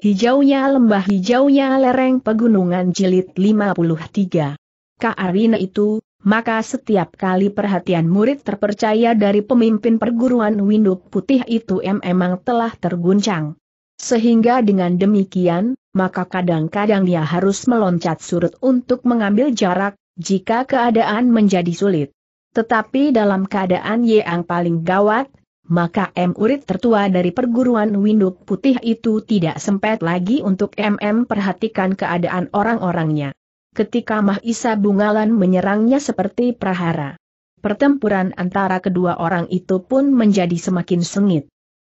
Hijaunya lembah hijaunya lereng pegunungan jilid 53. Kaarina itu, maka setiap kali perhatian murid terpercaya dari pemimpin perguruan Windu Putih itu memang telah terguncang. Sehingga dengan demikian, maka kadang-kadang dia harus meloncat surut untuk mengambil jarak, jika keadaan menjadi sulit. Tetapi dalam keadaan yang paling gawat, maka M. Urit tertua dari perguruan Winduk Putih itu tidak sempat lagi untuk MM perhatikan keadaan orang-orangnya. Ketika Mahisa Bungalan menyerangnya seperti prahara. Pertempuran antara kedua orang itu pun menjadi semakin sengit.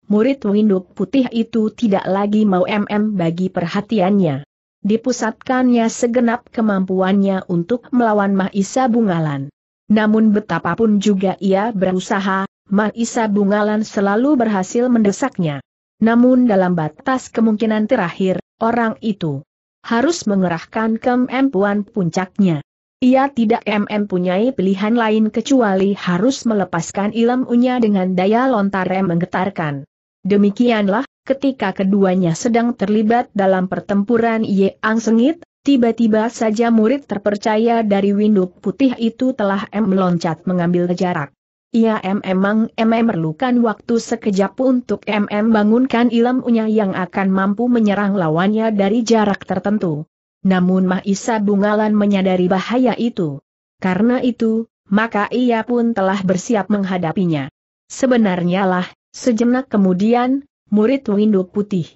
Murid Winduk Putih itu tidak lagi mau MM bagi perhatiannya dipusatkannya segenap kemampuannya untuk melawan Mahisa Bungalan. Namun betapapun juga ia berusaha, Maisa Bungalan selalu berhasil mendesaknya. Namun dalam batas kemungkinan terakhir, orang itu harus mengerahkan kemampuan puncaknya. Ia tidak mempunyai pilihan lain kecuali harus melepaskan ilmunya dengan daya lontar yang menggetarkan. Demikianlah, ketika keduanya sedang terlibat dalam pertempuran Yeang Sengit, tiba-tiba saja murid terpercaya dari Winduk Putih itu telah meloncat mengambil jarak. Ia memang MM memerlukan waktu sekejap untuk MM bangunkan ilmunya yang akan mampu menyerang lawannya dari jarak tertentu. Namun Mahisa Bungalan menyadari bahaya itu. Karena itu, maka ia pun telah bersiap menghadapinya. Sebenarnya lah, sejenak kemudian, murid Windu Putih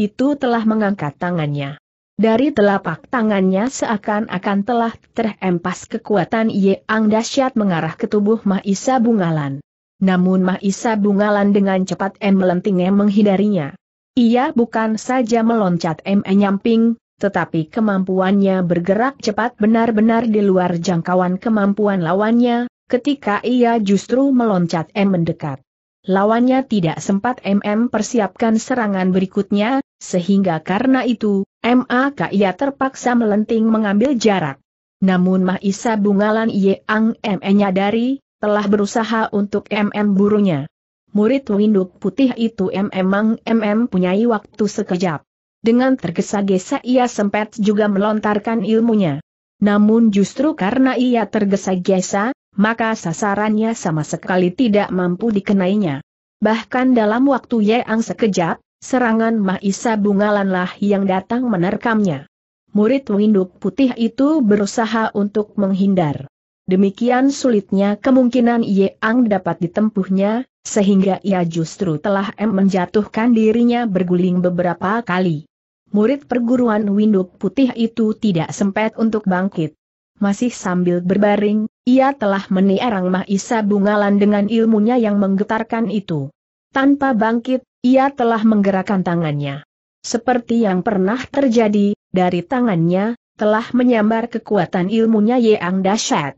itu telah mengangkat tangannya. Dari telapak tangannya seakan-akan telah terempas kekuatan Ye Yang dahsyat mengarah ke tubuh Mahisa Bungalan. Namun Mahisa Bungalan dengan cepat M melentingnya menghindarinya. Ia bukan saja meloncat M menyamping, tetapi kemampuannya bergerak cepat benar-benar di luar jangkauan kemampuan lawannya, ketika ia justru meloncat M mendekat. Lawannya tidak sempat MM persiapkan serangan berikutnya, sehingga karena itu, MAK ia terpaksa melenting mengambil jarak. Namun Mahisa Bungalan Yeang M e nyadari, telah berusaha untuk MM burunya. Murid Winduk Putih itu memang MM punyai waktu sekejap. Dengan tergesa-gesa ia sempat juga melontarkan ilmunya. Namun justru karena ia tergesa-gesa, maka sasarannya sama sekali tidak mampu dikenainya. Bahkan dalam waktu Yeang sekejap, Serangan Mahisa Bungalanlah yang datang menerkamnya. Murid Winduk Putih itu berusaha untuk menghindar. Demikian sulitnya kemungkinan ang dapat ditempuhnya, sehingga ia justru telah M menjatuhkan dirinya berguling beberapa kali. Murid perguruan Winduk Putih itu tidak sempat untuk bangkit. Masih sambil berbaring, ia telah meniarang Mahisa Bungalan dengan ilmunya yang menggetarkan itu. Tanpa bangkit, ia telah menggerakkan tangannya. Seperti yang pernah terjadi, dari tangannya, telah menyambar kekuatan ilmunya Yeang Dasyat.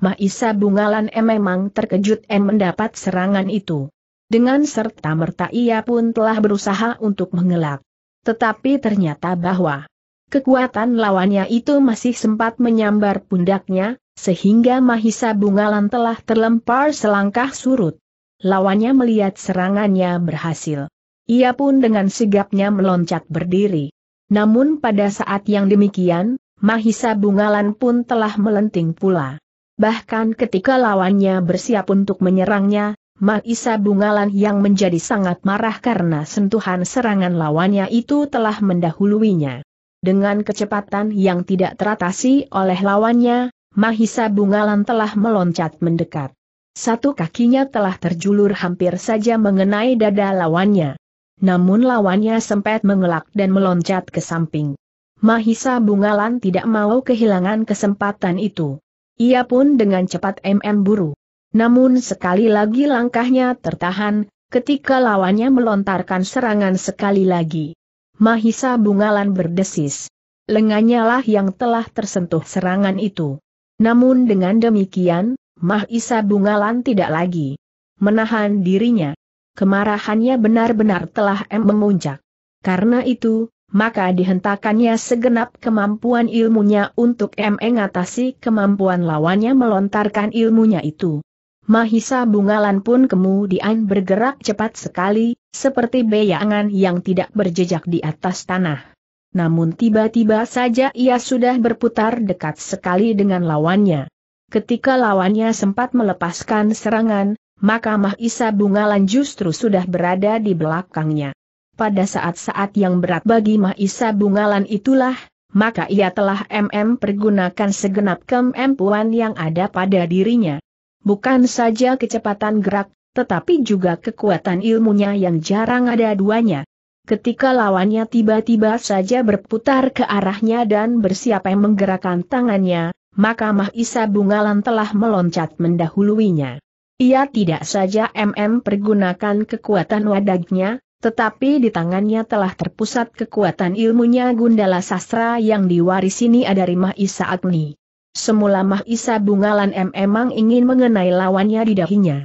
Maisa Bungalan M e memang terkejut M e mendapat serangan itu. Dengan serta-merta ia pun telah berusaha untuk mengelak. Tetapi ternyata bahwa kekuatan lawannya itu masih sempat menyambar pundaknya, sehingga Mahisa Bungalan telah terlempar selangkah surut. Lawannya melihat serangannya berhasil. Ia pun dengan sigapnya meloncat berdiri. Namun pada saat yang demikian, Mahisa Bungalan pun telah melenting pula. Bahkan ketika lawannya bersiap untuk menyerangnya, Mahisa Bungalan yang menjadi sangat marah karena sentuhan serangan lawannya itu telah mendahuluinya. Dengan kecepatan yang tidak teratasi oleh lawannya, Mahisa Bungalan telah meloncat mendekat. Satu kakinya telah terjulur hampir saja mengenai dada lawannya. Namun lawannya sempat mengelak dan meloncat ke samping. Mahisa Bungalan tidak mau kehilangan kesempatan itu. Ia pun dengan cepat MM buru. Namun sekali lagi langkahnya tertahan, ketika lawannya melontarkan serangan sekali lagi. Mahisa Bungalan berdesis. Lengannya lah yang telah tersentuh serangan itu. Namun dengan demikian, Mahisa Bungalan tidak lagi menahan dirinya. Kemarahannya benar-benar telah memuncak. Karena itu, maka dihentakannya segenap kemampuan ilmunya untuk mengatasi kemampuan lawannya melontarkan ilmunya itu. Mahisa Bungalan pun kemudian bergerak cepat sekali, seperti bayangan yang tidak berjejak di atas tanah. Namun tiba-tiba saja ia sudah berputar dekat sekali dengan lawannya. Ketika lawannya sempat melepaskan serangan, maka Mahisa Bungalan justru sudah berada di belakangnya. Pada saat-saat yang berat bagi Mahisa Bungalan itulah, maka ia telah MM pergunakan segenap kemampuan yang ada pada dirinya. Bukan saja kecepatan gerak, tetapi juga kekuatan ilmunya yang jarang ada duanya. Ketika lawannya tiba-tiba saja berputar ke arahnya dan bersiap menggerakkan tangannya, maka Mahisa Bungalan telah meloncat mendahuluinya. Ia tidak saja MM pergunakan kekuatan wadagnya, tetapi di tangannya telah terpusat kekuatan ilmunya Gundala Sastra yang diwarisini dari Mahisa Agni. Semula Mahisa Bungalan M emang ingin mengenai lawannya di dahinya.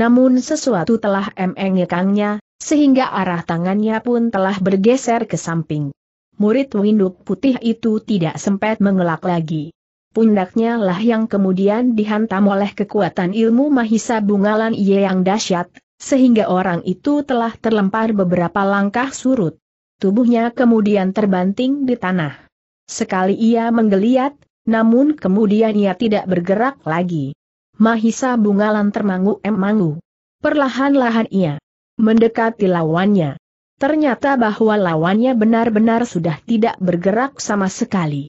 Namun sesuatu telah M ngekangnya, sehingga arah tangannya pun telah bergeser ke samping. Murid Winduk Putih itu tidak sempat mengelak lagi pundaknya lah yang kemudian dihantam oleh kekuatan ilmu Mahisa Bungalan Ye yang dahsyat, sehingga orang itu telah terlempar beberapa langkah surut. Tubuhnya kemudian terbanting di tanah. Sekali ia menggeliat, namun kemudian ia tidak bergerak lagi. Mahisa Bungalan termangu-emangu. Perlahan-lahan ia mendekati lawannya. Ternyata bahwa lawannya benar-benar sudah tidak bergerak sama sekali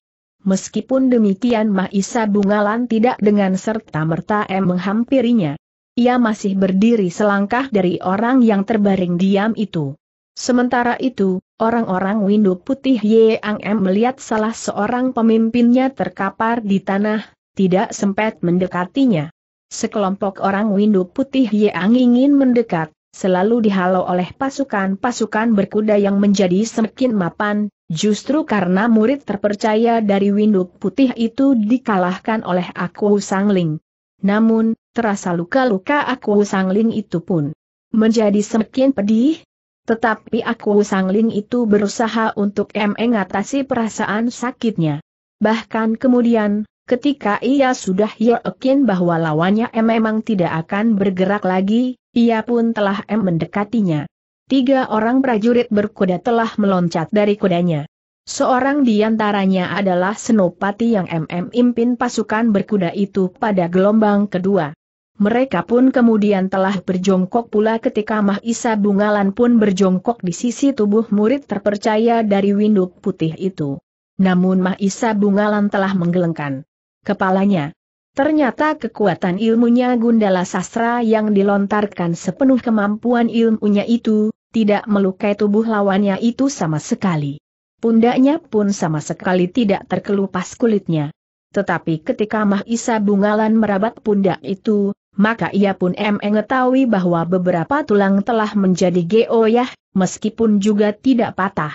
meskipun demikian Mahisa Bungalan tidak dengan serta-merta menghampirinya. Ia masih berdiri selangkah dari orang yang terbaring diam itu. Sementara itu, orang-orang Windu Putih Yeang M melihat salah seorang pemimpinnya terkapar di tanah, tidak sempat mendekatinya. Sekelompok orang Windu Putih Yeang ingin mendekat, selalu dihalau oleh pasukan-pasukan berkuda yang menjadi semakin mapan, Justru karena murid terpercaya dari Winduk Putih itu dikalahkan oleh Aku Sang Ling, Namun, terasa luka-luka Aku Sang Ling itu pun menjadi semakin pedih. Tetapi Aku Sang Ling itu berusaha untuk mengatasi perasaan sakitnya. Bahkan kemudian, ketika ia sudah yakin bahwa lawannya memang tidak akan bergerak lagi, ia pun telah mendekatinya tiga orang prajurit berkuda telah meloncat dari kudanya. Seorang di antaranya adalah Senopati yang MM impin pasukan berkuda itu pada gelombang kedua. Mereka pun kemudian telah berjongkok pula ketika Mahisa Bungalan pun berjongkok di sisi tubuh murid terpercaya dari winduk putih itu. Namun Mahisa Bungalan telah menggelengkan kepalanya. Ternyata kekuatan ilmunya Gundala Sastra yang dilontarkan sepenuh kemampuan ilmunya itu, tidak melukai tubuh lawannya itu sama sekali. Pundaknya pun sama sekali tidak terkelupas kulitnya. Tetapi ketika Mahisa Bungalan merabat pundak itu, maka ia pun mengetahui bahwa beberapa tulang telah menjadi geoyah, meskipun juga tidak patah.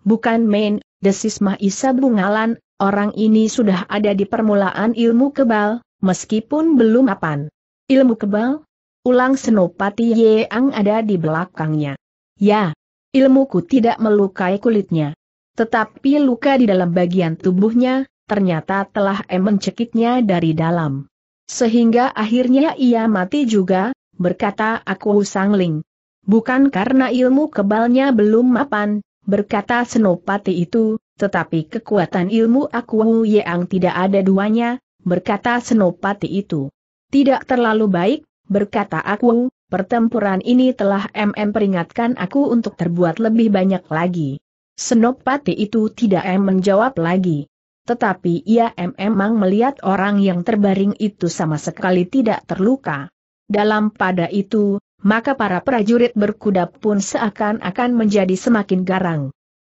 Bukan main, desis Mahisa Bungalan, orang ini sudah ada di permulaan ilmu kebal, meskipun belum apan. Ilmu kebal? Ulang Senopati Yeang ada di belakangnya. Ya, ilmuku tidak melukai kulitnya. Tetapi luka di dalam bagian tubuhnya, ternyata telah em mencekiknya dari dalam. Sehingga akhirnya ia mati juga, berkata aku sangling. Bukan karena ilmu kebalnya belum mapan, berkata senopati itu, tetapi kekuatan ilmu aku yang tidak ada duanya, berkata senopati itu. Tidak terlalu baik, berkata aku, Pertempuran ini telah MM peringatkan aku untuk terbuat lebih banyak lagi. Senopati itu tidak M menjawab lagi. Tetapi ia memang melihat orang yang terbaring itu sama sekali tidak terluka. Dalam pada itu, maka para prajurit berkuda pun seakan-akan menjadi semakin garang.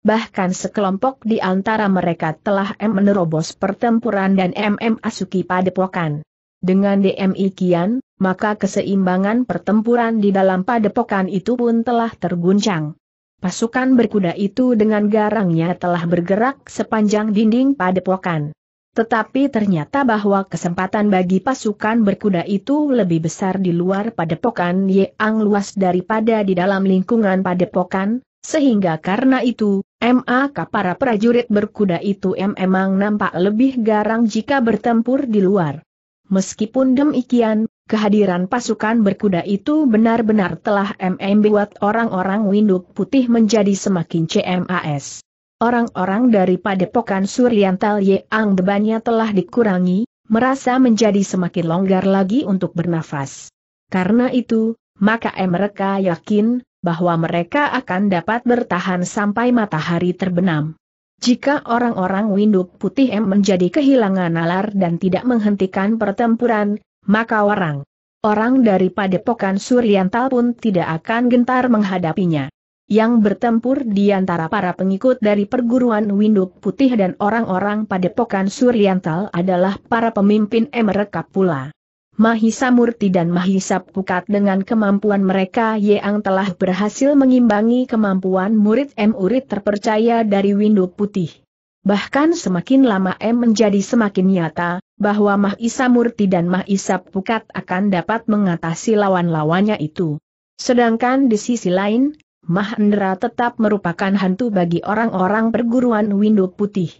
Bahkan sekelompok di antara mereka telah M menerobos pertempuran dan MM asuki padepokan. Dengan DMI Kian, maka keseimbangan pertempuran di dalam padepokan itu pun telah terguncang. Pasukan berkuda itu dengan garangnya telah bergerak sepanjang dinding padepokan. Tetapi ternyata bahwa kesempatan bagi pasukan berkuda itu lebih besar di luar padepokan yang luas daripada di dalam lingkungan padepokan, sehingga karena itu, MAK para prajurit berkuda itu memang nampak lebih garang jika bertempur di luar. Meskipun demikian, Kehadiran pasukan berkuda itu benar-benar telah membuat orang-orang Winduk Putih menjadi semakin CMAS. Orang-orang dari Padepokan Suryantal Yang bebannya telah dikurangi, merasa menjadi semakin longgar lagi untuk bernafas. Karena itu, maka mereka yakin bahwa mereka akan dapat bertahan sampai matahari terbenam. Jika orang-orang Winduk Putih M menjadi kehilangan nalar dan tidak menghentikan pertempuran, maka orang Orang dari Padepokan Suryantal pun tidak akan gentar menghadapinya. Yang bertempur di antara para pengikut dari perguruan Winduk Putih dan orang-orang Padepokan Suryantal adalah para pemimpin mereka pula. Mahisa Murti dan Mahisa Pukat dengan kemampuan mereka Yeang telah berhasil mengimbangi kemampuan murid-murid terpercaya dari Winduk Putih. Bahkan semakin lama M menjadi semakin nyata, bahwa Mahisa Murti dan Mahisa Pukat akan dapat mengatasi lawan-lawannya itu. Sedangkan di sisi lain, Mahendra tetap merupakan hantu bagi orang-orang perguruan Windu Putih.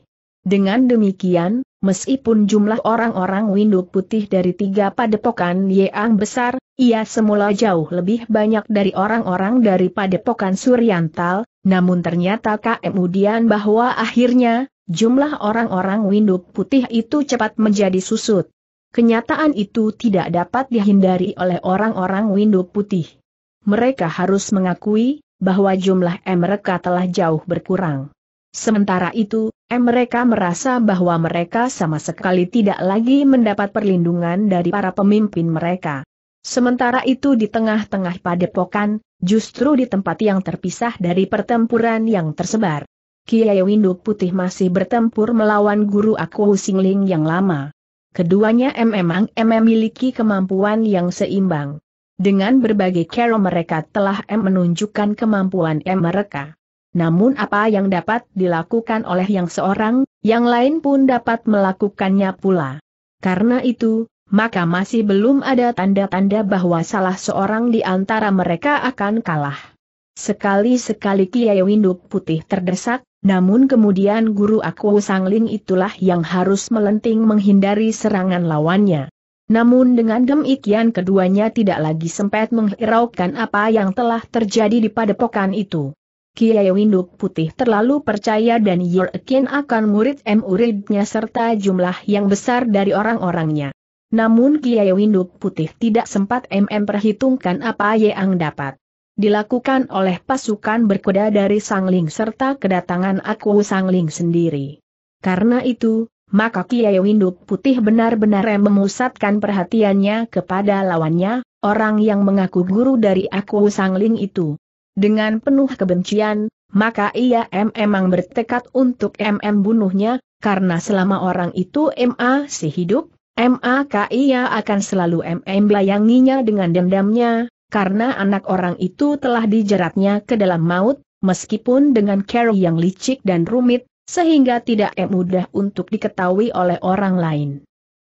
Dengan demikian, meskipun jumlah orang-orang Windu Putih dari tiga padepokan Yeang besar, ia semula jauh lebih banyak dari orang-orang dari padepokan Suryantal, namun ternyata kemudian bahwa akhirnya, jumlah orang-orang Windu Putih itu cepat menjadi susut. Kenyataan itu tidak dapat dihindari oleh orang-orang Windu Putih. Mereka harus mengakui, bahwa jumlah mereka telah jauh berkurang. Sementara itu, Eh, mereka merasa bahwa mereka sama sekali tidak lagi mendapat perlindungan dari para pemimpin mereka. Sementara itu di tengah-tengah padepokan, justru di tempat yang terpisah dari pertempuran yang tersebar. Kiai Windu Putih masih bertempur melawan guru Aku Singling yang lama. Keduanya memang memiliki kemampuan yang seimbang. Dengan berbagai cara mereka telah menunjukkan kemampuan mereka. Namun apa yang dapat dilakukan oleh yang seorang, yang lain pun dapat melakukannya pula. Karena itu, maka masih belum ada tanda-tanda bahwa salah seorang di antara mereka akan kalah. Sekali-sekali Kiai Winduk Putih terdesak, namun kemudian guru aku Sangling itulah yang harus melenting menghindari serangan lawannya. Namun dengan demikian keduanya tidak lagi sempat menghiraukan apa yang telah terjadi di padepokan itu. Kiai Winduk Putih terlalu percaya dan yakin akan murid-muridnya serta jumlah yang besar dari orang-orangnya. Namun Kiai Winduk Putih tidak sempat MM perhitungkan apa yang dapat dilakukan oleh pasukan berkuda dari Sang Ling serta kedatangan Aku Ling sendiri. Karena itu, maka Kiai Winduk Putih benar-benar memusatkan perhatiannya kepada lawannya, orang yang mengaku guru dari Aku Ling itu dengan penuh kebencian, maka ia memang bertekad untuk MM bunuhnya, karena selama orang itu MA si hidup, maka ia akan selalu MM layanginya dengan dendamnya, karena anak orang itu telah dijeratnya ke dalam maut, meskipun dengan cara yang licik dan rumit, sehingga tidak mudah untuk diketahui oleh orang lain.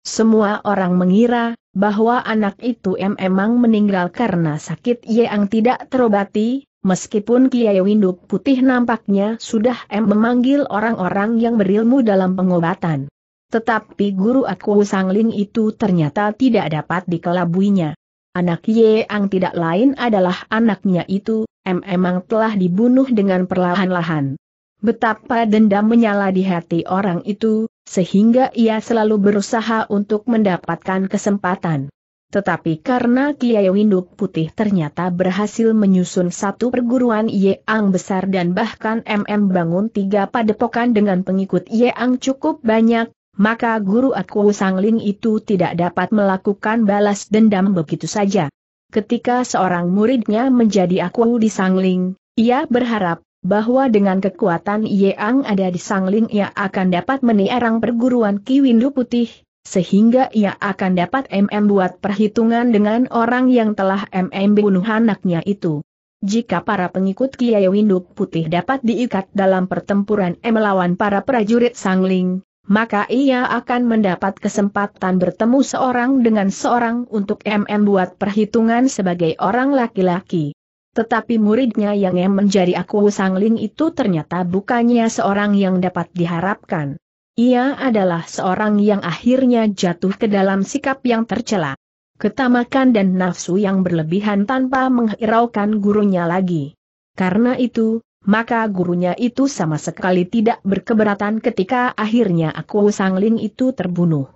Semua orang mengira bahwa anak itu memang meninggal karena sakit yang tidak terobati, Meskipun Kiai Windu Putih nampaknya sudah memanggil orang-orang yang berilmu dalam pengobatan. Tetapi guru aku Sangling itu ternyata tidak dapat dikelabuinya. Anak Ye Yeang tidak lain adalah anaknya itu, M emang telah dibunuh dengan perlahan-lahan. Betapa dendam menyala di hati orang itu, sehingga ia selalu berusaha untuk mendapatkan kesempatan. Tetapi karena Kiai Winduk Putih ternyata berhasil menyusun satu perguruan Yeang besar dan bahkan MM bangun tiga padepokan dengan pengikut Yeang cukup banyak, maka guru Aku Sangling itu tidak dapat melakukan balas dendam begitu saja. Ketika seorang muridnya menjadi Aku di Sangling, ia berharap bahwa dengan kekuatan Yeang ada di Sangling ia akan dapat menerang perguruan Ki Windu Putih, sehingga ia akan dapat MM buat perhitungan dengan orang yang telah MM bunuh anaknya itu. Jika para pengikut Kiai Windu Putih dapat diikat dalam pertempuran M melawan para prajurit Sangling, maka ia akan mendapat kesempatan bertemu seorang dengan seorang untuk MM buat perhitungan sebagai orang laki-laki. Tetapi muridnya yang M menjadi aku Sangling itu ternyata bukannya seorang yang dapat diharapkan. Ia adalah seorang yang akhirnya jatuh ke dalam sikap yang tercela. Ketamakan dan nafsu yang berlebihan tanpa menghiraukan gurunya lagi. Karena itu, maka gurunya itu sama sekali tidak berkeberatan ketika akhirnya aku Sangling itu terbunuh.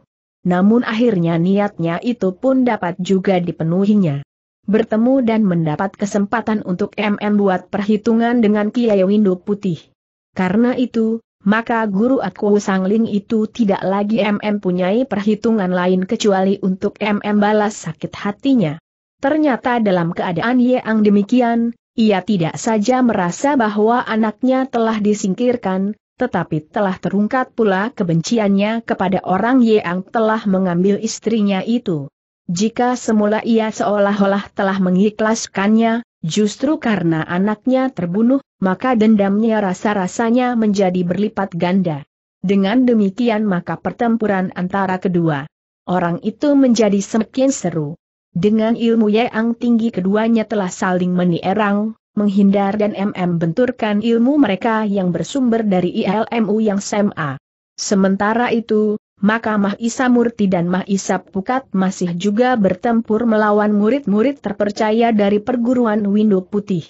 Namun akhirnya niatnya itu pun dapat juga dipenuhinya. Bertemu dan mendapat kesempatan untuk MM buat perhitungan dengan Kiai Windu Putih. Karena itu, maka guru aku Sang Ling itu tidak lagi MM punyai perhitungan lain kecuali untuk MM balas sakit hatinya. Ternyata dalam keadaan Ye Ang demikian, ia tidak saja merasa bahwa anaknya telah disingkirkan, tetapi telah terungkap pula kebenciannya kepada orang Ye Ang telah mengambil istrinya itu. Jika semula ia seolah-olah telah mengikhlaskannya, Justru karena anaknya terbunuh, maka dendamnya rasa-rasanya menjadi berlipat ganda. Dengan demikian maka pertempuran antara kedua orang itu menjadi semakin seru. Dengan ilmu yang tinggi keduanya telah saling menierang, menghindar dan MM benturkan ilmu mereka yang bersumber dari ILMU yang sama. Sementara itu, maka Mah Murti dan Mahisa Pukat masih juga bertempur melawan murid-murid terpercaya dari perguruan Windu Putih.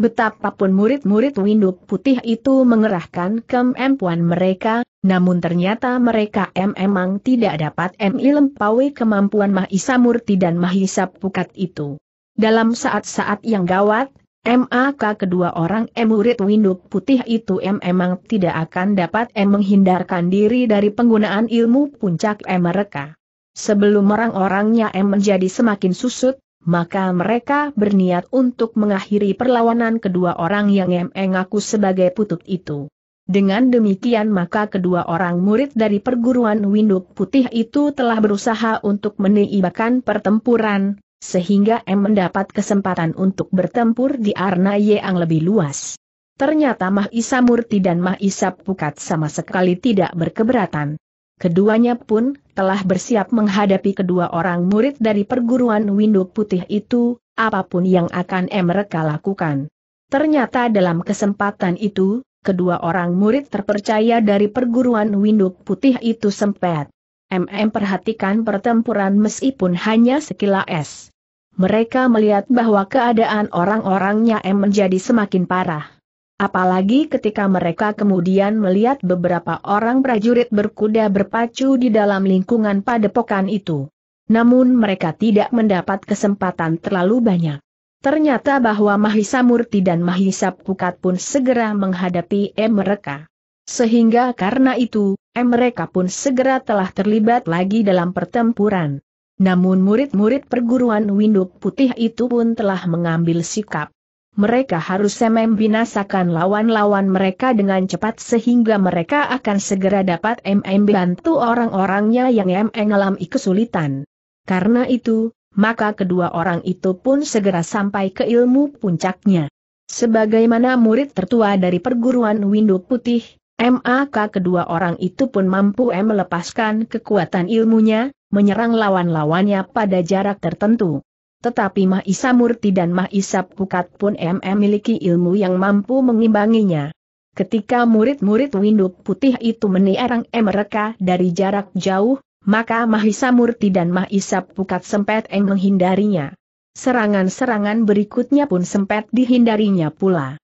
Betapapun murid-murid Windu Putih itu mengerahkan kemampuan mereka, namun ternyata mereka memang tidak dapat melampaui kemampuan Mahisa Murti dan Mahisa Pukat itu. Dalam saat-saat yang gawat, MAK kedua orang M murid Winduk Putih itu M emang tidak akan dapat M menghindarkan diri dari penggunaan ilmu puncak M mereka. Sebelum orang-orangnya M menjadi semakin susut, maka mereka berniat untuk mengakhiri perlawanan kedua orang yang M e ngaku sebagai putut itu. Dengan demikian maka kedua orang murid dari perguruan Winduk Putih itu telah berusaha untuk meniibakan pertempuran, sehingga M mendapat kesempatan untuk bertempur di arena yang lebih luas. Ternyata Mah Isa Murti dan Mah Isa Pukat sama sekali tidak berkeberatan. Keduanya pun telah bersiap menghadapi kedua orang murid dari perguruan Winduk Putih itu, apapun yang akan M mereka lakukan. Ternyata dalam kesempatan itu, kedua orang murid terpercaya dari perguruan Winduk Putih itu sempet. MM perhatikan pertempuran meskipun hanya sekilas mereka melihat bahwa keadaan orang-orangnya M menjadi semakin parah. Apalagi ketika mereka kemudian melihat beberapa orang prajurit berkuda berpacu di dalam lingkungan padepokan itu. Namun mereka tidak mendapat kesempatan terlalu banyak. Ternyata bahwa Mahisa Murti dan Mahisa Pukat pun segera menghadapi M mereka. Sehingga karena itu, M mereka pun segera telah terlibat lagi dalam pertempuran. Namun murid-murid perguruan Winduk Putih itu pun telah mengambil sikap. Mereka harus membinasakan lawan-lawan mereka dengan cepat sehingga mereka akan segera dapat MM bantu orang-orangnya yang mengalami kesulitan. Karena itu, maka kedua orang itu pun segera sampai ke ilmu puncaknya. Sebagaimana murid tertua dari perguruan Winduk Putih, MAK kedua orang itu pun mampu melepaskan kekuatan ilmunya, menyerang lawan-lawannya pada jarak tertentu. Tetapi Mahisa Murti dan Mahisa Pukat pun memiliki ilmu yang mampu mengimbanginya. Ketika murid-murid Winduk Putih itu meniarang mereka dari jarak jauh, maka Mahisa Murti dan Mahisa Pukat sempat menghindarinya. Serangan-serangan berikutnya pun sempat dihindarinya pula.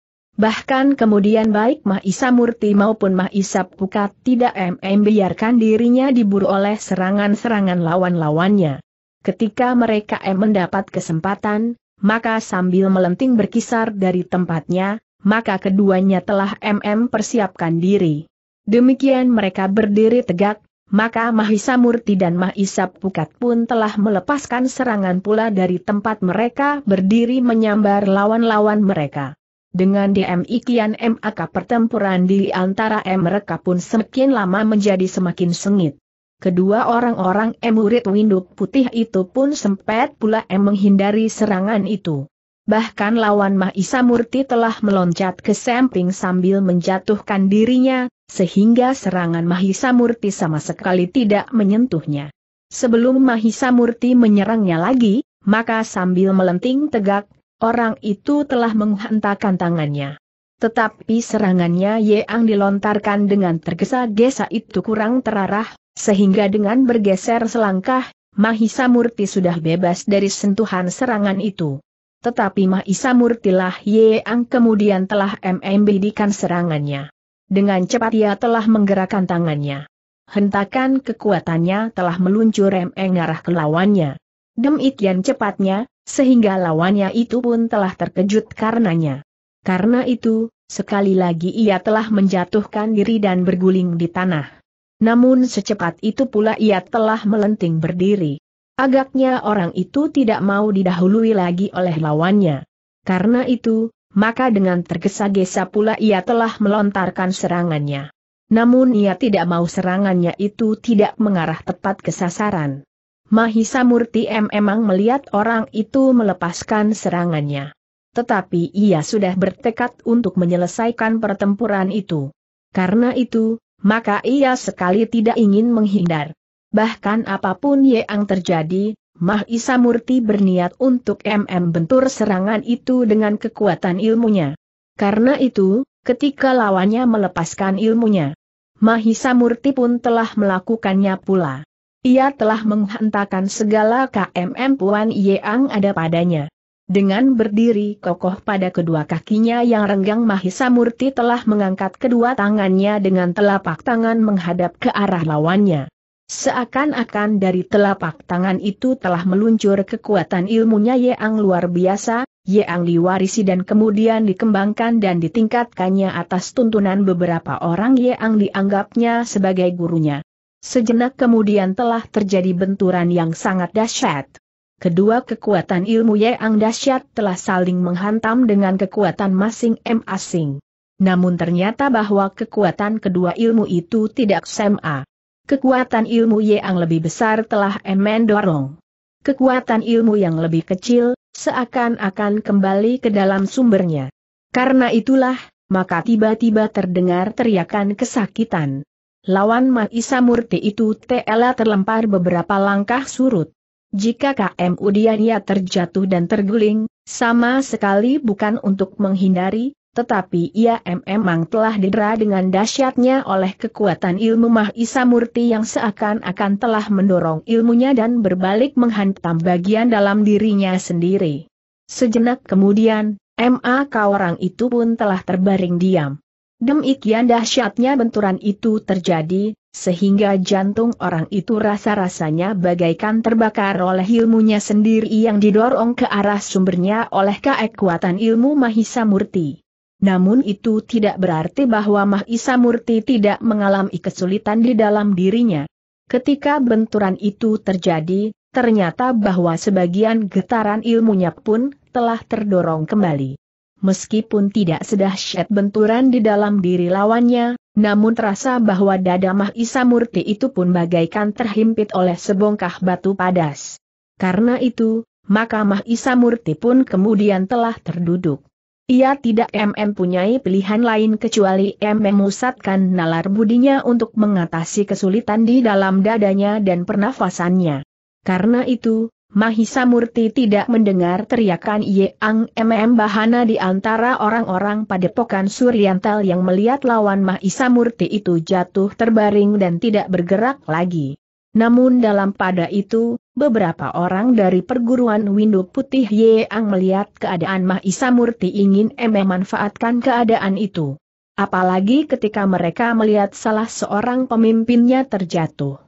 Bahkan kemudian baik Mahisa Murti maupun Mahisa Pukat tidak membiarkan dirinya diburu oleh serangan-serangan lawan-lawannya. Ketika mereka M mendapat kesempatan, maka sambil melenting berkisar dari tempatnya, maka keduanya telah MM persiapkan diri. Demikian mereka berdiri tegak, maka Mahisa Murti dan Mahisa Pukat pun telah melepaskan serangan pula dari tempat mereka berdiri menyambar lawan-lawan mereka. Dengan DM DMI M, MAK pertempuran di antara M mereka pun semakin lama menjadi semakin sengit. Kedua orang-orang M murid Winduk Putih itu pun sempat pula M menghindari serangan itu. Bahkan lawan Mahisa Murti telah meloncat ke samping sambil menjatuhkan dirinya, sehingga serangan Mahisa Murti sama sekali tidak menyentuhnya. Sebelum Mahisa Murti menyerangnya lagi, maka sambil melenting tegak, Orang itu telah menghentakkan tangannya. Tetapi serangannya Ye yang dilontarkan dengan tergesa-gesa itu kurang terarah, sehingga dengan bergeser selangkah, Mahisa Murti sudah bebas dari sentuhan serangan itu. Tetapi Mahisa Murtilah yang kemudian telah membidikan serangannya. Dengan cepat ia telah menggerakkan tangannya. Hentakan kekuatannya telah meluncur mengarah ke lawannya. Demikian cepatnya, sehingga lawannya itu pun telah terkejut karenanya. Karena itu, sekali lagi ia telah menjatuhkan diri dan berguling di tanah. Namun secepat itu pula ia telah melenting berdiri. Agaknya orang itu tidak mau didahului lagi oleh lawannya. Karena itu, maka dengan tergesa-gesa pula ia telah melontarkan serangannya. Namun ia tidak mau serangannya itu tidak mengarah tepat ke sasaran. Mahisa Murti M emang melihat orang itu melepaskan serangannya. Tetapi ia sudah bertekad untuk menyelesaikan pertempuran itu. Karena itu, maka ia sekali tidak ingin menghindar. Bahkan apapun yang terjadi, Mahisa Murti berniat untuk MM bentur serangan itu dengan kekuatan ilmunya. Karena itu, ketika lawannya melepaskan ilmunya, Mahisa Murti pun telah melakukannya pula. Ia telah menghentakan segala KMM Puan Yeang ada padanya. Dengan berdiri kokoh pada kedua kakinya yang renggang Mahisa Murti telah mengangkat kedua tangannya dengan telapak tangan menghadap ke arah lawannya. Seakan-akan dari telapak tangan itu telah meluncur kekuatan ilmunya Yeang luar biasa, Yeang diwarisi dan kemudian dikembangkan dan ditingkatkannya atas tuntunan beberapa orang Yeang dianggapnya sebagai gurunya. Sejenak kemudian telah terjadi benturan yang sangat dahsyat. Kedua kekuatan ilmu yang dahsyat telah saling menghantam dengan kekuatan masing-masing. Namun ternyata bahwa kekuatan kedua ilmu itu tidak sama. Kekuatan ilmu yang lebih besar telah emen dorong. Kekuatan ilmu yang lebih kecil, seakan-akan kembali ke dalam sumbernya. Karena itulah, maka tiba-tiba terdengar teriakan kesakitan. Lawan Maisa Murti itu Tela terlempar beberapa langkah surut. Jika KM Udiania terjatuh dan terguling, sama sekali bukan untuk menghindari, tetapi ia memang telah didera dengan dahsyatnya oleh kekuatan ilmu Mahisa Murti yang seakan-akan telah mendorong ilmunya dan berbalik menghantam bagian dalam dirinya sendiri. Sejenak kemudian, MA orang itu pun telah terbaring diam. Demikian dahsyatnya benturan itu terjadi, sehingga jantung orang itu rasa-rasanya bagaikan terbakar oleh ilmunya sendiri yang didorong ke arah sumbernya oleh keekuatan ilmu Mahisa Murti. Namun itu tidak berarti bahwa Mahisa Murti tidak mengalami kesulitan di dalam dirinya. Ketika benturan itu terjadi, ternyata bahwa sebagian getaran ilmunya pun telah terdorong kembali. Meskipun tidak sedahsyat benturan di dalam diri lawannya, namun terasa bahwa dada Mahisa Murti itu pun bagaikan terhimpit oleh sebongkah batu padas. Karena itu, maka Mahisa Murti pun kemudian telah terduduk. Ia tidak mm punyai pilihan lain kecuali mm memusatkan nalar budinya untuk mengatasi kesulitan di dalam dadanya dan pernafasannya. Karena itu, Mahisa Murti tidak mendengar teriakan Yeang MM Bahana di antara orang-orang padepokan Suryantal yang melihat lawan Mahisa Murti itu jatuh terbaring dan tidak bergerak lagi. Namun dalam pada itu, beberapa orang dari perguruan Windu Putih Yeang melihat keadaan Mahisa Murti ingin MM manfaatkan keadaan itu. Apalagi ketika mereka melihat salah seorang pemimpinnya terjatuh.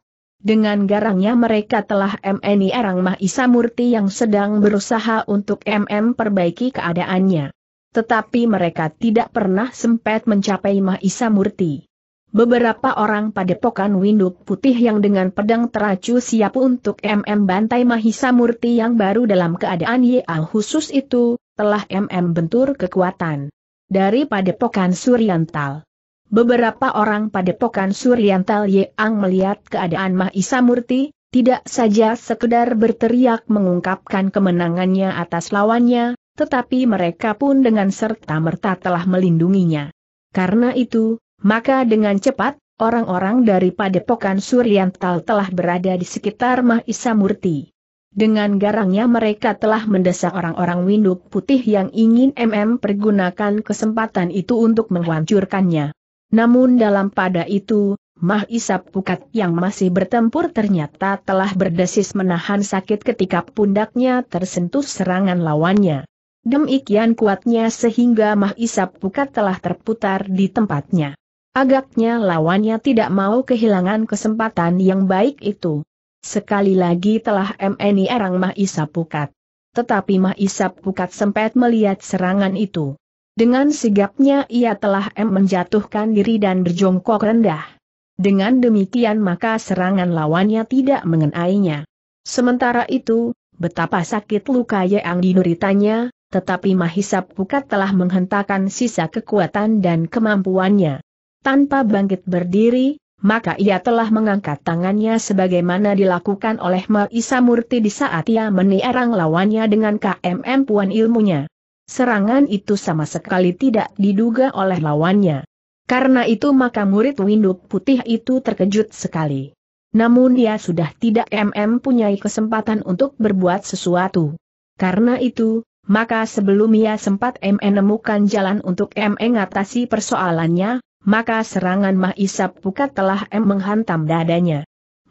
Dengan garangnya mereka telah MNI Erang Mahisa Murti yang sedang berusaha untuk MM perbaiki keadaannya. Tetapi mereka tidak pernah sempat mencapai Mahisa Murti. Beberapa orang pada pokan Windu Putih yang dengan pedang teracu siap untuk MM bantai Mahisa Murti yang baru dalam keadaan YA khusus itu, telah MM bentur kekuatan. Dari padepokan Suriantal. Beberapa orang pada padepokan Suryantal Yeang melihat keadaan Mahisa Murti, tidak saja sekedar berteriak mengungkapkan kemenangannya atas lawannya, tetapi mereka pun dengan serta-merta telah melindunginya. Karena itu, maka dengan cepat, orang-orang dari padepokan Suryantal telah berada di sekitar Mahisa Murti. Dengan garangnya mereka telah mendesak orang-orang Winduk Putih yang ingin MM pergunakan kesempatan itu untuk menghancurkannya. Namun dalam pada itu, Mah Isap Pukat yang masih bertempur ternyata telah berdesis menahan sakit ketika pundaknya tersentuh serangan lawannya. Demikian kuatnya sehingga Mah Isap Pukat telah terputar di tempatnya. Agaknya lawannya tidak mau kehilangan kesempatan yang baik itu. Sekali lagi telah MNI erang Mah Isap Pukat. Tetapi Mah Isap Pukat sempat melihat serangan itu. Dengan sigapnya ia telah M menjatuhkan diri dan berjongkok rendah. Dengan demikian maka serangan lawannya tidak mengenainya. Sementara itu, betapa sakit luka yang dinuritanya, tetapi Mahisa Pukat telah menghentakan sisa kekuatan dan kemampuannya. Tanpa bangkit berdiri, maka ia telah mengangkat tangannya sebagaimana dilakukan oleh Mahisa Murti di saat ia meniarang lawannya dengan KMM puan ilmunya. Serangan itu sama sekali tidak diduga oleh lawannya. Karena itu maka murid Winduk Putih itu terkejut sekali. Namun dia sudah tidak MM punyai kesempatan untuk berbuat sesuatu. Karena itu, maka sebelum ia sempat MM menemukan jalan untuk MM mengatasi persoalannya, maka serangan Mahisap Pukat telah M menghantam dadanya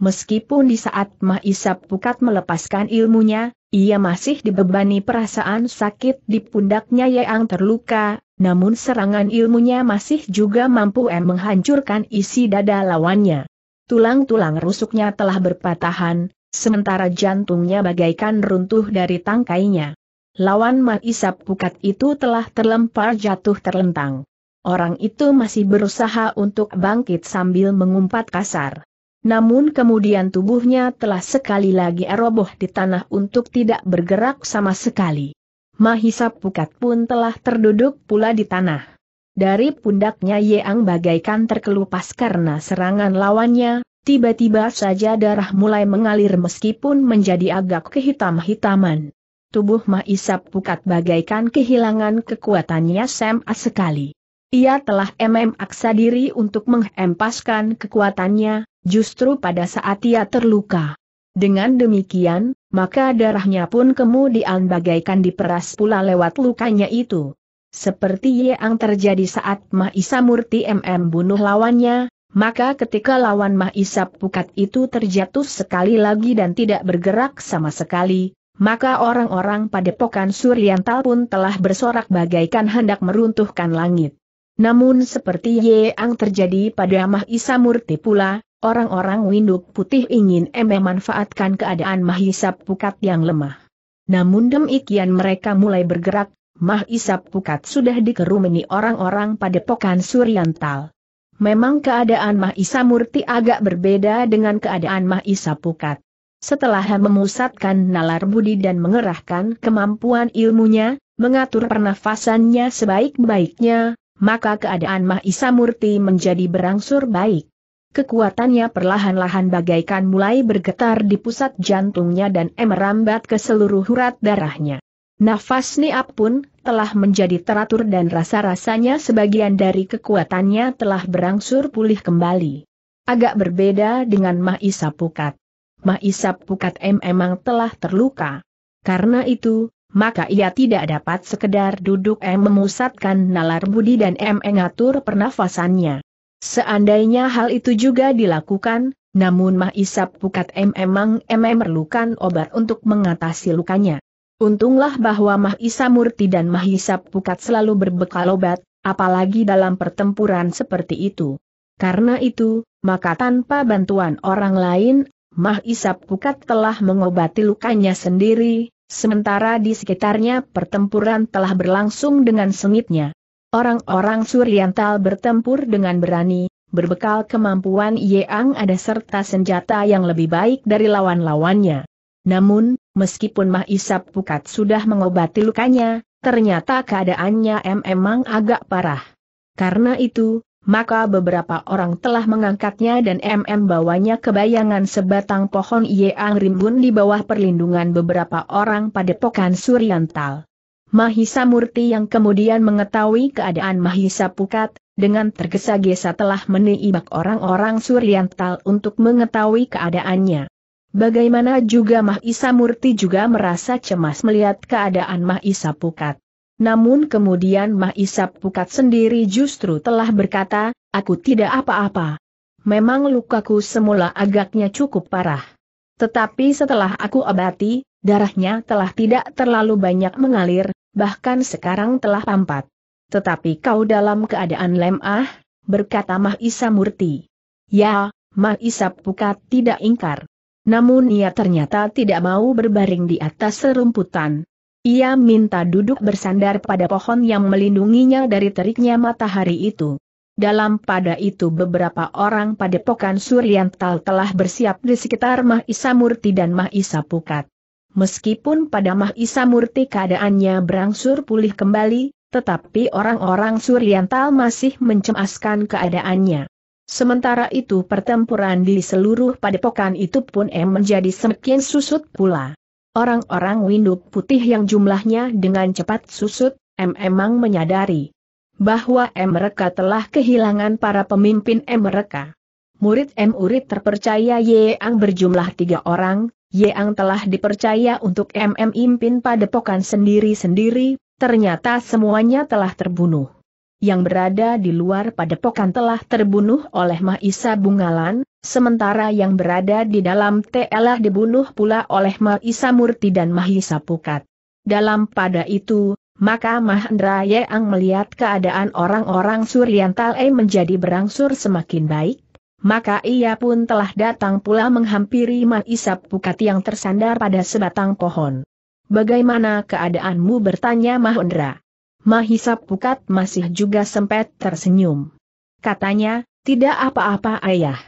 meskipun di saat Mahisap Pukat melepaskan ilmunya, ia masih dibebani perasaan sakit di pundaknya yang terluka, namun serangan ilmunya masih juga mampu menghancurkan isi dada lawannya. Tulang-tulang rusuknya telah berpatahan, sementara jantungnya bagaikan runtuh dari tangkainya. Lawan Mahisap Pukat itu telah terlempar jatuh terlentang. Orang itu masih berusaha untuk bangkit sambil mengumpat kasar. Namun kemudian tubuhnya telah sekali lagi roboh di tanah untuk tidak bergerak sama sekali. Mahisa Pukat pun telah terduduk pula di tanah. Dari pundaknya Yeang bagaikan terkelupas karena serangan lawannya, tiba-tiba saja darah mulai mengalir meskipun menjadi agak kehitam-hitaman. Tubuh Mahisa Pukat bagaikan kehilangan kekuatannya sama sekali. Ia telah MM aksa diri untuk menghempaskan kekuatannya, justru pada saat ia terluka. Dengan demikian, maka darahnya pun kemudian bagaikan diperas pula lewat lukanya itu. Seperti yang terjadi saat Mahisa Murti MM bunuh lawannya, maka ketika lawan Mahisa Pukat itu terjatuh sekali lagi dan tidak bergerak sama sekali, maka orang-orang pada pokan Suryantal pun telah bersorak bagaikan hendak meruntuhkan langit. Namun seperti yang terjadi pada Mahisa Murti pula, Orang-orang Winduk Putih ingin manfaatkan keadaan Mahisap Pukat yang lemah. Namun demikian mereka mulai bergerak, Mahisap Pukat sudah dikerumuni orang-orang pada pokan Suryantal. Memang keadaan Mahisa Murti agak berbeda dengan keadaan Mahisa Pukat. Setelah memusatkan nalar budi dan mengerahkan kemampuan ilmunya, mengatur pernafasannya sebaik-baiknya, maka keadaan Mahisa Murti menjadi berangsur baik kekuatannya perlahan-lahan bagaikan mulai bergetar di pusat jantungnya dan merambat ke seluruh urat darahnya. Nafas Niap pun telah menjadi teratur dan rasa-rasanya sebagian dari kekuatannya telah berangsur pulih kembali. Agak berbeda dengan Mahisa Pukat. Mahisa Pukat M memang telah terluka. Karena itu, maka ia tidak dapat sekedar duduk M memusatkan nalar budi dan M mengatur pernafasannya. Seandainya hal itu juga dilakukan, namun Mah Isap Pukat M memang M memerlukan obat untuk mengatasi lukanya. Untunglah bahwa Mah Isa Murti dan Mah Isap Pukat selalu berbekal obat, apalagi dalam pertempuran seperti itu. Karena itu, maka tanpa bantuan orang lain, Mah Isap Pukat telah mengobati lukanya sendiri, sementara di sekitarnya pertempuran telah berlangsung dengan sengitnya. Orang-orang Suriantal bertempur dengan berani, berbekal kemampuan Yeang ada serta senjata yang lebih baik dari lawan-lawannya. Namun, meskipun Mahisap Pukat sudah mengobati lukanya, ternyata keadaannya memang agak parah. Karena itu, maka beberapa orang telah mengangkatnya dan MM bawanya ke bayangan sebatang pohon Yeang rimbun di bawah perlindungan beberapa orang pada pokan Suryantal. Mahisa Murti yang kemudian mengetahui keadaan Mahisa Pukat, dengan tergesa-gesa telah meniibak orang-orang Suriantal untuk mengetahui keadaannya. Bagaimana juga Mahisa Murti juga merasa cemas melihat keadaan Mahisa Pukat. Namun kemudian Mahisa Pukat sendiri justru telah berkata, aku tidak apa-apa. Memang lukaku semula agaknya cukup parah. Tetapi setelah aku abati, darahnya telah tidak terlalu banyak mengalir, bahkan sekarang telah pampat. Tetapi kau dalam keadaan lemah, berkata Mahisa Murti. Ya, Mahisa Pukat tidak ingkar. Namun ia ternyata tidak mau berbaring di atas serumputan. Ia minta duduk bersandar pada pohon yang melindunginya dari teriknya matahari itu. Dalam pada itu beberapa orang pada padepokan Suryantal telah bersiap di sekitar Mahisa Murti dan Mahisa Pukat. Meskipun pada Mahisa Murti keadaannya berangsur pulih kembali, tetapi orang-orang Suryantal masih mencemaskan keadaannya. Sementara itu pertempuran di seluruh padepokan itu pun em menjadi semakin susut pula. Orang-orang winduk putih yang jumlahnya dengan cepat susut, M emang menyadari bahwa M mereka telah kehilangan para pemimpin M mereka. Murid M Urit terpercaya Yeang berjumlah tiga orang, yang telah dipercaya untuk MM Impin pokan sendiri-sendiri, ternyata semuanya telah terbunuh. Yang berada di luar Padepokan telah terbunuh oleh Mahisa Bungalan, sementara yang berada di dalam telah dibunuh pula oleh Mahisa Murti dan Mahisa Pukat. Dalam pada itu, maka Mahendra Yang melihat keadaan orang-orang Suryantal menjadi berangsur semakin baik, maka ia pun telah datang pula menghampiri Mat Pukat yang tersandar pada sebatang pohon. Bagaimana keadaanmu bertanya Mahendra. Mahisap Pukat masih juga sempat tersenyum. Katanya, tidak apa-apa ayah.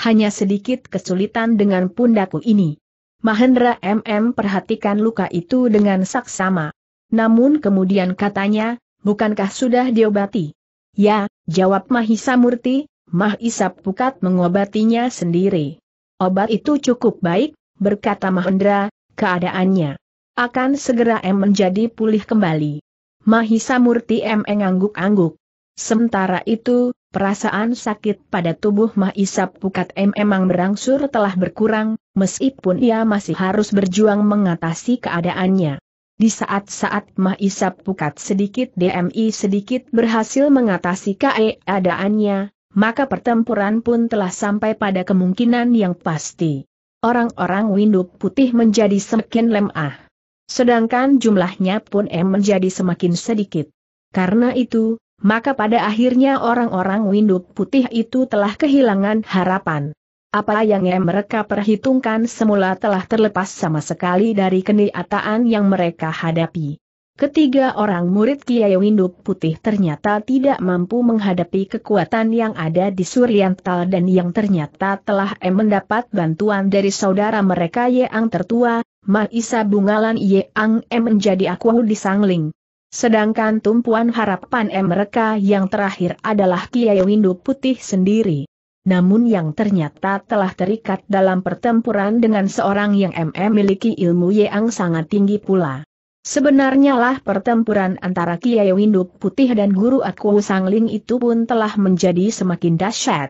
Hanya sedikit kesulitan dengan pundaku ini. Mahendra MM perhatikan luka itu dengan saksama. Namun kemudian katanya, bukankah sudah diobati? Ya, jawab Mahisa Murti, Mah Isap Pukat mengobatinya sendiri. Obat itu cukup baik, berkata Mahendra, keadaannya akan segera M menjadi pulih kembali. Mahisa Murti M mengangguk angguk Sementara itu, perasaan sakit pada tubuh Mahisa Pukat M memang berangsur telah berkurang, meskipun ia masih harus berjuang mengatasi keadaannya. Di saat-saat Mahisa Pukat sedikit DMI sedikit berhasil mengatasi keadaannya, maka pertempuran pun telah sampai pada kemungkinan yang pasti. Orang-orang Winduk Putih menjadi semakin lemah. Sedangkan jumlahnya pun M menjadi semakin sedikit. Karena itu, maka pada akhirnya orang-orang Winduk Putih itu telah kehilangan harapan. Apa yang mereka perhitungkan semula telah terlepas sama sekali dari kenyataan yang mereka hadapi. Ketiga orang murid Kiai Windu Putih ternyata tidak mampu menghadapi kekuatan yang ada di Suriantal dan yang ternyata telah mendapat bantuan dari saudara mereka Yang tertua, Maisa Bungalan Yang M menjadi Akuahu di Sangling. Sedangkan tumpuan harapan M mereka yang terakhir adalah Kiai Windu Putih sendiri. Namun yang ternyata telah terikat dalam pertempuran dengan seorang yang memiliki MM miliki ilmu yang sangat tinggi pula. Sebenarnya lah pertempuran antara Kiai Windu Putih dan Guru Aku Ling itu pun telah menjadi semakin dahsyat.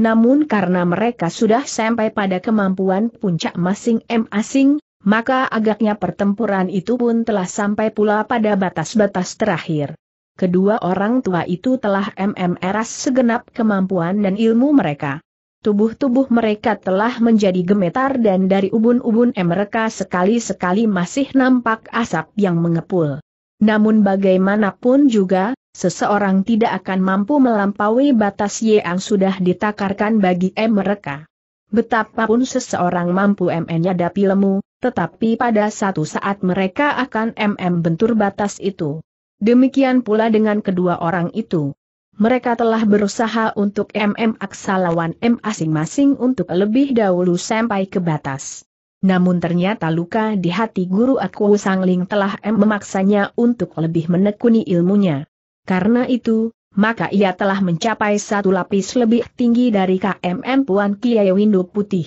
Namun karena mereka sudah sampai pada kemampuan puncak masing-masing, maka agaknya pertempuran itu pun telah sampai pula pada batas-batas terakhir. Kedua orang tua itu telah MMRas segenap kemampuan dan ilmu mereka. Tubuh-tubuh mereka telah menjadi gemetar dan dari ubun-ubun mereka sekali-sekali masih nampak asap yang mengepul. Namun bagaimanapun juga, seseorang tidak akan mampu melampaui batas yang sudah ditakarkan bagi mereka. Betapapun seseorang mampu menyadapi lemu, tetapi pada satu saat mereka akan MM bentur batas itu. Demikian pula dengan kedua orang itu mereka telah berusaha untuk MM aksalawan M masing-masing untuk lebih dahulu sampai ke batas. Namun ternyata luka di hati guru aku Sangling telah M memaksanya untuk lebih menekuni ilmunya. Karena itu, maka ia telah mencapai satu lapis lebih tinggi dari KMM Puan Kiai Windu Putih.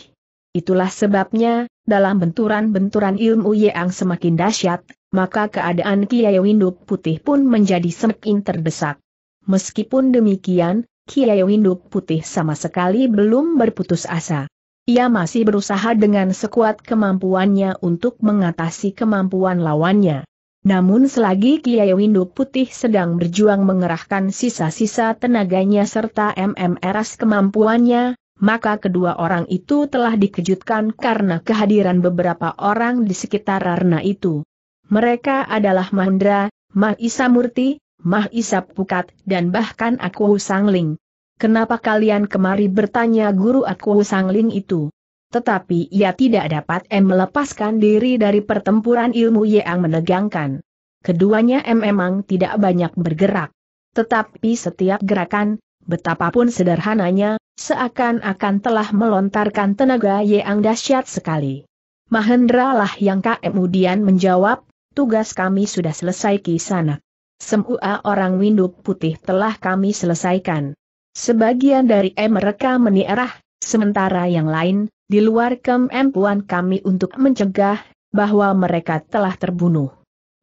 Itulah sebabnya, dalam benturan-benturan ilmu yang semakin dahsyat, maka keadaan Kiai Windu Putih pun menjadi semakin terdesak. Meskipun demikian, Kiai Winduk Putih sama sekali belum berputus asa. Ia masih berusaha dengan sekuat kemampuannya untuk mengatasi kemampuan lawannya. Namun selagi Kiai Winduk Putih sedang berjuang mengerahkan sisa-sisa tenaganya serta MMRS kemampuannya, maka kedua orang itu telah dikejutkan karena kehadiran beberapa orang di sekitar Rarna itu. Mereka adalah Mandra, Mahisa Murti. Mah Isap Pukat, dan bahkan aku Ling. Kenapa kalian kemari bertanya guru aku Ling itu? Tetapi ia tidak dapat M melepaskan diri dari pertempuran ilmu yang menegangkan. Keduanya M memang tidak banyak bergerak. Tetapi setiap gerakan, betapapun sederhananya, seakan-akan telah melontarkan tenaga yang dahsyat sekali. Mahendra lah yang kemudian menjawab, tugas kami sudah selesai sana semua orang Winduk Putih telah kami selesaikan. Sebagian dari mereka menierah, sementara yang lain, di luar kemampuan kami untuk mencegah, bahwa mereka telah terbunuh.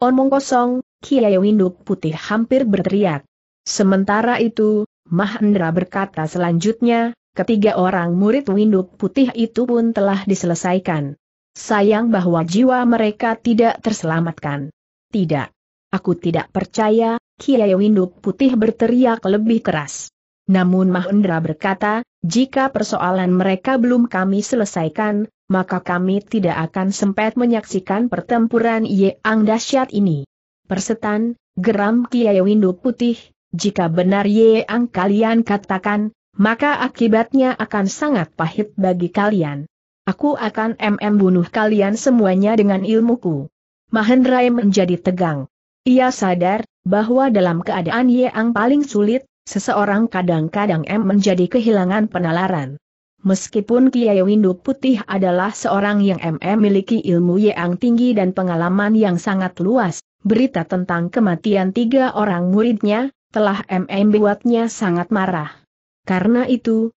Omong kosong, Kiai Winduk Putih hampir berteriak. Sementara itu, Mahendra berkata selanjutnya, ketiga orang murid Winduk Putih itu pun telah diselesaikan. Sayang bahwa jiwa mereka tidak terselamatkan. Tidak. Aku tidak percaya, Kiai Windu Putih berteriak lebih keras. Namun Mahendra berkata, jika persoalan mereka belum kami selesaikan, maka kami tidak akan sempat menyaksikan pertempuran Ang Dasyat ini. Persetan, geram Kiai Windu Putih, jika benar Ang kalian katakan, maka akibatnya akan sangat pahit bagi kalian. Aku akan mm bunuh kalian semuanya dengan ilmuku. Mahendra menjadi tegang. Ia sadar bahwa dalam keadaan yang paling sulit, seseorang kadang-kadang M menjadi kehilangan penalaran. Meskipun Kiai Windu Putih adalah seorang yang MM miliki ilmu yang tinggi dan pengalaman yang sangat luas, berita tentang kematian tiga orang muridnya, telah MM buatnya sangat marah. Karena itu,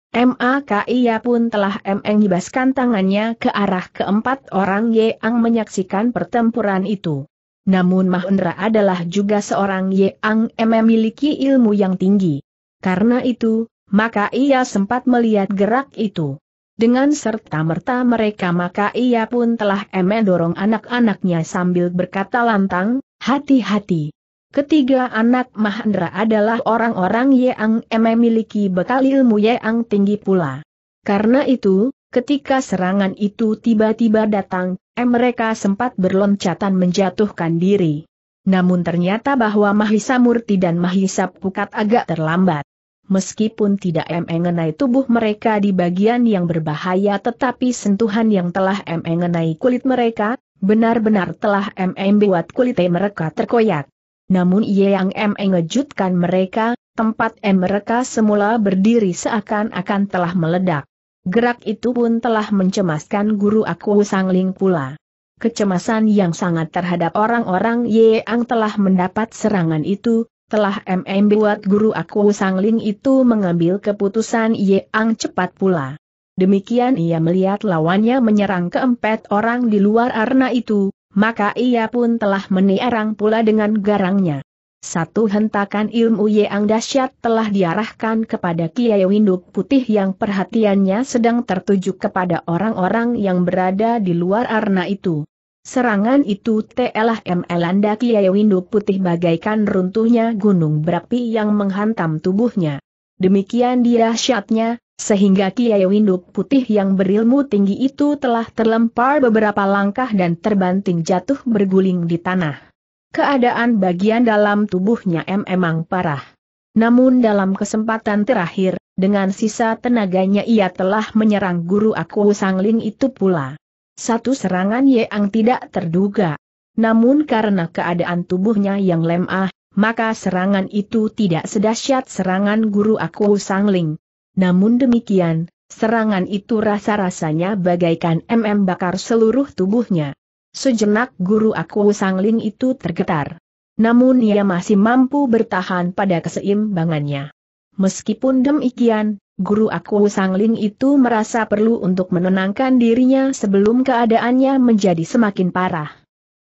ia pun telah MM mengibaskan tangannya ke arah keempat orang yang menyaksikan pertempuran itu. Namun Mahendra adalah juga seorang yang memiliki ilmu yang tinggi. Karena itu, maka ia sempat melihat gerak itu. Dengan serta-merta mereka maka ia pun telah mendorong anak-anaknya sambil berkata lantang, hati-hati. Ketiga anak Mahendra adalah orang-orang yang memiliki bekal ilmu yang tinggi pula. Karena itu, Ketika serangan itu tiba-tiba datang, eh mereka sempat berloncatan menjatuhkan diri. Namun ternyata bahwa Mahisa Murti dan Mahisa Pukat agak terlambat. Meskipun tidak mengenai tubuh mereka di bagian yang berbahaya tetapi sentuhan yang telah mengenai kulit mereka, benar-benar telah membuat kulit mereka terkoyak. Namun ia yang mengejutkan mereka, tempat mereka semula berdiri seakan-akan telah meledak. Gerak itu pun telah mencemaskan guru aku Sangling pula. Kecemasan yang sangat terhadap orang-orang Yeang telah mendapat serangan itu, telah MM buat guru aku Sangling itu mengambil keputusan Yeang cepat pula. Demikian ia melihat lawannya menyerang keempat orang di luar arena itu, maka ia pun telah menierang pula dengan garangnya. Satu hentakan ilmu yang dahsyat telah diarahkan kepada Kiai Winduk Putih yang perhatiannya sedang tertuju kepada orang-orang yang berada di luar arna itu. Serangan itu telah melanda Kiai Winduk Putih bagaikan runtuhnya gunung berapi yang menghantam tubuhnya. Demikian dahsyatnya, sehingga Kiai Winduk Putih yang berilmu tinggi itu telah terlempar beberapa langkah dan terbanting jatuh berguling di tanah keadaan bagian dalam tubuhnya M memang parah. Namun dalam kesempatan terakhir, dengan sisa tenaganya ia telah menyerang guru aku Sangling itu pula. Satu serangan yang tidak terduga. Namun karena keadaan tubuhnya yang lemah, maka serangan itu tidak sedahsyat serangan guru aku Sangling. Namun demikian, serangan itu rasa-rasanya bagaikan MM bakar seluruh tubuhnya. Sejenak guru aku Sangling itu tergetar. Namun ia masih mampu bertahan pada keseimbangannya. Meskipun demikian, guru aku Sangling itu merasa perlu untuk menenangkan dirinya sebelum keadaannya menjadi semakin parah.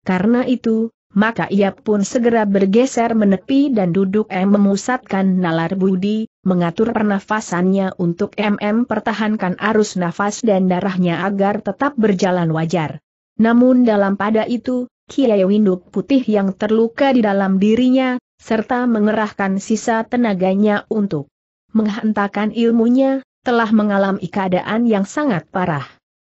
Karena itu, maka ia pun segera bergeser menepi dan duduk em memusatkan nalar budi, mengatur pernafasannya untuk MM pertahankan arus nafas dan darahnya agar tetap berjalan wajar. Namun dalam pada itu, Kiai Winduk Putih yang terluka di dalam dirinya, serta mengerahkan sisa tenaganya untuk menghentakkan ilmunya, telah mengalami keadaan yang sangat parah.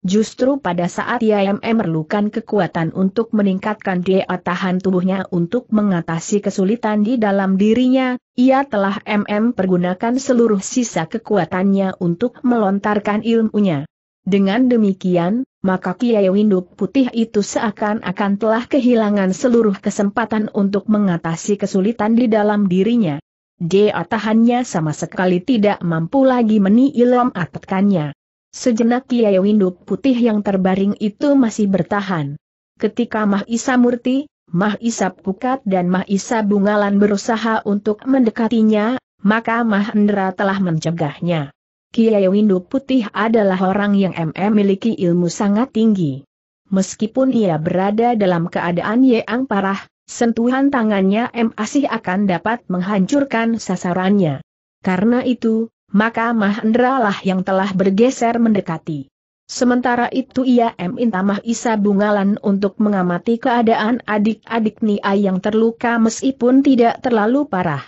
Justru pada saat IMM memerlukan kekuatan untuk meningkatkan daya tahan tubuhnya untuk mengatasi kesulitan di dalam dirinya, ia telah MM pergunakan seluruh sisa kekuatannya untuk melontarkan ilmunya. Dengan demikian, maka Kiai Windu Putih itu seakan-akan telah kehilangan seluruh kesempatan untuk mengatasi kesulitan di dalam dirinya. Dia tahannya sama sekali tidak mampu lagi meniilam atakannya. Sejenak Kiai Windu Putih yang terbaring itu masih bertahan. Ketika Mah Isa Murti, Mah Isa Pukat dan Mah Isa Bungalan berusaha untuk mendekatinya, maka Mahendra telah mencegahnya. Kiai Windu Putih adalah orang yang memiliki ilmu sangat tinggi. Meskipun ia berada dalam keadaan yang parah, sentuhan tangannya M asih akan dapat menghancurkan sasarannya. Karena itu, maka Mahendra lah yang telah bergeser mendekati. Sementara itu ia M Intamah Isa Bungalan untuk mengamati keadaan adik-adik Nia yang terluka meskipun tidak terlalu parah.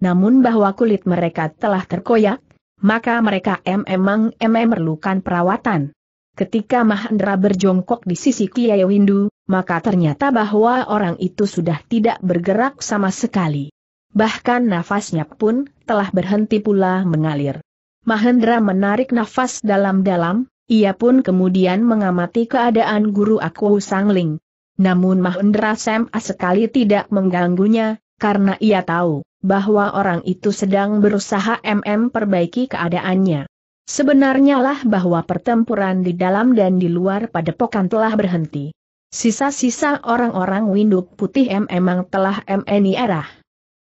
Namun bahwa kulit mereka telah terkoyak, maka mereka memang memerlukan perawatan. Ketika Mahendra berjongkok di sisi Kiai Windu, maka ternyata bahwa orang itu sudah tidak bergerak sama sekali. Bahkan nafasnya pun telah berhenti pula mengalir. Mahendra menarik nafas dalam-dalam, ia pun kemudian mengamati keadaan guru aku Sangling. Namun Mahendra sama sekali tidak mengganggunya, karena ia tahu, bahwa orang itu sedang berusaha MM perbaiki keadaannya. Sebenarnya lah bahwa pertempuran di dalam dan di luar padepokan telah berhenti. Sisa-sisa orang-orang Winduk Putih memang telah MNI arah.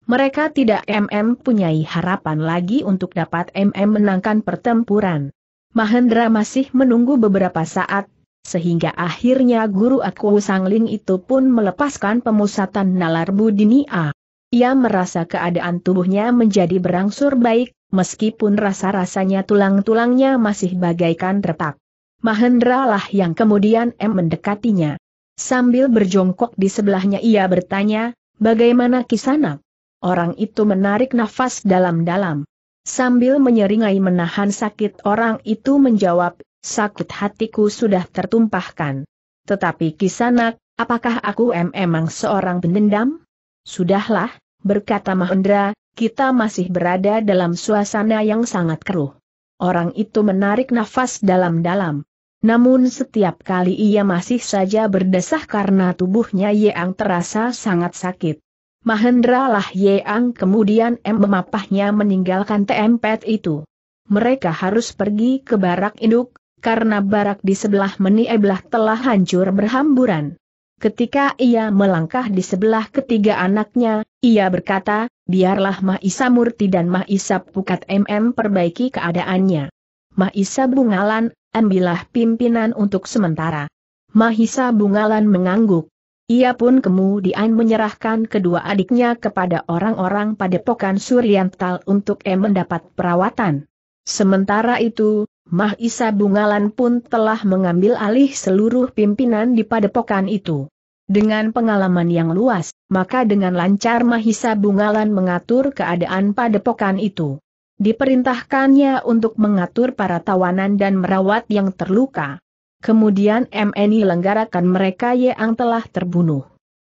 Mereka tidak MM punyai harapan lagi untuk dapat MM menangkan pertempuran. Mahendra masih menunggu beberapa saat sehingga akhirnya guru aku Sangling itu pun melepaskan pemusatan nalar Budinia. Ia merasa keadaan tubuhnya menjadi berangsur baik, meskipun rasa-rasanya tulang-tulangnya masih bagaikan retak. Mahendra lah yang kemudian M mendekatinya. Sambil berjongkok di sebelahnya ia bertanya, bagaimana kisana? Orang itu menarik nafas dalam-dalam. Sambil menyeringai menahan sakit orang itu menjawab, sakit hatiku sudah tertumpahkan. Tetapi kisanak, apakah aku em emang seorang pendendam? Sudahlah, berkata Mahendra, kita masih berada dalam suasana yang sangat keruh. Orang itu menarik nafas dalam-dalam. Namun setiap kali ia masih saja berdesah karena tubuhnya Yeang terasa sangat sakit. Mahendra lah Yeang kemudian M memapahnya meninggalkan tempat itu. Mereka harus pergi ke barak induk, karena barak di sebelah Meni Eblah telah hancur berhamburan. Ketika ia melangkah di sebelah ketiga anaknya, ia berkata, biarlah Mahisa Murti dan Mahisa Pukat MM perbaiki keadaannya. Mahisa Bungalan, ambillah pimpinan untuk sementara. Mahisa Bungalan mengangguk. Ia pun kemudian menyerahkan kedua adiknya kepada orang-orang padepokan Suryantal untuk M mendapat perawatan. Sementara itu, Mahisa Bungalan pun telah mengambil alih seluruh pimpinan di padepokan itu. Dengan pengalaman yang luas, maka dengan lancar Mahisa Bungalan mengatur keadaan padepokan itu. Diperintahkannya untuk mengatur para tawanan dan merawat yang terluka. Kemudian MNI lenggarakan mereka yang telah terbunuh.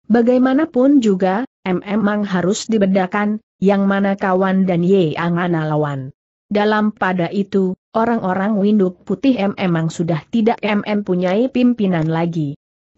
Bagaimanapun juga, MMang harus dibedakan, yang mana kawan dan yang mana lawan. Dalam pada itu, orang-orang winduk Putih MMang sudah tidak MM punyai pimpinan lagi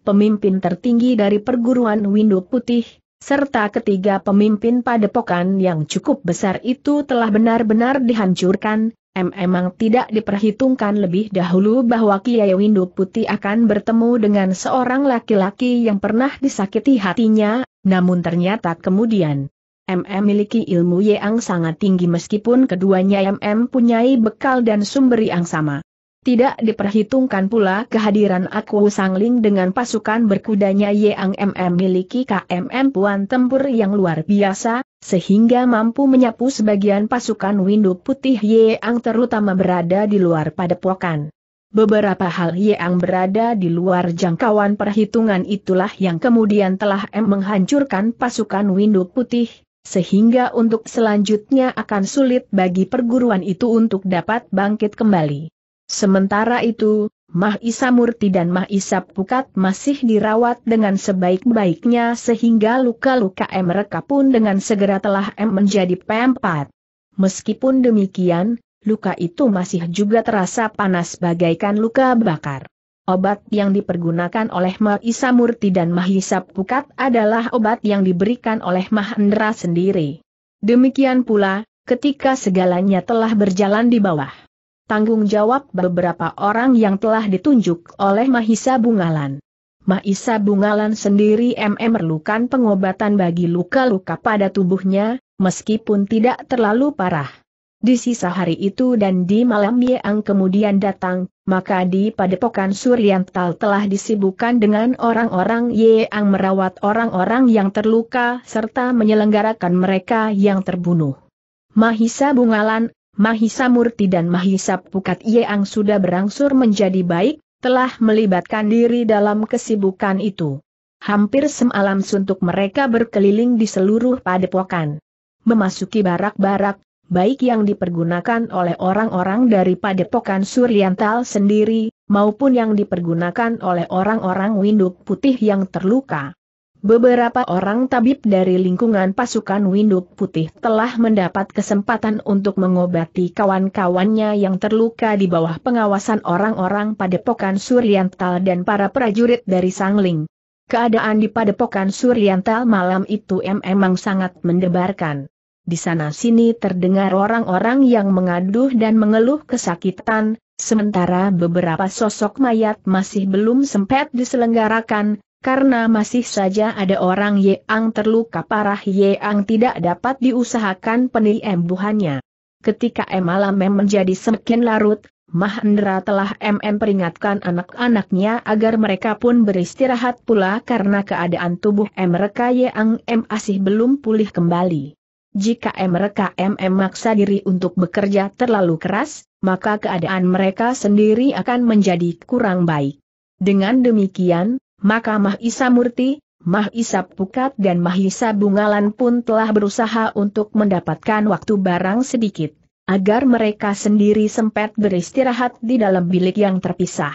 pemimpin tertinggi dari perguruan Windu Putih, serta ketiga pemimpin padepokan yang cukup besar itu telah benar-benar dihancurkan, memang tidak diperhitungkan lebih dahulu bahwa Kiai Windu Putih akan bertemu dengan seorang laki-laki yang pernah disakiti hatinya, namun ternyata kemudian MM miliki ilmu yang sangat tinggi meskipun keduanya MM punyai bekal dan sumber yang sama. Tidak diperhitungkan pula kehadiran Aku Sangling dengan pasukan berkudanya Yang MM miliki KMM Puan Tempur yang luar biasa, sehingga mampu menyapu sebagian pasukan Windu Putih Yang terutama berada di luar padepokan. Beberapa hal yang berada di luar jangkauan perhitungan itulah yang kemudian telah M menghancurkan pasukan Windu Putih, sehingga untuk selanjutnya akan sulit bagi perguruan itu untuk dapat bangkit kembali. Sementara itu, Mah Isa Murti dan Mah Isa Pukat masih dirawat dengan sebaik-baiknya sehingga luka-luka M mereka pun dengan segera telah M menjadi pempat. Meskipun demikian, luka itu masih juga terasa panas bagaikan luka bakar. Obat yang dipergunakan oleh Mah Isa Murti dan Mah Isa Pukat adalah obat yang diberikan oleh Mahendra sendiri. Demikian pula, ketika segalanya telah berjalan di bawah tanggung jawab beberapa orang yang telah ditunjuk oleh Mahisa Bungalan. Mahisa Bungalan sendiri MM memerlukan pengobatan bagi luka-luka pada tubuhnya, meskipun tidak terlalu parah. Di sisa hari itu dan di malam yang kemudian datang, maka di padepokan Suryantal telah disibukkan dengan orang-orang yang merawat orang-orang yang terluka serta menyelenggarakan mereka yang terbunuh. Mahisa Bungalan Mahisa Murti dan Mahisa Pukat Yeang sudah berangsur menjadi baik, telah melibatkan diri dalam kesibukan itu. Hampir semalam suntuk mereka berkeliling di seluruh padepokan. Memasuki barak-barak, baik yang dipergunakan oleh orang-orang dari padepokan Suryantal sendiri, maupun yang dipergunakan oleh orang-orang Winduk Putih yang terluka. Beberapa orang tabib dari lingkungan pasukan Winduk Putih telah mendapat kesempatan untuk mengobati kawan-kawannya yang terluka di bawah pengawasan orang-orang padepokan Suryantal dan para prajurit dari Sangling. Keadaan di padepokan Suryantal malam itu memang sangat mendebarkan. Di sana-sini terdengar orang-orang yang mengaduh dan mengeluh kesakitan, sementara beberapa sosok mayat masih belum sempat diselenggarakan, karena masih saja ada orang yang terluka parah yang tidak dapat diusahakan penyembuhannya. Ketika malam menjadi semakin larut, Mahendra telah MM peringatkan anak-anaknya agar mereka pun beristirahat pula karena keadaan tubuh mereka yang masih belum pulih kembali. Jika mereka MM maksa diri untuk bekerja terlalu keras, maka keadaan mereka sendiri akan menjadi kurang baik. Dengan demikian, maka Mahisa Murti, Mahisa Pukat dan Mahisa Bungalan pun telah berusaha untuk mendapatkan waktu barang sedikit, agar mereka sendiri sempat beristirahat di dalam bilik yang terpisah.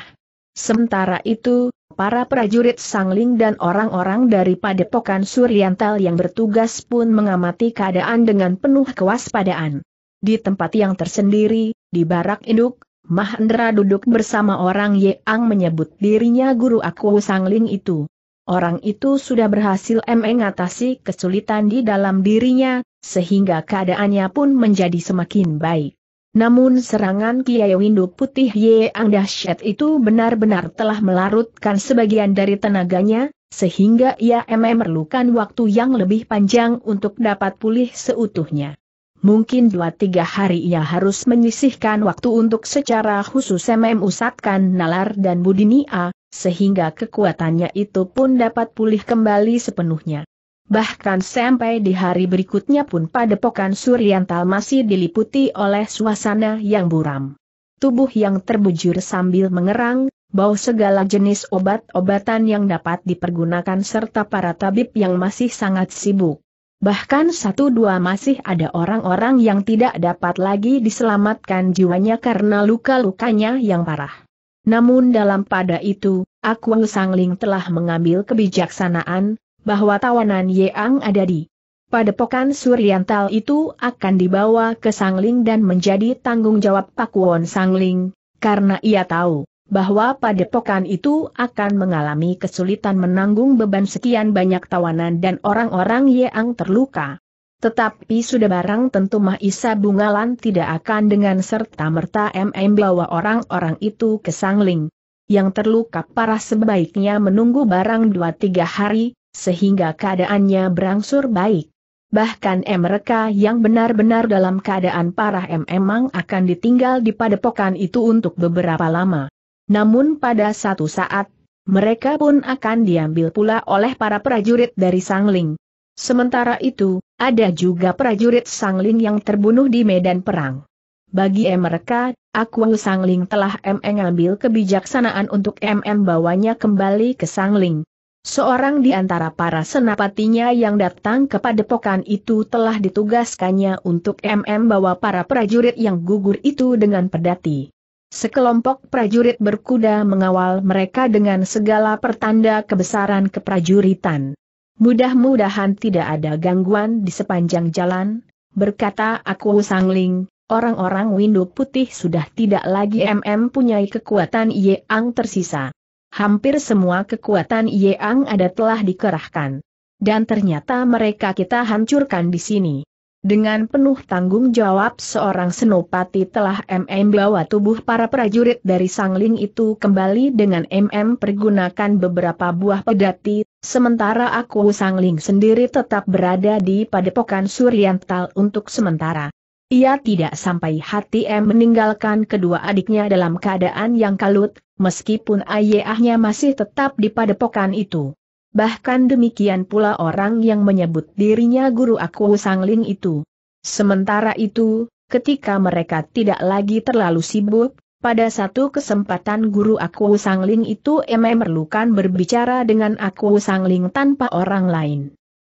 Sementara itu, para prajurit Sangling dan orang-orang dari Padepokan Suryantal yang bertugas pun mengamati keadaan dengan penuh kewaspadaan. Di tempat yang tersendiri, di barak induk, Mahendra duduk bersama orang Ye Ang menyebut dirinya guru aku Sangling itu. Orang itu sudah berhasil mengatasi kesulitan di dalam dirinya, sehingga keadaannya pun menjadi semakin baik. Namun serangan Kiai Windu Putih Ye Ang dahsyat itu benar-benar telah melarutkan sebagian dari tenaganya, sehingga ia memerlukan waktu yang lebih panjang untuk dapat pulih seutuhnya mungkin dua tiga hari ia harus menyisihkan waktu untuk secara khusus memusatkan nalar dan budinia, sehingga kekuatannya itu pun dapat pulih kembali sepenuhnya. Bahkan sampai di hari berikutnya pun padepokan Suryantal masih diliputi oleh suasana yang buram. Tubuh yang terbujur sambil mengerang, bau segala jenis obat-obatan yang dapat dipergunakan serta para tabib yang masih sangat sibuk. Bahkan satu dua masih ada orang-orang yang tidak dapat lagi diselamatkan jiwanya karena luka-lukanya yang parah. Namun dalam pada itu, Akuang Sangling telah mengambil kebijaksanaan, bahwa tawanan Yeang ada di Padepokan Suriantal itu akan dibawa ke Sangling dan menjadi tanggung jawab Pakuwon Sangling, karena ia tahu, bahwa padepokan itu akan mengalami kesulitan menanggung beban sekian banyak tawanan dan orang-orang yang terluka. Tetapi sudah barang tentu Mahisa Bungalan tidak akan dengan serta-merta MM bawa orang-orang itu ke Sangling. Yang terluka parah sebaiknya menunggu barang 2-3 hari, sehingga keadaannya berangsur baik. Bahkan mereka yang benar-benar dalam keadaan parah M memang akan ditinggal di padepokan itu untuk beberapa lama. Namun pada satu saat, mereka pun akan diambil pula oleh para prajurit dari Sang Ling. Sementara itu, ada juga prajurit Sang Ling yang terbunuh di medan perang. Bagi mereka, Aku Ling telah mengambil kebijaksanaan untuk MM bawanya kembali ke Sang Ling. Seorang di antara para senapatinya yang datang kepada pokan itu telah ditugaskannya untuk MM bawa para prajurit yang gugur itu dengan pedati. Sekelompok prajurit berkuda mengawal mereka dengan segala pertanda kebesaran keprajuritan. Mudah-mudahan tidak ada gangguan di sepanjang jalan, berkata aku sangling, orang-orang windu putih sudah tidak lagi MM punyai kekuatan Ye Ang tersisa. Hampir semua kekuatan Ye Ang ada telah dikerahkan. Dan ternyata mereka kita hancurkan di sini. Dengan penuh tanggung jawab seorang senopati telah MM bawa tubuh para prajurit dari sangling itu kembali dengan MM pergunakan beberapa buah pedati, sementara aku sangling sendiri tetap berada di padepokan Suryantal untuk sementara. Ia tidak sampai hati M meninggalkan kedua adiknya dalam keadaan yang kalut, meskipun ayahnya masih tetap di padepokan itu bahkan demikian pula orang yang menyebut dirinya guru aku Sangling itu. Sementara itu, ketika mereka tidak lagi terlalu sibuk, pada satu kesempatan guru aku Sangling itu memerlukan berbicara dengan aku Sangling tanpa orang lain.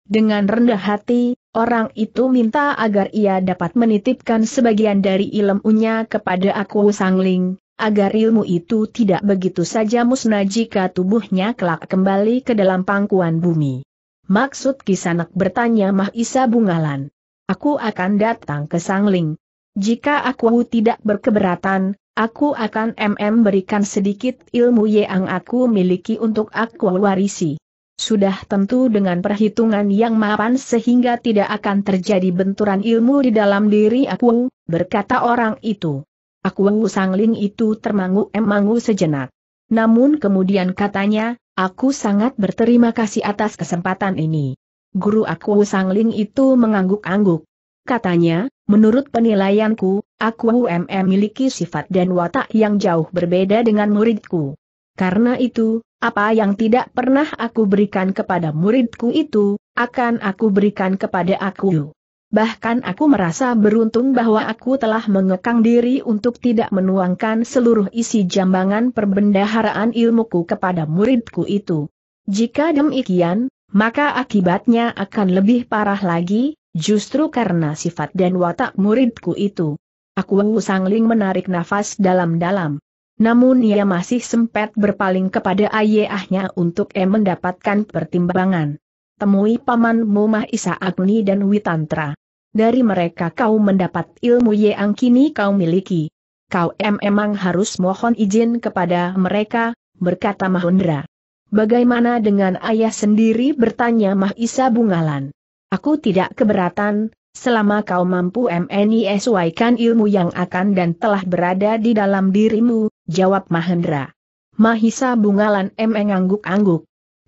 Dengan rendah hati, orang itu minta agar ia dapat menitipkan sebagian dari ilmunya kepada aku Sangling, agar ilmu itu tidak begitu saja musnah jika tubuhnya kelak kembali ke dalam pangkuan bumi. Maksud Kisanak bertanya Mahisa Bungalan. Aku akan datang ke Sangling. Jika aku tidak berkeberatan, aku akan MM berikan sedikit ilmu yang aku miliki untuk aku warisi. Sudah tentu dengan perhitungan yang mapan sehingga tidak akan terjadi benturan ilmu di dalam diri aku, berkata orang itu. Aku Wengu Sangling itu termangu-emangu sejenak. Namun kemudian katanya, aku sangat berterima kasih atas kesempatan ini. Guru aku Sangling itu mengangguk-angguk. Katanya, menurut penilaianku, aku UMM miliki sifat dan watak yang jauh berbeda dengan muridku. Karena itu, apa yang tidak pernah aku berikan kepada muridku itu, akan aku berikan kepada aku bahkan aku merasa beruntung bahwa aku telah mengekang diri untuk tidak menuangkan seluruh isi jambangan perbendaharaan ilmuku kepada muridku itu. Jika demikian, maka akibatnya akan lebih parah lagi, justru karena sifat dan watak muridku itu. Aku Sangling menarik nafas dalam-dalam. Namun ia masih sempat berpaling kepada ayahnya untuk e mendapatkan pertimbangan. Temui pamanmu Mahisa Agni dan Witantra dari mereka kau mendapat ilmu yang kini kau miliki. Kau em emang harus mohon izin kepada mereka, berkata Mahendra. Bagaimana dengan ayah sendiri bertanya Mahisa Bungalan. Aku tidak keberatan, selama kau mampu menyesuaikan ilmu yang akan dan telah berada di dalam dirimu, jawab Mahendra. Mahisa Bungalan mengangguk angguk-angguk.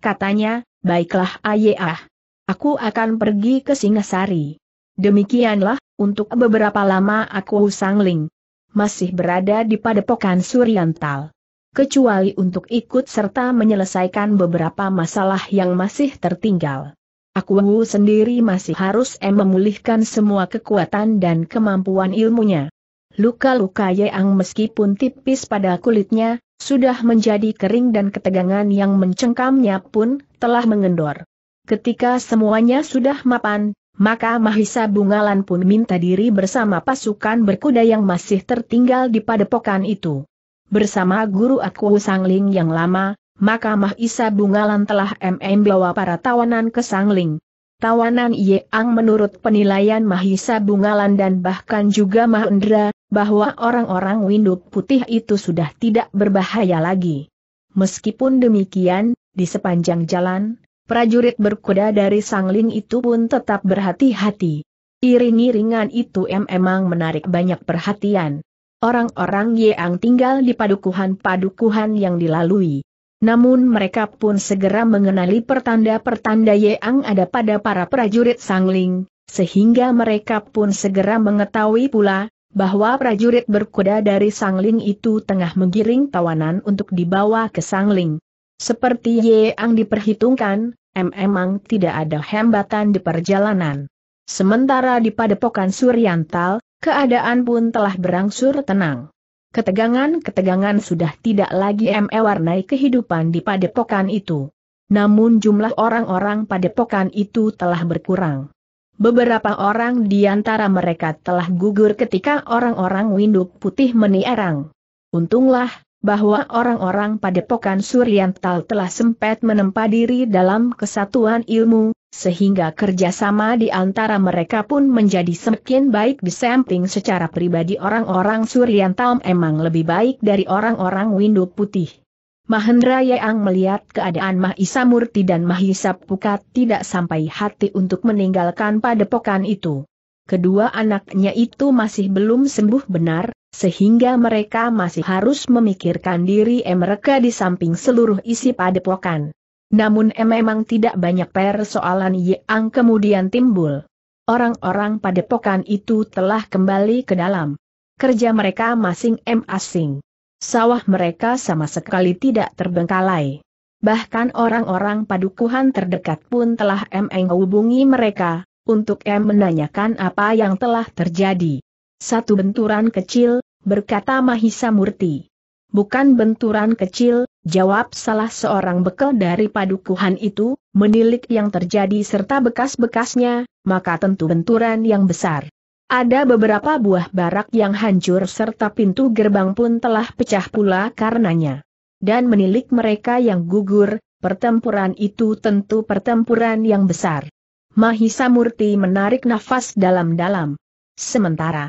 Katanya, baiklah ayah. Aku akan pergi ke Singasari. Demikianlah, untuk beberapa lama aku sangling. Masih berada di padepokan Suriantal. Kecuali untuk ikut serta menyelesaikan beberapa masalah yang masih tertinggal. Aku sendiri masih harus memulihkan semua kekuatan dan kemampuan ilmunya. Luka-luka yang meskipun tipis pada kulitnya, sudah menjadi kering dan ketegangan yang mencengkamnya pun telah mengendor. Ketika semuanya sudah mapan, maka Mahisa Bungalan pun minta diri bersama pasukan berkuda yang masih tertinggal di padepokan itu. Bersama guru Aku Sangling yang lama, maka Mahisa Bungalan telah MM bawa para tawanan ke Sangling. Tawanan Ye Ang menurut penilaian Mahisa Bungalan dan bahkan juga Mahendra, bahwa orang-orang Winduk Putih itu sudah tidak berbahaya lagi. Meskipun demikian, di sepanjang jalan, prajurit berkuda dari sangling itu pun tetap berhati-hati. Iring-iringan itu memang menarik banyak perhatian. Orang-orang Yeang tinggal di padukuhan-padukuhan yang dilalui. Namun mereka pun segera mengenali pertanda-pertanda Yeang ada pada para prajurit sangling, sehingga mereka pun segera mengetahui pula, bahwa prajurit berkuda dari Sangling itu tengah menggiring tawanan untuk dibawa ke Sangling. Seperti yang diperhitungkan, memang tidak ada hambatan di perjalanan. Sementara di padepokan Suryantal, keadaan pun telah berangsur tenang. Ketegangan-ketegangan sudah tidak lagi mewarnai kehidupan di padepokan itu. Namun jumlah orang-orang padepokan itu telah berkurang. Beberapa orang di antara mereka telah gugur ketika orang-orang Windu Putih menierang. Untunglah, bahwa orang-orang padepokan Suryantal telah sempat menempa diri dalam kesatuan ilmu, sehingga kerjasama di antara mereka pun menjadi semakin baik di samping secara pribadi orang-orang Suryantal emang lebih baik dari orang-orang Windu Putih. Mahendra Yang melihat keadaan Mahisa Murti dan Mahisa Pukat tidak sampai hati untuk meninggalkan padepokan itu. Kedua anaknya itu masih belum sembuh benar, sehingga mereka masih harus memikirkan diri mereka di samping seluruh isi padepokan. Namun memang tidak banyak persoalan yang kemudian timbul. Orang-orang padepokan itu telah kembali ke dalam. Kerja mereka masing-masing. Sawah mereka sama sekali tidak terbengkalai. Bahkan orang-orang padukuhan terdekat pun telah menghubungi mereka, untuk menanyakan apa yang telah terjadi. Satu benturan kecil, berkata Mahisa Murti. Bukan benturan kecil, jawab salah seorang bekel dari padukuhan itu, menilik yang terjadi serta bekas-bekasnya, maka tentu benturan yang besar. Ada beberapa buah barak yang hancur serta pintu gerbang pun telah pecah pula karenanya. Dan menilik mereka yang gugur, pertempuran itu tentu pertempuran yang besar. Mahisa Murti menarik nafas dalam-dalam. Sementara,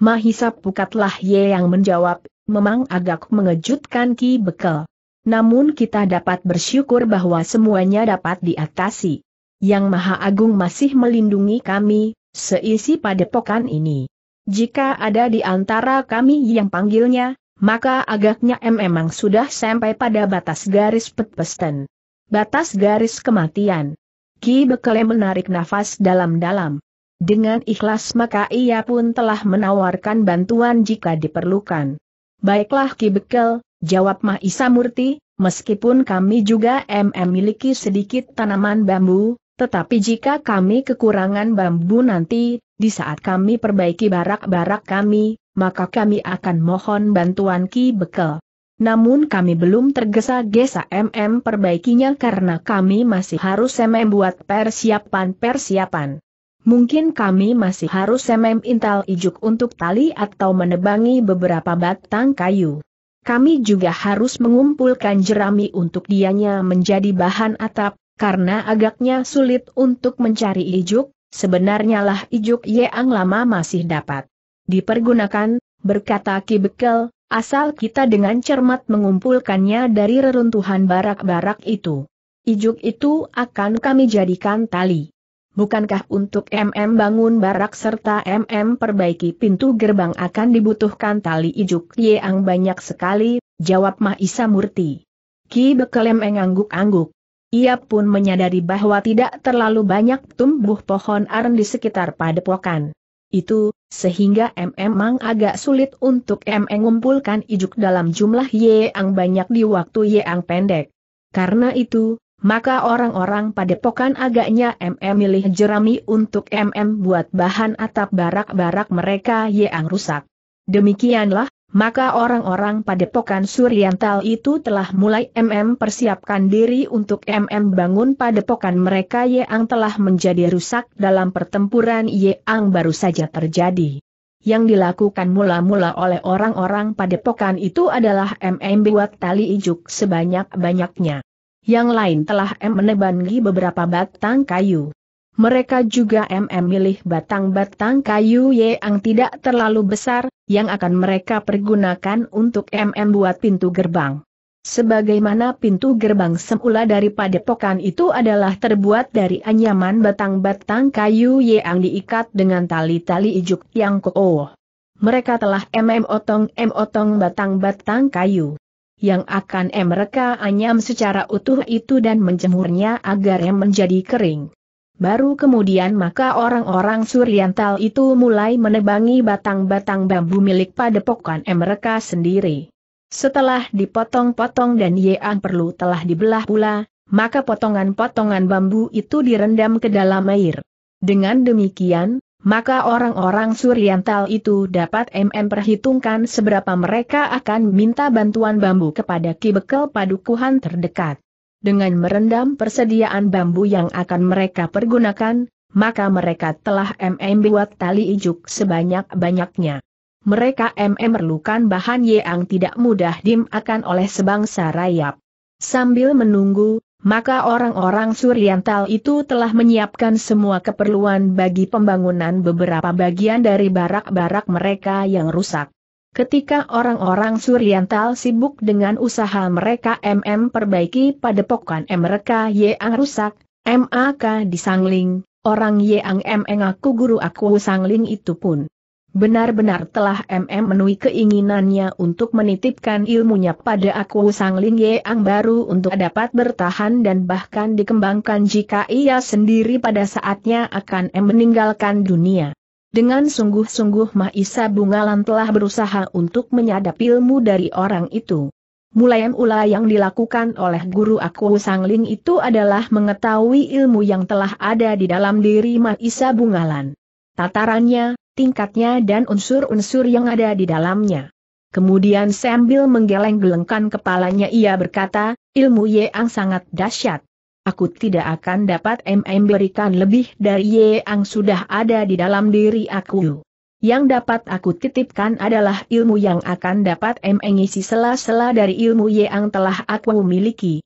Mahisa Pukatlah Ye yang menjawab, memang agak mengejutkan Ki Bekel. Namun kita dapat bersyukur bahwa semuanya dapat diatasi. Yang Maha Agung masih melindungi kami, seisi padepokan ini. Jika ada di antara kami yang panggilnya, maka agaknya M memang sudah sampai pada batas garis petpesten. Batas garis kematian. Ki Bekele menarik nafas dalam-dalam. Dengan ikhlas maka ia pun telah menawarkan bantuan jika diperlukan. Baiklah Ki Bekel, jawab Mahisa Murti, meskipun kami juga memiliki sedikit tanaman bambu, tetapi jika kami kekurangan bambu nanti, di saat kami perbaiki barak-barak kami, maka kami akan mohon bantuan Ki Bekel. Namun kami belum tergesa-gesa MM perbaikinya karena kami masih harus MM buat persiapan-persiapan. Mungkin kami masih harus semem intal ijuk untuk tali atau menebangi beberapa batang kayu. Kami juga harus mengumpulkan jerami untuk dianya menjadi bahan atap, karena agaknya sulit untuk mencari ijuk, sebenarnya lah ijuk yang lama masih dapat dipergunakan, berkata Ki Bekel, asal kita dengan cermat mengumpulkannya dari reruntuhan barak-barak itu. Ijuk itu akan kami jadikan tali bukankah untuk MM bangun barak serta MM perbaiki pintu gerbang akan dibutuhkan tali ijuk yang banyak sekali, jawab Mahisa Murti. Ki Bekelem mengangguk-angguk. Ia pun menyadari bahwa tidak terlalu banyak tumbuh pohon aren di sekitar padepokan. Itu, sehingga MM mang agak sulit untuk MM mengumpulkan ijuk dalam jumlah yang banyak di waktu yang pendek. Karena itu, maka orang-orang padepokan agaknya MM milih jerami untuk MM buat bahan atap barak-barak mereka yang rusak. Demikianlah, maka orang-orang padepokan Suriantal itu telah mulai MM persiapkan diri untuk MM bangun padepokan mereka yang telah menjadi rusak dalam pertempuran yang baru saja terjadi. Yang dilakukan mula-mula oleh orang-orang padepokan itu adalah MM buat tali ijuk sebanyak-banyaknya yang lain telah m menebangi beberapa batang kayu. Mereka juga m memilih batang-batang kayu yang tidak terlalu besar, yang akan mereka pergunakan untuk m buat pintu gerbang. Sebagaimana pintu gerbang semula dari padepokan itu adalah terbuat dari anyaman batang-batang kayu yang diikat dengan tali-tali ijuk yang kokoh. Mereka telah MM otong-M otong batang-batang kayu yang akan mereka anyam secara utuh itu dan menjemurnya agar em menjadi kering. Baru kemudian maka orang-orang Suriantal itu mulai menebangi batang-batang bambu milik padepokan mereka sendiri. Setelah dipotong-potong dan yang perlu telah dibelah pula, maka potongan-potongan bambu itu direndam ke dalam air. Dengan demikian, maka orang-orang Suriantal itu dapat MM perhitungkan seberapa mereka akan minta bantuan bambu kepada kibekel padukuhan terdekat. Dengan merendam persediaan bambu yang akan mereka pergunakan, maka mereka telah MM buat tali ijuk sebanyak-banyaknya. Mereka MM memerlukan bahan yang tidak mudah dimakan oleh sebangsa rayap. Sambil menunggu, maka orang-orang Suriantal itu telah menyiapkan semua keperluan bagi pembangunan beberapa bagian dari barak-barak mereka yang rusak. Ketika orang-orang Suriantal sibuk dengan usaha mereka MM perbaiki padepokan mereka yang rusak, MAK disangling, orang yang MM aku guru aku sangling itu pun Benar-benar telah MM menuhi keinginannya untuk menitipkan ilmunya pada aku Sang Lin Yeang baru untuk dapat bertahan dan bahkan dikembangkan jika ia sendiri pada saatnya akan M meninggalkan dunia. Dengan sungguh-sungguh Mahisa Bungalan telah berusaha untuk menyadap ilmu dari orang itu. mulai ula yang dilakukan oleh guru aku Sangling itu adalah mengetahui ilmu yang telah ada di dalam diri Mahisa Bungalan. Tatarannya, tingkatnya dan unsur-unsur yang ada di dalamnya. Kemudian sambil menggeleng-gelengkan kepalanya ia berkata, ilmu Yeang sangat dahsyat. Aku tidak akan dapat MM berikan lebih dari Yeang sudah ada di dalam diri aku. Yang dapat aku titipkan adalah ilmu yang akan dapat mengisi sela-sela dari ilmu yang telah aku miliki.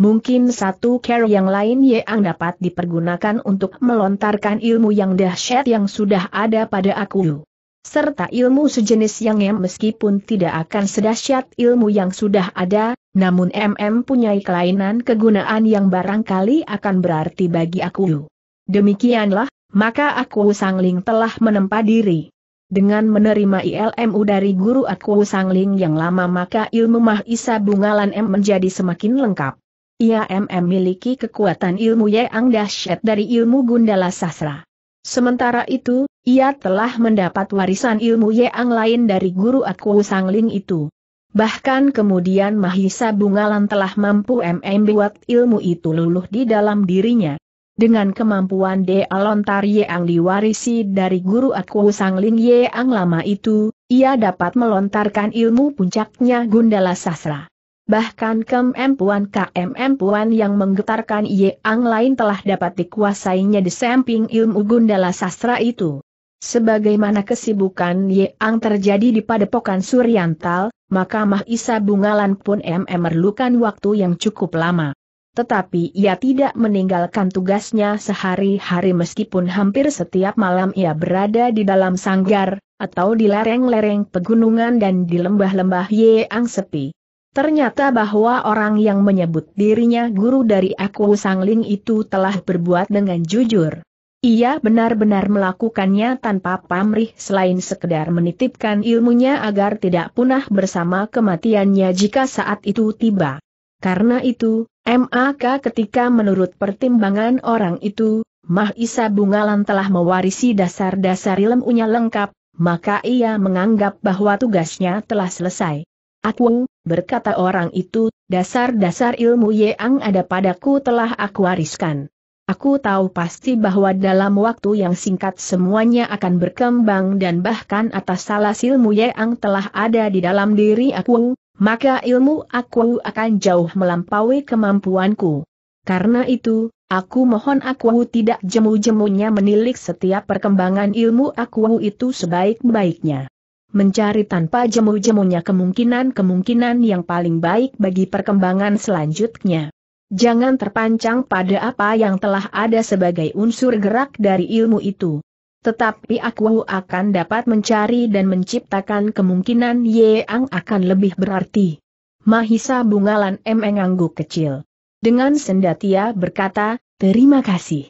Mungkin satu care yang lain yang dapat dipergunakan untuk melontarkan ilmu yang dahsyat yang sudah ada pada aku. Serta ilmu sejenis yang em meskipun tidak akan sedahsyat ilmu yang sudah ada, namun MM punya kelainan kegunaan yang barangkali akan berarti bagi aku. Demikianlah, maka aku Sangling telah menempa diri. Dengan menerima ILMU dari guru aku Sangling yang lama maka ilmu Mahisa Bungalan M menjadi semakin lengkap. Ia memiliki kekuatan ilmu yang dahsyat dari ilmu Gundala Sasra. Sementara itu, ia telah mendapat warisan ilmu yang lain dari guru aku Ling itu. Bahkan kemudian Mahisa Bungalan telah mampu buat ilmu itu luluh di dalam dirinya. Dengan kemampuan De Alontar yang diwarisi dari guru aku Sangling yang lama itu, ia dapat melontarkan ilmu puncaknya Gundala Sasra. Bahkan kemempuan kemempuan yang menggetarkan Ye Ang lain telah dapat dikuasainya di samping ilmu gundala sastra itu. Sebagaimana kesibukan Ye Ang terjadi di padepokan Suryantal, maka Mahisa Bungalan pun memerlukan waktu yang cukup lama. Tetapi ia tidak meninggalkan tugasnya sehari-hari meskipun hampir setiap malam ia berada di dalam sanggar, atau di lereng-lereng pegunungan dan di lembah-lembah Ye Ang sepi. Ternyata bahwa orang yang menyebut dirinya guru dari aku Sangling itu telah berbuat dengan jujur. Ia benar-benar melakukannya tanpa pamrih selain sekedar menitipkan ilmunya agar tidak punah bersama kematiannya jika saat itu tiba. Karena itu, MAK ketika menurut pertimbangan orang itu, Mahisa Bungalan telah mewarisi dasar-dasar ilmunya lengkap, maka ia menganggap bahwa tugasnya telah selesai. Atweng, berkata orang itu, dasar-dasar ilmu yang ada padaku telah aku wariskan. Aku tahu pasti bahwa dalam waktu yang singkat semuanya akan berkembang dan bahkan atas salah ilmu yang telah ada di dalam diri aku, maka ilmu aku akan jauh melampaui kemampuanku. Karena itu, aku mohon aku tidak jemu-jemunya menilik setiap perkembangan ilmu aku itu sebaik-baiknya mencari tanpa jemu-jemunya kemungkinan-kemungkinan yang paling baik bagi perkembangan selanjutnya. Jangan terpancang pada apa yang telah ada sebagai unsur gerak dari ilmu itu. Tetapi aku akan dapat mencari dan menciptakan kemungkinan yang akan lebih berarti. Mahisa Bungalan M. Engangguk kecil. Dengan sendatia berkata, terima kasih.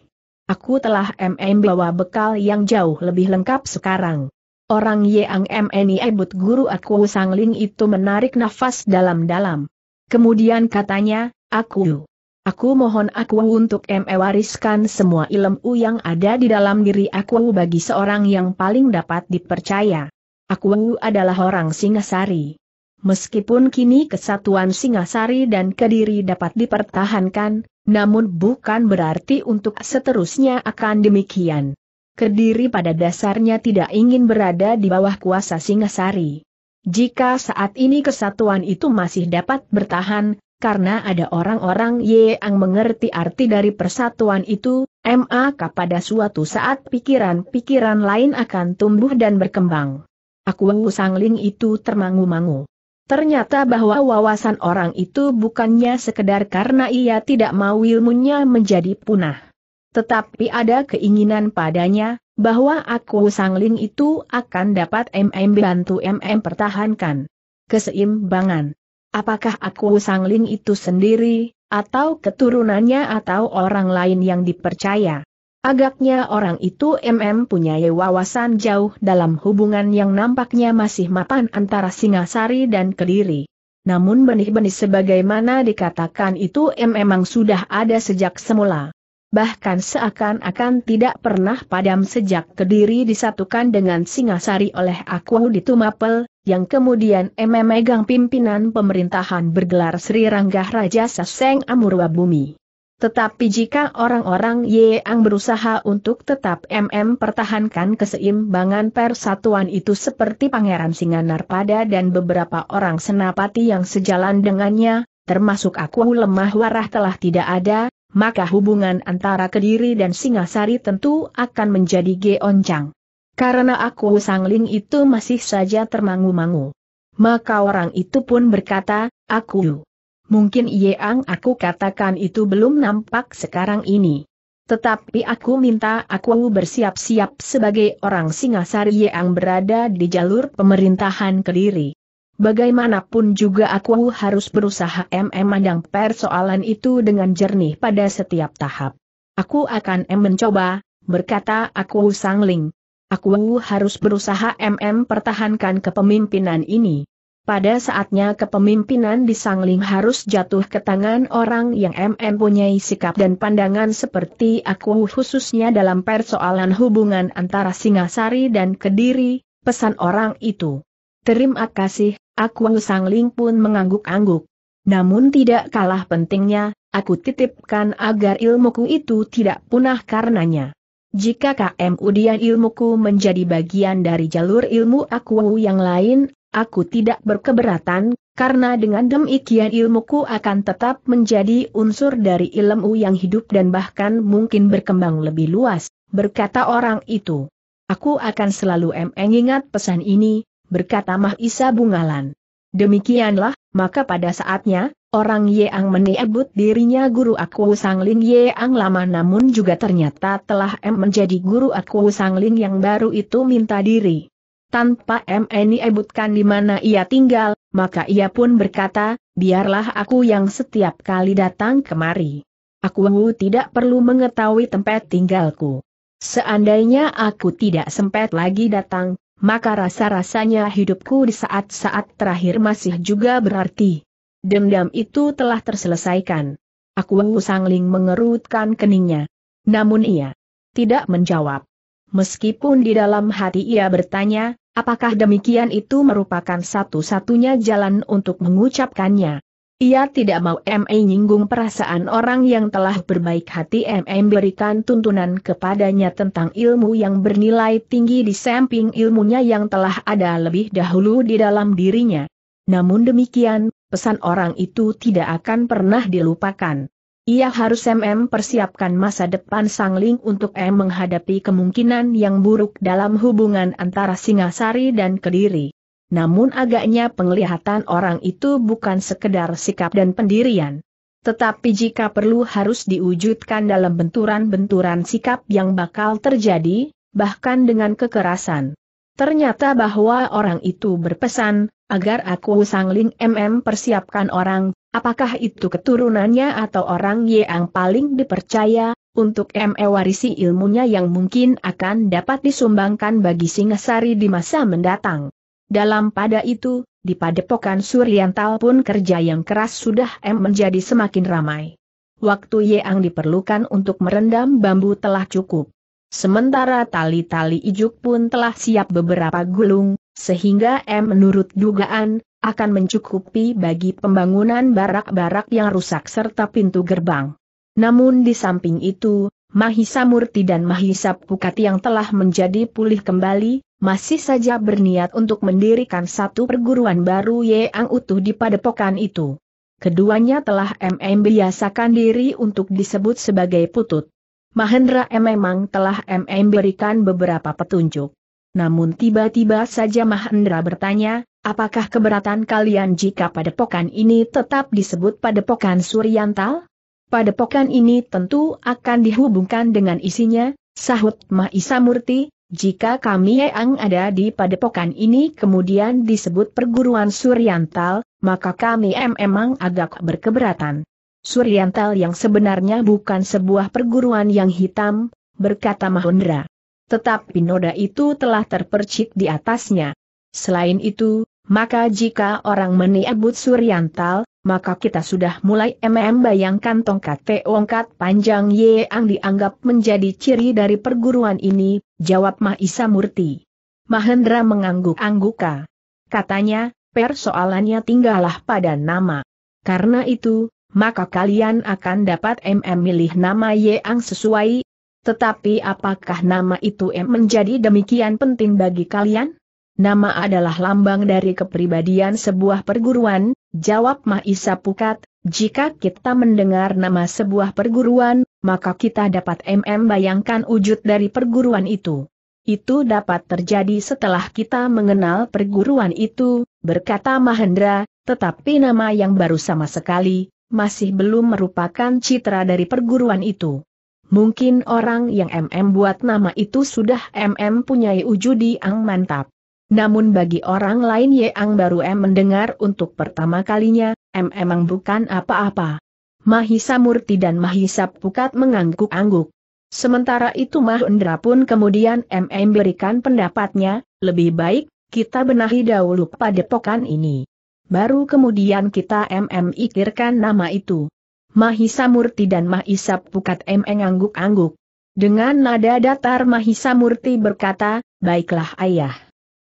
Aku telah MM bawa bekal yang jauh lebih lengkap sekarang. Orang Yang MNI Ebut Guru Aku Sangling itu menarik nafas dalam-dalam. Kemudian katanya, Aku. Aku mohon aku untuk mewariskan semua ilmu yang ada di dalam diri aku bagi seorang yang paling dapat dipercaya. Aku adalah orang Singasari. Meskipun kini kesatuan Singasari dan Kediri dapat dipertahankan, namun bukan berarti untuk seterusnya akan demikian. Kediri pada dasarnya tidak ingin berada di bawah kuasa Singasari. Jika saat ini kesatuan itu masih dapat bertahan, karena ada orang-orang yang mengerti arti dari persatuan itu, maka pada suatu saat pikiran-pikiran lain akan tumbuh dan berkembang. Aku Sangling itu termangu-mangu. Ternyata bahwa wawasan orang itu bukannya sekedar karena ia tidak mau ilmunya menjadi punah. Tetapi ada keinginan padanya, bahwa aku Sang Ling itu akan dapat MM bantu MM pertahankan keseimbangan. Apakah aku Sang Ling itu sendiri, atau keturunannya atau orang lain yang dipercaya? Agaknya orang itu MM punya wawasan jauh dalam hubungan yang nampaknya masih mapan antara Singasari dan Kediri. Namun benih-benih sebagaimana dikatakan itu MM memang sudah ada sejak semula bahkan seakan-akan tidak pernah padam sejak Kediri disatukan dengan Singasari oleh Akwu di Tumapel, yang kemudian memegang pimpinan pemerintahan bergelar Sri Ranggah Raja Saseng Amurwa Bumi. Tetapi jika orang-orang Yeang berusaha untuk tetap MM pertahankan keseimbangan persatuan itu seperti Pangeran Singanarpada dan beberapa orang senapati yang sejalan dengannya, termasuk aku lemah warah telah tidak ada, maka hubungan antara Kediri dan Singasari tentu akan menjadi geoncang. Karena aku Sangling itu masih saja termangu-mangu. Maka orang itu pun berkata, aku. Mungkin Yeang aku katakan itu belum nampak sekarang ini. Tetapi aku minta aku bersiap-siap sebagai orang Singasari yang berada di jalur pemerintahan Kediri. Bagaimanapun juga aku harus berusaha memandang persoalan itu dengan jernih pada setiap tahap. Aku akan mencoba, berkata aku sangling. Aku harus berusaha MM pertahankan kepemimpinan ini. Pada saatnya kepemimpinan di Sangling harus jatuh ke tangan orang yang MM punyai sikap dan pandangan seperti aku khususnya dalam persoalan hubungan antara Singasari dan Kediri, pesan orang itu. Terima kasih, Aku Sang Ling pun mengangguk-angguk. Namun tidak kalah pentingnya, aku titipkan agar ilmuku itu tidak punah karenanya. Jika KM ujian ilmuku menjadi bagian dari jalur ilmu aku yang lain, aku tidak berkeberatan, karena dengan demikian ilmuku akan tetap menjadi unsur dari ilmu yang hidup dan bahkan mungkin berkembang lebih luas, berkata orang itu. Aku akan selalu mengingat pesan ini, berkata Isa Bungalan. Demikianlah, maka pada saatnya, orang Yeang menyebut dirinya guru aku Sangling Yeang lama namun juga ternyata telah M menjadi guru aku Ling yang baru itu minta diri. Tanpa M menyebutkan di mana ia tinggal, maka ia pun berkata, biarlah aku yang setiap kali datang kemari. Aku tidak perlu mengetahui tempat tinggalku. Seandainya aku tidak sempat lagi datang, maka rasa-rasanya hidupku di saat-saat terakhir masih juga berarti. Dendam itu telah terselesaikan. Aku Sangling mengerutkan keningnya. Namun ia tidak menjawab. Meskipun di dalam hati ia bertanya, apakah demikian itu merupakan satu-satunya jalan untuk mengucapkannya. Ia tidak mau M.A. nyinggung perasaan orang yang telah berbaik hati M.A. berikan tuntunan kepadanya tentang ilmu yang bernilai tinggi di samping ilmunya yang telah ada lebih dahulu di dalam dirinya. Namun demikian, pesan orang itu tidak akan pernah dilupakan. Ia harus MM persiapkan masa depan sang Ling untuk M menghadapi kemungkinan yang buruk dalam hubungan antara Singasari dan Kediri namun agaknya penglihatan orang itu bukan sekedar sikap dan pendirian. Tetapi jika perlu harus diwujudkan dalam benturan-benturan sikap yang bakal terjadi, bahkan dengan kekerasan. Ternyata bahwa orang itu berpesan, agar aku sangling MM persiapkan orang, apakah itu keturunannya atau orang yang paling dipercaya, untuk ME warisi ilmunya yang mungkin akan dapat disumbangkan bagi Singasari di masa mendatang. Dalam pada itu, di padepokan Suryantal pun kerja yang keras sudah M menjadi semakin ramai. Waktu yang diperlukan untuk merendam bambu telah cukup. Sementara tali-tali ijuk pun telah siap beberapa gulung, sehingga M menurut dugaan, akan mencukupi bagi pembangunan barak-barak yang rusak serta pintu gerbang. Namun di samping itu, Mahisa Murti dan Mahisa Pukat yang telah menjadi pulih kembali, masih saja berniat untuk mendirikan satu perguruan baru yang utuh di padepokan itu. Keduanya telah MM biasakan diri untuk disebut sebagai putut. Mahendra memang telah MM berikan beberapa petunjuk. Namun tiba-tiba saja Mahendra bertanya, apakah keberatan kalian jika padepokan ini tetap disebut padepokan Suryantal? Padepokan ini tentu akan dihubungkan dengan isinya, sahut Mahisa Murti, jika kami yang ada di padepokan ini kemudian disebut perguruan Suryantal, maka kami memang agak berkeberatan. Suryantal yang sebenarnya bukan sebuah perguruan yang hitam, berkata Mahendra. Tetapi noda itu telah terpercik di atasnya. Selain itu, maka jika orang meniabut Suryantal, maka kita sudah mulai MM bayangkan tongkat teongkat panjang yang dianggap menjadi ciri dari perguruan ini, jawab Mahisa Murti. Mahendra mengangguk-angguka. Katanya, persoalannya tinggallah pada nama. Karena itu, maka kalian akan dapat MM milih nama yang sesuai. Tetapi apakah nama itu M menjadi demikian penting bagi kalian? Nama adalah lambang dari kepribadian sebuah perguruan, jawab Mahisa Pukat, jika kita mendengar nama sebuah perguruan, maka kita dapat MM bayangkan wujud dari perguruan itu. Itu dapat terjadi setelah kita mengenal perguruan itu, berkata Mahendra, tetapi nama yang baru sama sekali, masih belum merupakan citra dari perguruan itu. Mungkin orang yang MM buat nama itu sudah MM punyai ujudi ang mantap. Namun bagi orang lain Yeang baru M mendengar untuk pertama kalinya, M emang bukan apa-apa. Mahisa Murti dan Mahisa Pukat mengangguk-angguk. Sementara itu Mahendra pun kemudian MM berikan pendapatnya, lebih baik, kita benahi dahulu pada pokan ini. Baru kemudian kita MM ikirkan nama itu. Mahisa Murti dan Mahisa Pukat MM ngangguk-angguk. Dengan nada datar Mahisa Murti berkata, baiklah ayah.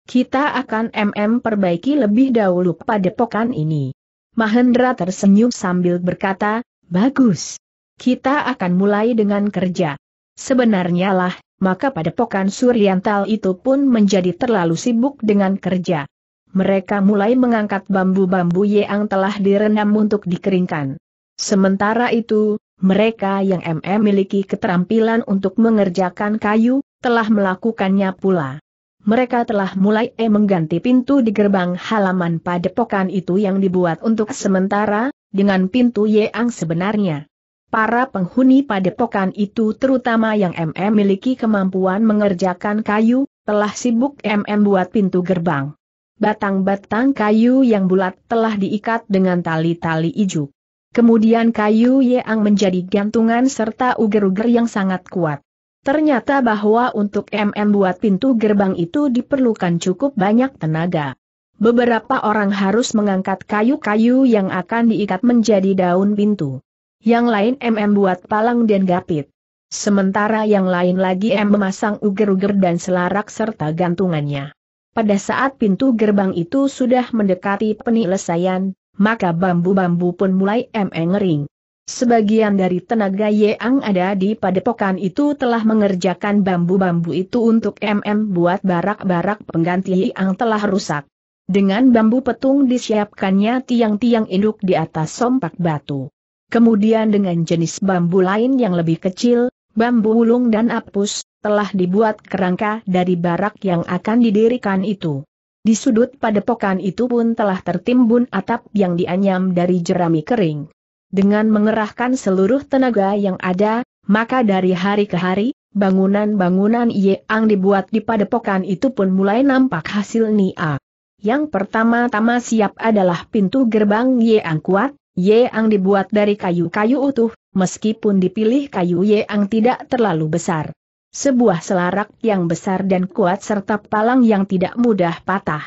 Kita akan MM perbaiki lebih dahulu pada pokan ini. Mahendra tersenyum sambil berkata, bagus. Kita akan mulai dengan kerja. Sebenarnya lah, maka pokan Suryantal itu pun menjadi terlalu sibuk dengan kerja. Mereka mulai mengangkat bambu-bambu yang telah direndam untuk dikeringkan. Sementara itu, mereka yang MM miliki keterampilan untuk mengerjakan kayu, telah melakukannya pula mereka telah mulai e mengganti pintu di gerbang halaman padepokan itu yang dibuat untuk sementara, dengan pintu yang sebenarnya. Para penghuni padepokan itu terutama yang MM miliki kemampuan mengerjakan kayu, telah sibuk MM buat pintu gerbang. Batang-batang kayu yang bulat telah diikat dengan tali-tali ijuk. Kemudian kayu yang menjadi gantungan serta uger-uger yang sangat kuat. Ternyata bahwa untuk MM buat pintu gerbang itu diperlukan cukup banyak tenaga. Beberapa orang harus mengangkat kayu-kayu yang akan diikat menjadi daun pintu. Yang lain MM buat palang dan gapit. Sementara yang lain lagi M memasang uger-uger dan selarak serta gantungannya. Pada saat pintu gerbang itu sudah mendekati penyelesaian, maka bambu-bambu pun mulai M ngering. Sebagian dari tenaga Yeang ada di padepokan itu telah mengerjakan bambu-bambu itu untuk MM buat barak-barak pengganti yang telah rusak. Dengan bambu petung disiapkannya tiang-tiang induk di atas sompak batu. Kemudian dengan jenis bambu lain yang lebih kecil, bambu ulung dan apus, telah dibuat kerangka dari barak yang akan didirikan itu. Di sudut padepokan itu pun telah tertimbun atap yang dianyam dari jerami kering. Dengan mengerahkan seluruh tenaga yang ada, maka dari hari ke hari, bangunan-bangunan yang dibuat di padepokan itu pun mulai nampak hasil Nia. Yang pertama-tama siap adalah pintu gerbang yang kuat, yang dibuat dari kayu-kayu utuh, meskipun dipilih kayu yang tidak terlalu besar. Sebuah selarak yang besar dan kuat serta palang yang tidak mudah patah.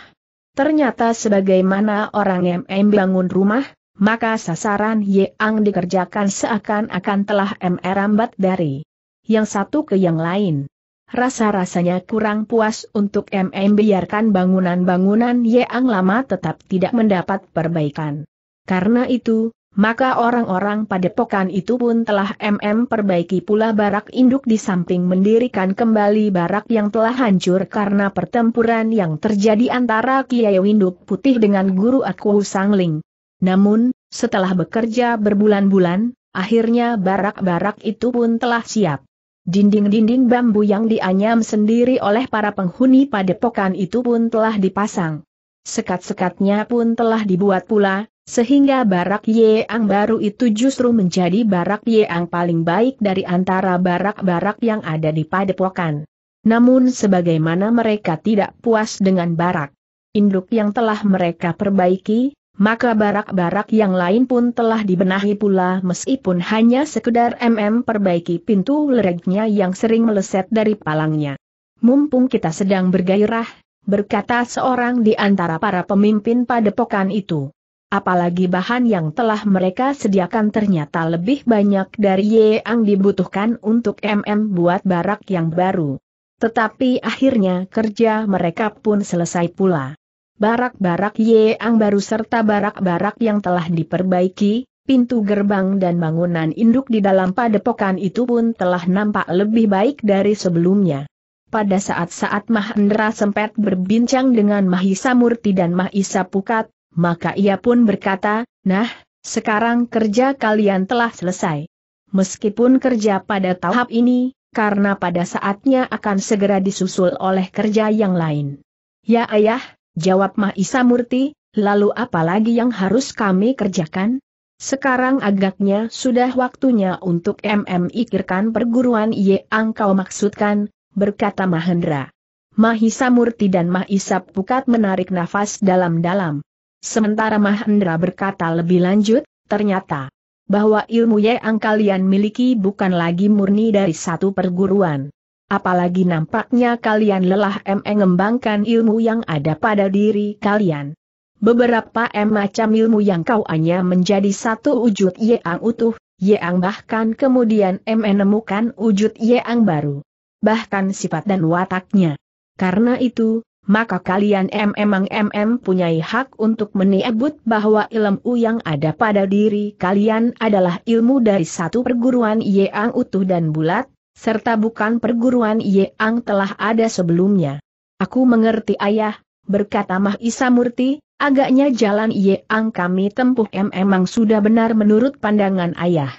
Ternyata sebagaimana orang MM bangun rumah, maka sasaran yang dikerjakan seakan-akan telah merambat dari yang satu ke yang lain. Rasa-rasanya kurang puas untuk MM biarkan bangunan-bangunan yang lama tetap tidak mendapat perbaikan. Karena itu, maka orang-orang padepokan itu pun telah MM perbaiki pula barak induk di samping mendirikan kembali barak yang telah hancur karena pertempuran yang terjadi antara Kiai Winduk Putih dengan Guru Aku Sangling. Namun, setelah bekerja berbulan-bulan, akhirnya barak-barak itu pun telah siap. Dinding-dinding bambu yang dianyam sendiri oleh para penghuni padepokan itu pun telah dipasang. Sekat-sekatnya pun telah dibuat pula, sehingga barak Yeang baru itu justru menjadi barak Yeang paling baik dari antara barak-barak yang ada di padepokan. Namun sebagaimana mereka tidak puas dengan barak induk yang telah mereka perbaiki, maka barak-barak yang lain pun telah dibenahi pula meskipun hanya sekedar MM perbaiki pintu leregnya yang sering meleset dari palangnya. Mumpung kita sedang bergairah, berkata seorang di antara para pemimpin padepokan itu. Apalagi bahan yang telah mereka sediakan ternyata lebih banyak dari yang dibutuhkan untuk MM buat barak yang baru. Tetapi akhirnya kerja mereka pun selesai pula barak-barak yang baru serta barak-barak yang telah diperbaiki, pintu gerbang dan bangunan induk di dalam padepokan itu pun telah nampak lebih baik dari sebelumnya. Pada saat-saat Mahendra sempat berbincang dengan Mahisa Murti dan Mahisa Pukat, maka ia pun berkata, Nah, sekarang kerja kalian telah selesai. Meskipun kerja pada tahap ini, karena pada saatnya akan segera disusul oleh kerja yang lain. Ya ayah, jawab Mahisa Murti, lalu apa lagi yang harus kami kerjakan? Sekarang agaknya sudah waktunya untuk MM ikirkan perguruan Ye Angkau maksudkan, berkata Mahendra. Mahisa Murti dan Mahisa Pukat menarik nafas dalam-dalam. Sementara Mahendra berkata lebih lanjut, ternyata bahwa ilmu Ye angkalian kalian miliki bukan lagi murni dari satu perguruan. Apalagi nampaknya kalian lelah mengembangkan ilmu yang ada pada diri kalian. Beberapa M macam ilmu yang kau hanya menjadi satu wujud yang utuh, yang bahkan kemudian M menemukan wujud yang baru. Bahkan sifat dan wataknya. Karena itu, maka kalian M memang MM punyai hak untuk menyebut bahwa ilmu yang ada pada diri kalian adalah ilmu dari satu perguruan yang utuh dan bulat, serta bukan perguruan Yeang telah ada sebelumnya. Aku mengerti ayah, berkata Mah Murti, agaknya jalan Yeang kami tempuh memang sudah benar menurut pandangan ayah.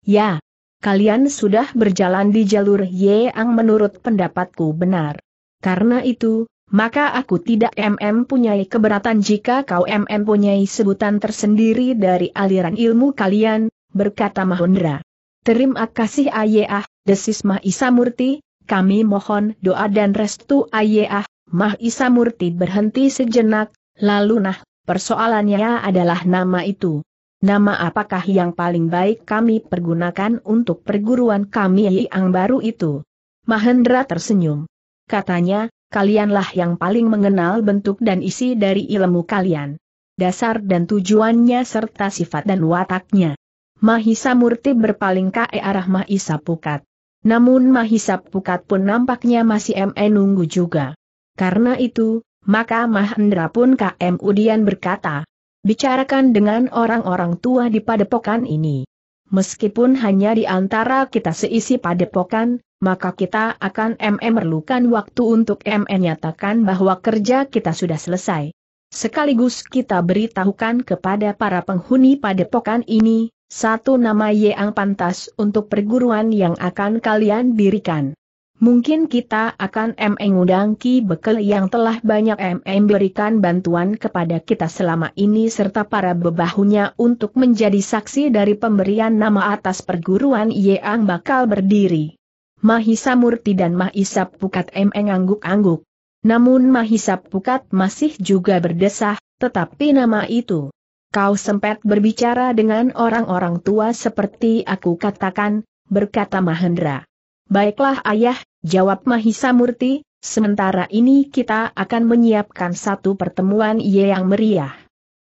Ya, kalian sudah berjalan di jalur Yeang menurut pendapatku benar. Karena itu, maka aku tidak MM punyai keberatan jika kau MM punyai sebutan tersendiri dari aliran ilmu kalian, berkata Mahendra. Terima kasih ayah, desis Mah Isa Murti, kami mohon doa dan restu Ayah, Mah Isa Murti berhenti sejenak, lalu nah, persoalannya adalah nama itu. Nama apakah yang paling baik kami pergunakan untuk perguruan kami yang baru itu? Mahendra tersenyum. Katanya, kalianlah yang paling mengenal bentuk dan isi dari ilmu kalian. Dasar dan tujuannya serta sifat dan wataknya. Mahisa Murti berpaling ke arah Mahisa Pukat. Namun Mahisap Pukat pun nampaknya masih MN e nunggu juga. Karena itu, maka Mahendra pun KM Udian berkata, bicarakan dengan orang-orang tua di padepokan ini. Meskipun hanya di antara kita seisi padepokan, maka kita akan MM e merlukan waktu untuk MM e nyatakan bahwa kerja kita sudah selesai. Sekaligus kita beritahukan kepada para penghuni padepokan ini, satu nama yang pantas untuk perguruan yang akan kalian dirikan. Mungkin kita akan mengundang Ki Bekel yang telah banyak memberikan bantuan kepada kita selama ini serta para bebahunya untuk menjadi saksi dari pemberian nama atas perguruan yang bakal berdiri. Mahisa Murti dan Mahisa Pukat MM angguk-angguk. Namun Mahisa Pukat masih juga berdesah, tetapi nama itu Kau sempat berbicara dengan orang-orang tua seperti aku katakan, berkata Mahendra. Baiklah ayah, jawab Mahisa Murti, sementara ini kita akan menyiapkan satu pertemuan yang meriah.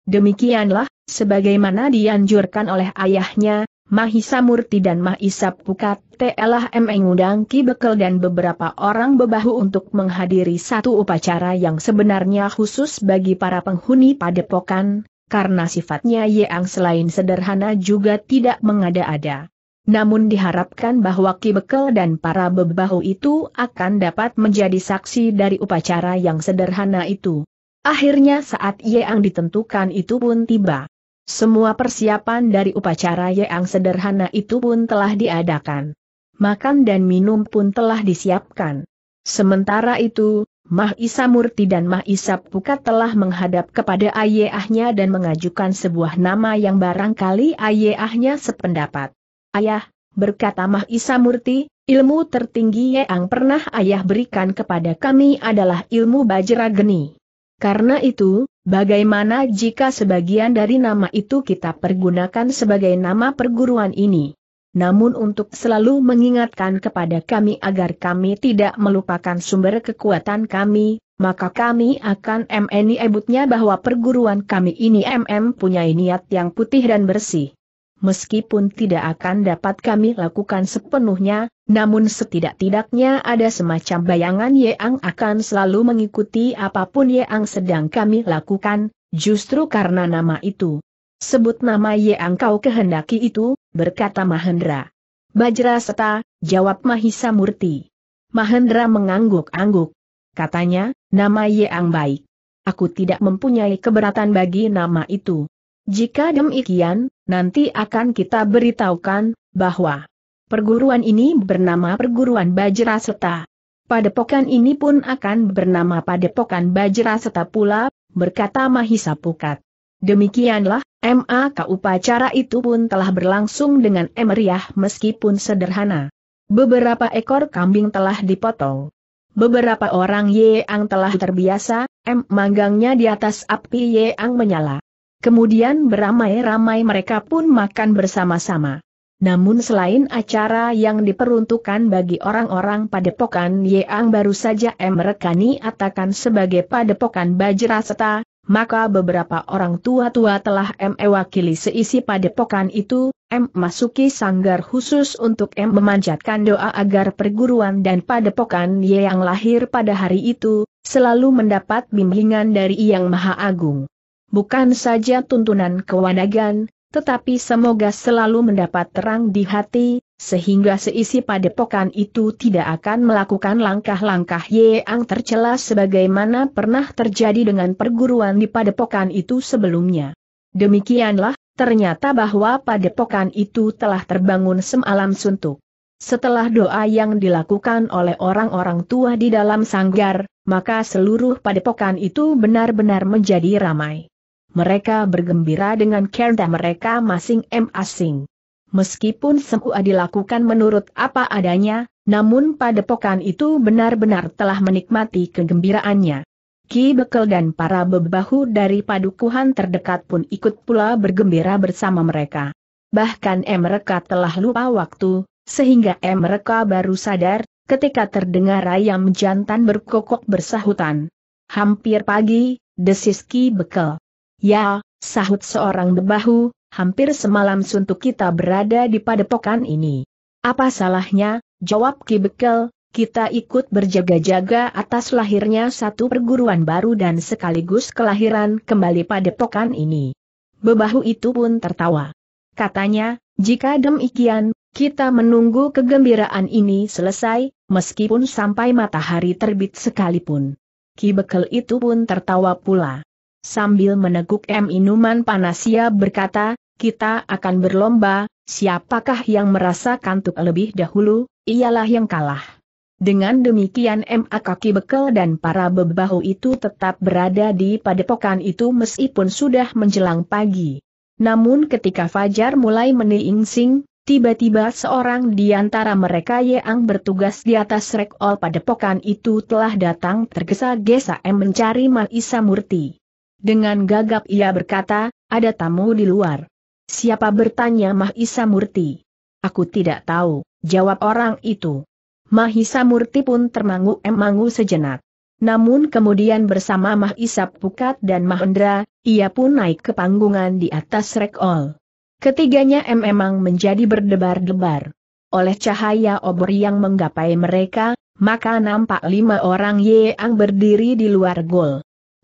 Demikianlah, sebagaimana dianjurkan oleh ayahnya, Mahisa Murti dan Mahisa Pukat telah mengundang Ki Bekel dan beberapa orang bebahu untuk menghadiri satu upacara yang sebenarnya khusus bagi para penghuni padepokan, karena sifatnya Yang selain sederhana juga tidak mengada-ada. Namun diharapkan bahwa Ki Bekel dan para bebahu itu akan dapat menjadi saksi dari upacara yang sederhana itu. Akhirnya saat Yang ditentukan itu pun tiba. Semua persiapan dari upacara Yang sederhana itu pun telah diadakan. Makan dan minum pun telah disiapkan. Sementara itu, Mah Isa Murti dan Mah Isa Pukat telah menghadap kepada ayahnya dan mengajukan sebuah nama yang barangkali ayahnya sependapat. Ayah, berkata Mah Isa Murti, ilmu tertinggi yang pernah ayah berikan kepada kami adalah ilmu bajra geni. Karena itu, bagaimana jika sebagian dari nama itu kita pergunakan sebagai nama perguruan ini? namun untuk selalu mengingatkan kepada kami agar kami tidak melupakan sumber kekuatan kami, maka kami akan MNI ebutnya bahwa perguruan kami ini MM punya niat yang putih dan bersih. Meskipun tidak akan dapat kami lakukan sepenuhnya, namun setidak-tidaknya ada semacam bayangan Yeang akan selalu mengikuti apapun Yeang sedang kami lakukan, justru karena nama itu. Sebut nama Yeang kau kehendaki itu, berkata Mahendra. Bajra Seta, jawab Mahisa Murti. Mahendra mengangguk-angguk. Katanya, nama Yeang baik. Aku tidak mempunyai keberatan bagi nama itu. Jika demikian, nanti akan kita beritahukan, bahwa perguruan ini bernama Perguruan Bajra Seta. Padepokan ini pun akan bernama Padepokan Bajra Seta pula, berkata Mahisa Pukat. Demikianlah, MAK upacara itu pun telah berlangsung dengan emeriah meskipun sederhana. Beberapa ekor kambing telah dipotong. Beberapa orang Yeang telah terbiasa, M manggangnya di atas api Yeang menyala. Kemudian beramai-ramai mereka pun makan bersama-sama. Namun selain acara yang diperuntukkan bagi orang-orang padepokan Yeang baru saja M rekani atakan sebagai padepokan Bajra Seta, maka beberapa orang tua-tua telah mewakili seisi padepokan itu, M masuki sanggar khusus untuk M memanjatkan doa agar perguruan dan padepokan Y yang lahir pada hari itu, selalu mendapat bimbingan dari Yang Maha Agung. Bukan saja tuntunan kewanagan, tetapi semoga selalu mendapat terang di hati, sehingga seisi padepokan itu tidak akan melakukan langkah-langkah yang tercela sebagaimana pernah terjadi dengan perguruan di padepokan itu sebelumnya. Demikianlah, ternyata bahwa padepokan itu telah terbangun semalam suntuk. Setelah doa yang dilakukan oleh orang-orang tua di dalam sanggar, maka seluruh padepokan itu benar-benar menjadi ramai. Mereka bergembira dengan kerda mereka masing-masing. Meskipun semua dilakukan menurut apa adanya, namun padepokan itu benar-benar telah menikmati kegembiraannya. Ki Bekel dan para bebahu dari padukuhan terdekat pun ikut pula bergembira bersama mereka. Bahkan mereka telah lupa waktu, sehingga mereka baru sadar, ketika terdengar ayam jantan berkokok bersahutan. Hampir pagi, desis Ki Bekel. Ya, sahut seorang bebahu, hampir semalam suntuk kita berada di padepokan ini. Apa salahnya, jawab Ki Bekel, kita ikut berjaga-jaga atas lahirnya satu perguruan baru dan sekaligus kelahiran kembali padepokan ini. Bebahu itu pun tertawa. Katanya, jika demikian, kita menunggu kegembiraan ini selesai, meskipun sampai matahari terbit sekalipun. Ki Bekel itu pun tertawa pula. Sambil meneguk M. Inuman Panasia berkata, kita akan berlomba, siapakah yang merasa kantuk lebih dahulu, ialah yang kalah. Dengan demikian MA Kaki Bekel dan para bebahu itu tetap berada di padepokan itu meskipun sudah menjelang pagi. Namun ketika Fajar mulai meniingsing, tiba-tiba seorang di antara mereka yang bertugas di atas rekol padepokan itu telah datang tergesa-gesa M mencari Maisa Murti. Dengan gagap ia berkata, ada tamu di luar. Siapa bertanya Mahisa Murti? Aku tidak tahu, jawab orang itu. Mahisa Murti pun termangu-emangu sejenak. Namun kemudian bersama Mahisa Pukat dan Mahendra, ia pun naik ke panggungan di atas rekol. Ketiganya memang menjadi berdebar-debar. Oleh cahaya obor yang menggapai mereka, maka nampak lima orang yang berdiri di luar gol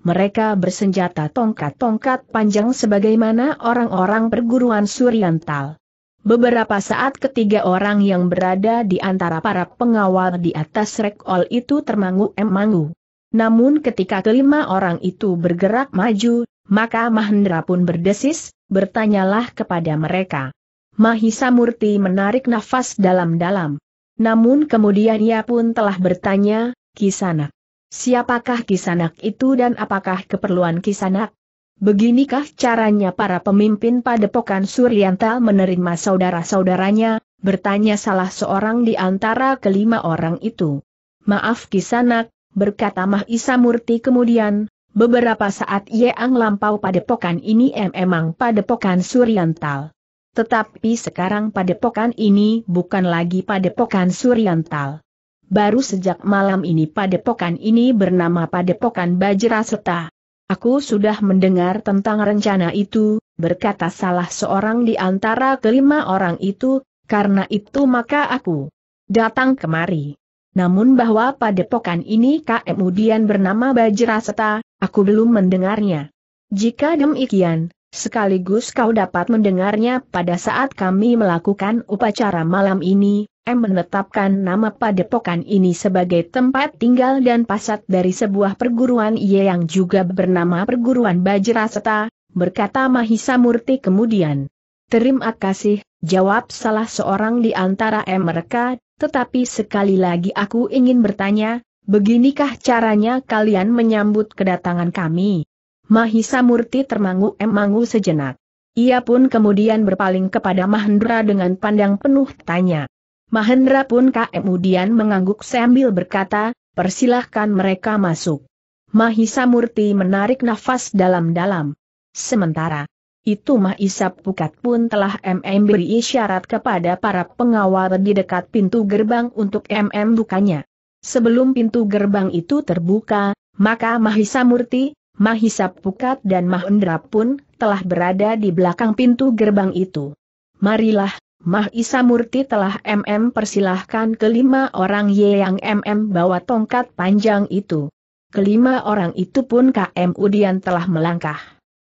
mereka bersenjata tongkat-tongkat panjang sebagaimana orang-orang perguruan Suriantal. Beberapa saat ketiga orang yang berada di antara para pengawal di atas rekol itu termangu-emangu. Namun ketika kelima orang itu bergerak maju, maka Mahendra pun berdesis, bertanyalah kepada mereka. Mahisa Murti menarik nafas dalam-dalam. Namun kemudian ia pun telah bertanya, Kisanak, Siapakah Kisanak itu dan apakah keperluan Kisanak? Beginikah caranya para pemimpin padepokan Suryanta menerima saudara-saudaranya, bertanya salah seorang di antara kelima orang itu. Maaf Kisanak, berkata Mahisa Murti kemudian, beberapa saat Yeang lampau padepokan ini memang padepokan Suryantal. Tetapi sekarang padepokan ini bukan lagi padepokan Suryantal baru sejak malam ini padepokan ini bernama Padepokan Bajraseta. Aku sudah mendengar tentang rencana itu, berkata salah seorang di antara kelima orang itu, karena itu maka aku datang kemari. Namun bahwa padepokan ini kemudian bernama Bajraseta, aku belum mendengarnya. Jika demikian, Sekaligus kau dapat mendengarnya pada saat kami melakukan upacara malam ini, M menetapkan nama padepokan ini sebagai tempat tinggal dan pasat dari sebuah perguruan Y yang juga bernama perguruan Bajraseta, berkata Mahisa Murti kemudian. Terima kasih, jawab salah seorang di antara M mereka, tetapi sekali lagi aku ingin bertanya, Beginikah caranya kalian menyambut kedatangan kami? Mahisa Murti termangu-emangu sejenak. Ia pun kemudian berpaling kepada Mahendra dengan pandang penuh tanya. Mahendra pun kemudian mengangguk sambil berkata, persilahkan mereka masuk. Mahisa Murti menarik nafas dalam-dalam. Sementara itu Mahisa Pukat pun telah MM beri isyarat kepada para pengawal di dekat pintu gerbang untuk MM bukanya. Sebelum pintu gerbang itu terbuka, maka Mahisa Murti, Mahisa Pukat dan Mahendra pun telah berada di belakang pintu gerbang itu. Marilah, Mahisa Murti telah MM persilahkan kelima orang Y yang MM bawa tongkat panjang itu. Kelima orang itu pun KM Udian telah melangkah.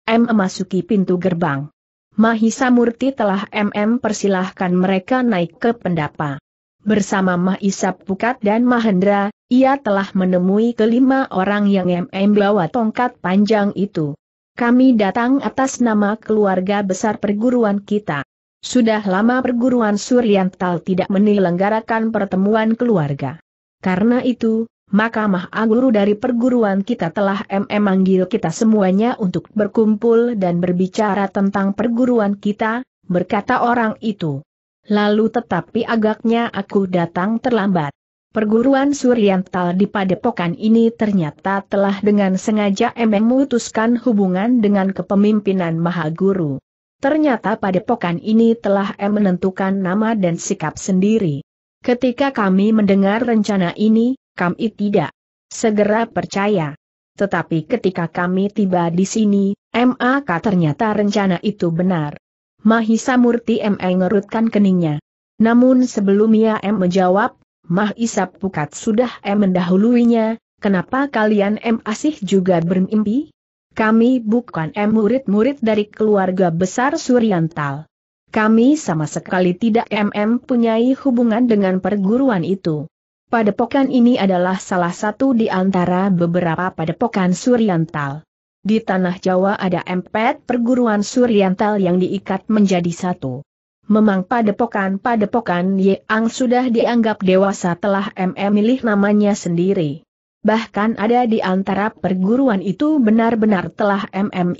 M memasuki pintu gerbang. Mahisa Murti telah MM persilahkan mereka naik ke pendapa. Bersama Mahisa Pukat dan Mahendra, ia telah menemui kelima orang yang MM bawa tongkat panjang itu. Kami datang atas nama keluarga besar perguruan kita. Sudah lama perguruan Suriantal tidak menyelenggarakan pertemuan keluarga. Karena itu, Mahkamah Agung dari perguruan kita telah MM manggil kita semuanya untuk berkumpul dan berbicara tentang perguruan kita, berkata orang itu. Lalu tetapi agaknya aku datang terlambat. Perguruan Suryantal di Padepokan ini ternyata telah dengan sengaja memutuskan hubungan dengan kepemimpinan Mahaguru. Ternyata Padepokan ini telah menentukan nama dan sikap sendiri. Ketika kami mendengar rencana ini, kami tidak segera percaya. Tetapi ketika kami tiba di sini, MAK ternyata rencana itu benar. Mahisa Murti ME ngerutkan keningnya. Namun sebelum ia M menjawab, Mah Isap Pukat sudah em mendahuluinya, kenapa kalian em asih juga bermimpi? Kami bukan em murid-murid dari keluarga besar Suriantal. Kami sama sekali tidak MM punyai hubungan dengan perguruan itu. Padepokan ini adalah salah satu di antara beberapa padepokan Suriantal. Di Tanah Jawa ada empat perguruan Suriantal yang diikat menjadi satu memang padepokan-padepokan Ang sudah dianggap dewasa telah MM namanya sendiri. Bahkan ada di antara perguruan itu benar-benar telah MM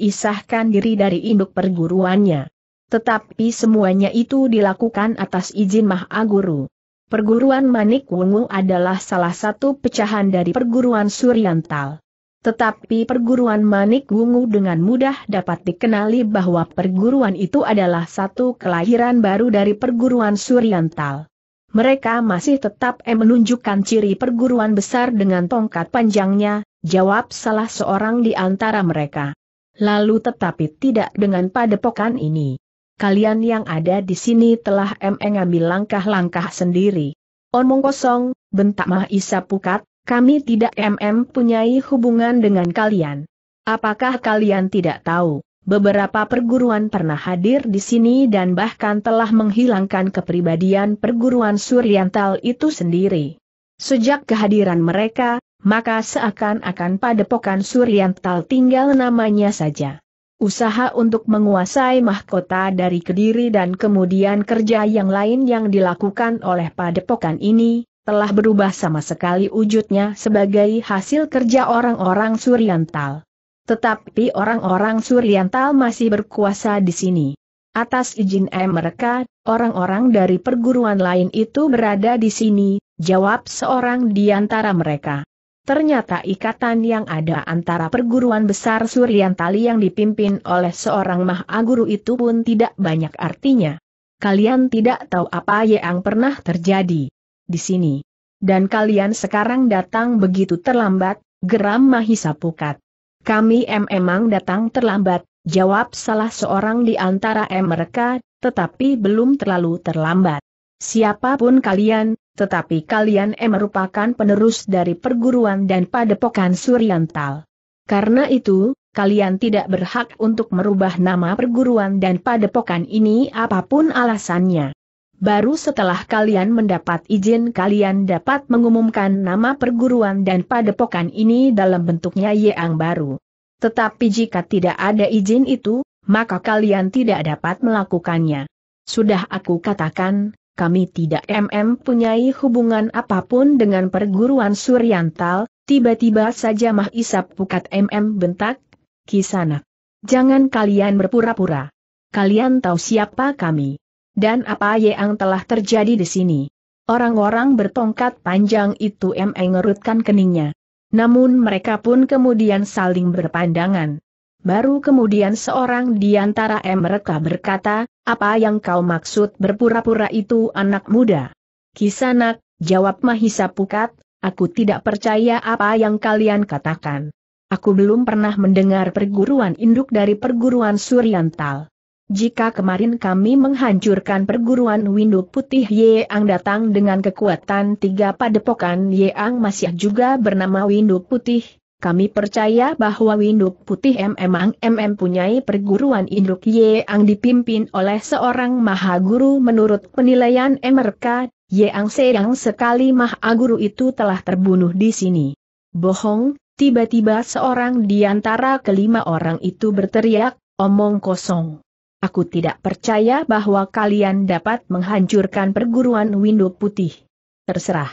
diri dari induk perguruannya. Tetapi semuanya itu dilakukan atas izin Mahaguru. Perguruan Manik Wungu adalah salah satu pecahan dari perguruan Suryantal. Tetapi perguruan Manik Wungu dengan mudah dapat dikenali bahwa perguruan itu adalah satu kelahiran baru dari perguruan Suryantal. Mereka masih tetap eh, menunjukkan ciri perguruan besar dengan tongkat panjangnya, jawab salah seorang di antara mereka. Lalu tetapi tidak dengan padepokan ini. Kalian yang ada di sini telah mengambil eh, langkah-langkah sendiri. Omong kosong, bentak Mahisa Pukat, kami tidak MM punyai hubungan dengan kalian. Apakah kalian tidak tahu, beberapa perguruan pernah hadir di sini dan bahkan telah menghilangkan kepribadian perguruan Suryantal itu sendiri. Sejak kehadiran mereka, maka seakan-akan padepokan Suryantal tinggal namanya saja. Usaha untuk menguasai mahkota dari Kediri dan kemudian kerja yang lain yang dilakukan oleh padepokan ini, telah berubah sama sekali wujudnya sebagai hasil kerja orang-orang Suriantal. Tetapi orang-orang Suriantal masih berkuasa di sini. Atas izin M mereka, orang-orang dari perguruan lain itu berada di sini, jawab seorang di antara mereka. Ternyata ikatan yang ada antara perguruan besar Suriantali yang dipimpin oleh seorang mahaguru itu pun tidak banyak artinya. Kalian tidak tahu apa yang pernah terjadi di sini. Dan kalian sekarang datang begitu terlambat, geram Mahisa Pukat. Kami em emang datang terlambat, jawab salah seorang di antara mereka, tetapi belum terlalu terlambat. Siapapun kalian, tetapi kalian em merupakan penerus dari perguruan dan padepokan Suryantal. Karena itu, kalian tidak berhak untuk merubah nama perguruan dan padepokan ini apapun alasannya. Baru setelah kalian mendapat izin kalian dapat mengumumkan nama perguruan dan padepokan ini dalam bentuknya yang baru. Tetapi jika tidak ada izin itu, maka kalian tidak dapat melakukannya. Sudah aku katakan, kami tidak mm punyai hubungan apapun dengan perguruan Suryantal, tiba-tiba saja Mah Isap Pukat mm bentak, Kisana. Jangan kalian berpura-pura. Kalian tahu siapa kami dan apa yang telah terjadi di sini. Orang-orang bertongkat panjang itu mengerutkan keningnya. Namun mereka pun kemudian saling berpandangan. Baru kemudian seorang di antara mereka berkata, apa yang kau maksud berpura-pura itu anak muda? Kisanak, jawab Mahisa Pukat, aku tidak percaya apa yang kalian katakan. Aku belum pernah mendengar perguruan induk dari perguruan Suryantal. Jika kemarin kami menghancurkan perguruan Windu Putih Ye Ang datang dengan kekuatan tiga padepokan Ye Ang masih juga bernama Windu Putih, kami percaya bahwa Windu Putih memang MM punyai perguruan induk Ye Ang dipimpin oleh seorang maha guru menurut penilaian MRK, Ang Seyang sekali maha guru itu telah terbunuh di sini. Bohong, tiba-tiba seorang di antara kelima orang itu berteriak, omong kosong. Aku tidak percaya bahwa kalian dapat menghancurkan perguruan Windu Putih. Terserah.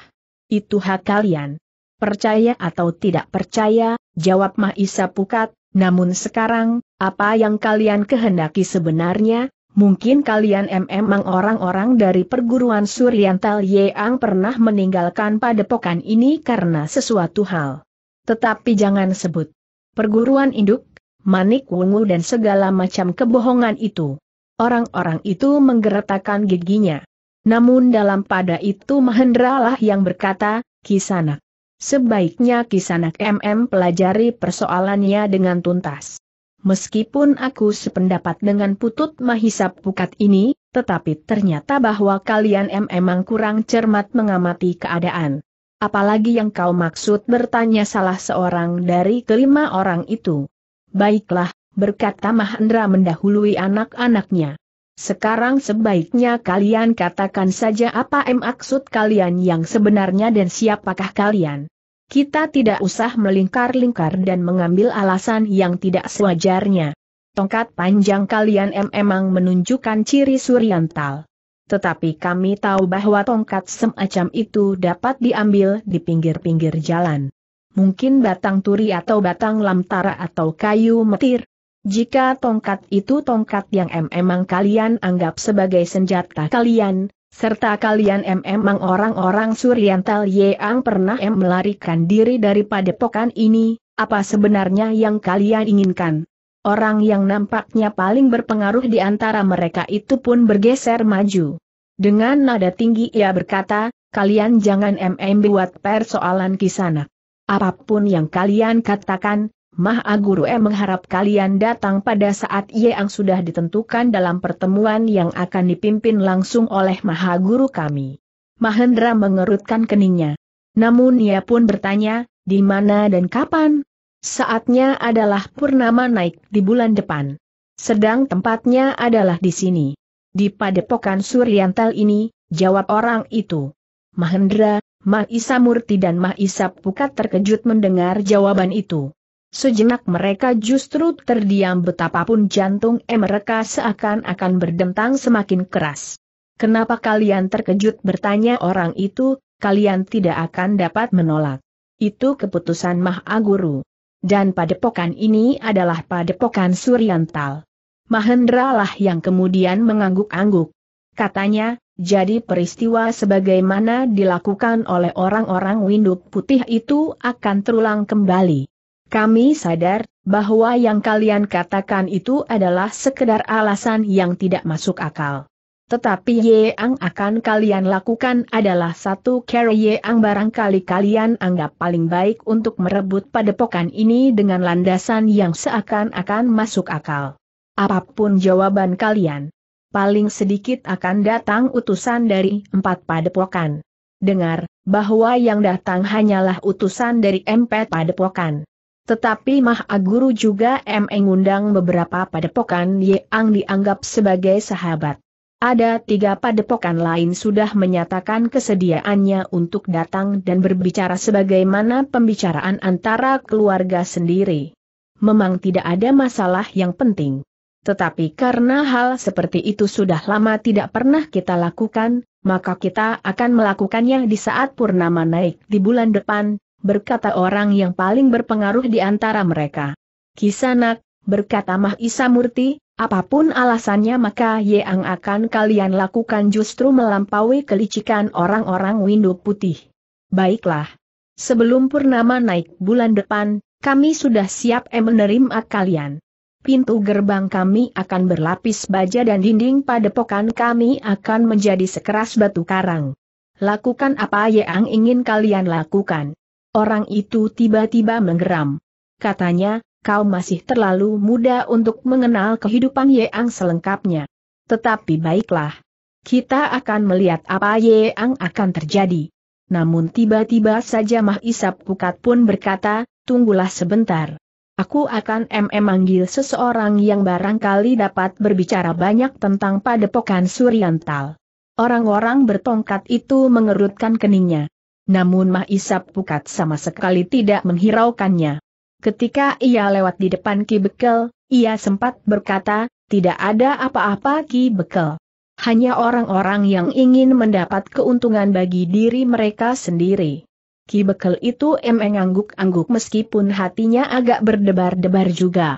Itu hak kalian. Percaya atau tidak percaya, jawab Mahisa Pukat, namun sekarang, apa yang kalian kehendaki sebenarnya, Mungkin kalian memang orang-orang dari perguruan Suryantal yang pernah meninggalkan padepokan ini karena sesuatu hal. Tetapi jangan sebut perguruan induk, manik wungu dan segala macam kebohongan itu. Orang-orang itu menggeretakkan giginya. Namun dalam pada itu Mahendra lah yang berkata, Kisanak. Sebaiknya Kisanak MM pelajari persoalannya dengan tuntas. Meskipun aku sependapat dengan putut mahisap Pukat ini, tetapi ternyata bahwa kalian M emang kurang cermat mengamati keadaan. Apalagi yang kau maksud bertanya salah seorang dari kelima orang itu. Baiklah, berkata Mahendra mendahului anak-anaknya. Sekarang sebaiknya kalian katakan saja apa maksud kalian yang sebenarnya dan siapakah kalian. Kita tidak usah melingkar-lingkar dan mengambil alasan yang tidak sewajarnya. Tongkat panjang kalian memang menunjukkan ciri suriantal, Tetapi kami tahu bahwa tongkat semacam itu dapat diambil di pinggir-pinggir jalan mungkin batang turi atau batang lamtara atau kayu metir. Jika tongkat itu tongkat yang memang kalian anggap sebagai senjata kalian, serta kalian memang orang-orang suriantal yang pernah melarikan diri dari padepokan ini, apa sebenarnya yang kalian inginkan? Orang yang nampaknya paling berpengaruh di antara mereka itu pun bergeser maju. Dengan nada tinggi ia berkata, kalian jangan mm buat persoalan kisanak apapun yang kalian katakan, Maha Guru E mengharap kalian datang pada saat yang sudah ditentukan dalam pertemuan yang akan dipimpin langsung oleh Maha Guru kami. Mahendra mengerutkan keningnya. Namun ia pun bertanya, di mana dan kapan? Saatnya adalah Purnama naik di bulan depan. Sedang tempatnya adalah di sini. Di padepokan Suryantal ini, jawab orang itu. Mahendra, Maisa Murti dan Maisa Pukat terkejut mendengar jawaban itu. Sejenak mereka justru terdiam betapapun jantung e mereka seakan-akan berdentang semakin keras. Kenapa kalian terkejut bertanya orang itu, kalian tidak akan dapat menolak. Itu keputusan Mahaguru. Dan padepokan ini adalah padepokan Suryantal. Mahendra lah yang kemudian mengangguk-angguk. Katanya, jadi peristiwa sebagaimana dilakukan oleh orang-orang Winduk Putih itu akan terulang kembali. Kami sadar bahwa yang kalian katakan itu adalah sekedar alasan yang tidak masuk akal. Tetapi yang akan kalian lakukan adalah satu cara yang barangkali kalian anggap paling baik untuk merebut padepokan ini dengan landasan yang seakan-akan masuk akal. Apapun jawaban kalian, paling sedikit akan datang utusan dari empat padepokan. Dengar, bahwa yang datang hanyalah utusan dari empat padepokan. Tetapi Mahaguru juga mengundang beberapa padepokan yang dianggap sebagai sahabat. Ada tiga padepokan lain sudah menyatakan kesediaannya untuk datang dan berbicara sebagaimana pembicaraan antara keluarga sendiri. Memang tidak ada masalah yang penting. Tetapi karena hal seperti itu sudah lama tidak pernah kita lakukan, maka kita akan melakukannya di saat purnama naik di bulan depan, berkata orang yang paling berpengaruh di antara mereka. Kisanak, berkata Mahisa Murti, apapun alasannya maka yang akan kalian lakukan justru melampaui kelicikan orang-orang windu putih. Baiklah. Sebelum purnama naik bulan depan, kami sudah siap menerima kalian. Pintu gerbang kami akan berlapis baja dan dinding padepokan kami akan menjadi sekeras batu karang. Lakukan apa yang ingin kalian lakukan. Orang itu tiba-tiba menggeram. Katanya, kau masih terlalu muda untuk mengenal kehidupan yang selengkapnya. Tetapi baiklah. Kita akan melihat apa yang akan terjadi. Namun tiba-tiba saja Mah Isap Pukat pun berkata, tunggulah sebentar. Aku akan MM manggil seseorang yang barangkali dapat berbicara banyak tentang padepokan Suriantal. Orang-orang bertongkat itu mengerutkan keningnya. Namun Mah Isap Pukat sama sekali tidak menghiraukannya. Ketika ia lewat di depan Ki Bekel, ia sempat berkata, tidak ada apa-apa Ki Bekel. Hanya orang-orang yang ingin mendapat keuntungan bagi diri mereka sendiri. Ki Bekel itu emang angguk-angguk meskipun hatinya agak berdebar-debar juga.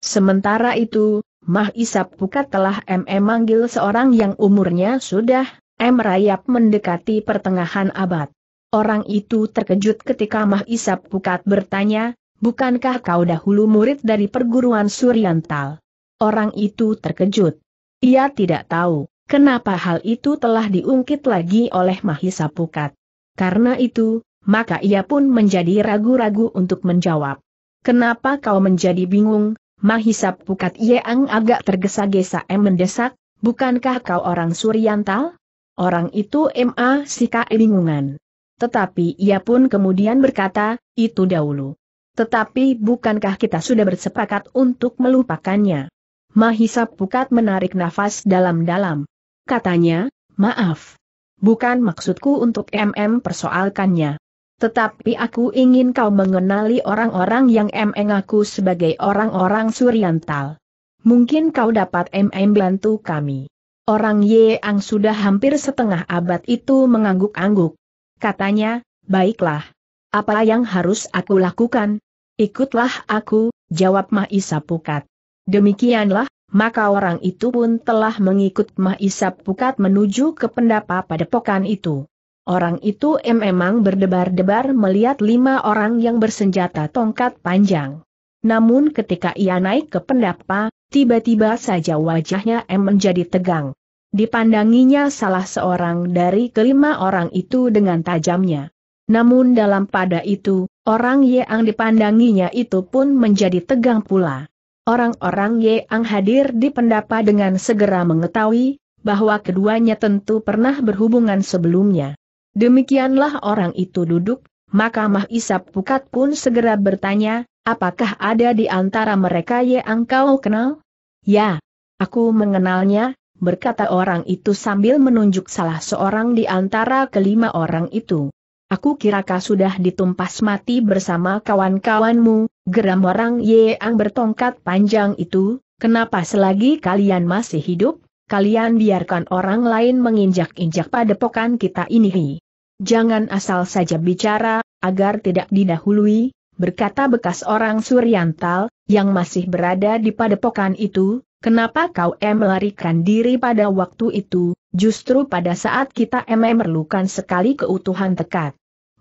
Sementara itu, Mah Isap Pukat telah MM manggil seorang yang umurnya sudah em rayap mendekati pertengahan abad. Orang itu terkejut ketika Mah Isap Pukat bertanya, bukankah kau dahulu murid dari perguruan Suryantal? Orang itu terkejut. Ia tidak tahu, kenapa hal itu telah diungkit lagi oleh Mahisa Pukat. Karena itu, maka ia pun menjadi ragu-ragu untuk menjawab. Kenapa kau menjadi bingung, Mahisa Pukat Yeang agak tergesa-gesa em mendesak, bukankah kau orang Suriantal? Orang itu M.A. Sika bingungan. Tetapi ia pun kemudian berkata, itu dahulu. Tetapi bukankah kita sudah bersepakat untuk melupakannya? Mahisa Pukat menarik nafas dalam-dalam. Katanya, maaf. Bukan maksudku untuk MM persoalkannya. Tetapi aku ingin kau mengenali orang-orang yang emeng aku sebagai orang-orang Suriantal. Mungkin kau dapat emeng bantu kami. Orang Yeang sudah hampir setengah abad itu mengangguk-angguk. Katanya, baiklah. Apa yang harus aku lakukan? Ikutlah aku, jawab Mahisa Pukat. Demikianlah, maka orang itu pun telah mengikut Mahisa Pukat menuju ke pendapa padepokan itu. Orang itu memang berdebar-debar melihat lima orang yang bersenjata tongkat panjang. Namun ketika ia naik ke pendapa, tiba-tiba saja wajahnya M menjadi tegang. Dipandanginya salah seorang dari kelima orang itu dengan tajamnya. Namun dalam pada itu, orang yang dipandanginya itu pun menjadi tegang pula. Orang-orang yang hadir di pendapa dengan segera mengetahui bahwa keduanya tentu pernah berhubungan sebelumnya. Demikianlah orang itu duduk, maka Mahisap Pukat pun segera bertanya, apakah ada di antara mereka yang kau kenal? Ya, aku mengenalnya, berkata orang itu sambil menunjuk salah seorang di antara kelima orang itu. Aku kira kau sudah ditumpas mati bersama kawan-kawanmu, geram orang yang bertongkat panjang itu, kenapa selagi kalian masih hidup, kalian biarkan orang lain menginjak-injak pada padepokan kita ini. Jangan asal saja bicara, agar tidak didahului, berkata bekas orang Suryantal, yang masih berada di padepokan itu, kenapa kau em melarikan diri pada waktu itu, justru pada saat kita em memerlukan sekali keutuhan tekad.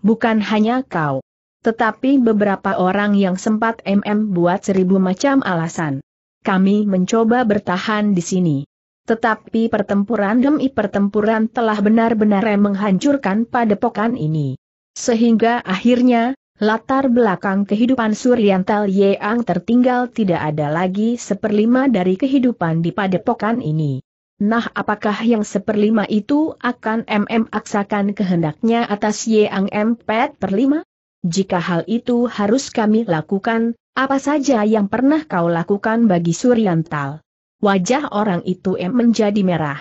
Bukan hanya kau. Tetapi beberapa orang yang sempat MM buat seribu macam alasan. Kami mencoba bertahan di sini. Tetapi pertempuran demi pertempuran telah benar-benar menghancurkan padepokan ini. Sehingga akhirnya, latar belakang kehidupan Suryantal Yeang tertinggal tidak ada lagi seperlima dari kehidupan di padepokan ini. Nah apakah yang seperlima itu akan MM aksakan kehendaknya atas Yeang Empet perlima? Jika hal itu harus kami lakukan, apa saja yang pernah kau lakukan bagi Suryantal? Wajah orang itu menjadi merah.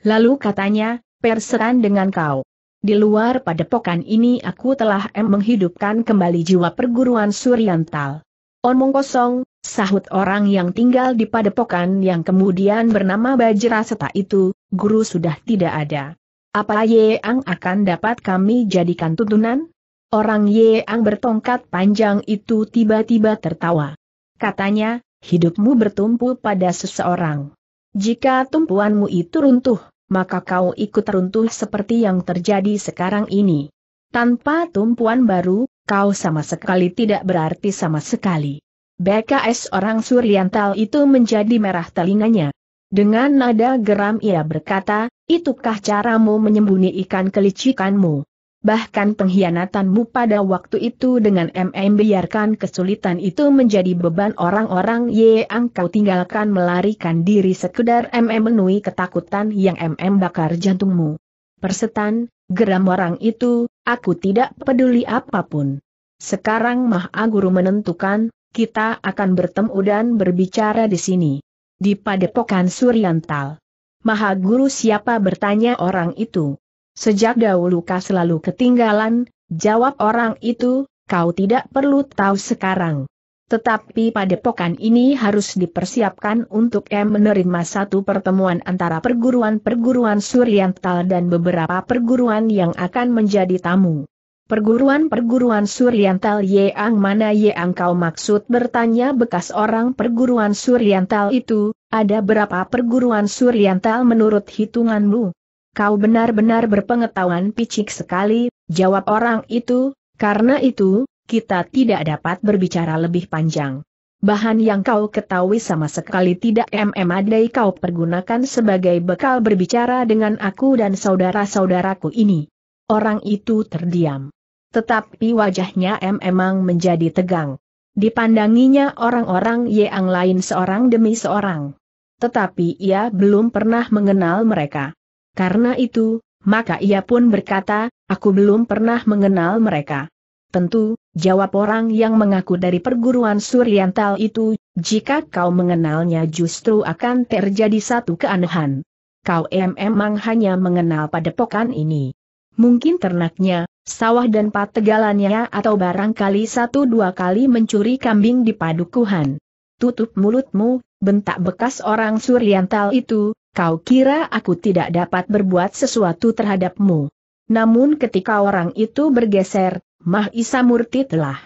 Lalu katanya, perseran dengan kau. Di luar padepokan ini aku telah menghidupkan kembali jiwa perguruan Suryantal. Omong kosong, sahut orang yang tinggal di padepokan yang kemudian bernama Bajraseta itu, guru sudah tidak ada. Apa Ang akan dapat kami jadikan tuntunan? Orang Ye Ang bertongkat panjang itu tiba-tiba tertawa. Katanya, hidupmu bertumpu pada seseorang. Jika tumpuanmu itu runtuh, maka kau ikut runtuh seperti yang terjadi sekarang ini. Tanpa tumpuan baru, kau sama sekali tidak berarti sama sekali. BKS orang Suriantal itu menjadi merah telinganya. Dengan nada geram ia berkata, itukah caramu menyembunyi ikan kelicikanmu? Bahkan pengkhianatanmu pada waktu itu dengan MM biarkan kesulitan itu menjadi beban orang-orang ye. kau tinggalkan melarikan diri sekedar MM menui ketakutan yang MM bakar jantungmu. Persetan, geram orang itu, aku tidak peduli apapun. Sekarang mah Guru menentukan, kita akan bertemu dan berbicara di sini. Di Padepokan Suryantal. Maha Guru siapa bertanya orang itu. Sejak dahulu kau selalu ketinggalan, jawab orang itu, kau tidak perlu tahu sekarang. Tetapi pada padepokan ini harus dipersiapkan untuk M menerima satu pertemuan antara perguruan-perguruan Suriantal dan beberapa perguruan yang akan menjadi tamu. Perguruan-perguruan Suriantal, yang mana yang kau maksud bertanya bekas orang perguruan Suriantal itu, ada berapa perguruan Suriantal menurut hitunganmu? Kau benar-benar berpengetahuan picik sekali, jawab orang itu, karena itu, kita tidak dapat berbicara lebih panjang. Bahan yang kau ketahui sama sekali tidak MM adai kau pergunakan sebagai bekal berbicara dengan aku dan saudara-saudaraku ini. Orang itu terdiam. Tetapi wajahnya M emang menjadi tegang. Dipandanginya orang-orang yang lain seorang demi seorang. Tetapi ia belum pernah mengenal mereka. Karena itu, maka ia pun berkata, aku belum pernah mengenal mereka. Tentu, jawab orang yang mengaku dari perguruan Suryantal itu, jika kau mengenalnya justru akan terjadi satu keanehan. Kau memang hanya mengenal padepokan ini. Mungkin ternaknya, sawah dan pategalannya atau barangkali satu dua kali mencuri kambing di padukuhan. Tutup mulutmu, bentak bekas orang Suryantal itu, Kau kira aku tidak dapat berbuat sesuatu terhadapmu. Namun ketika orang itu bergeser, Mah Isa Murti telah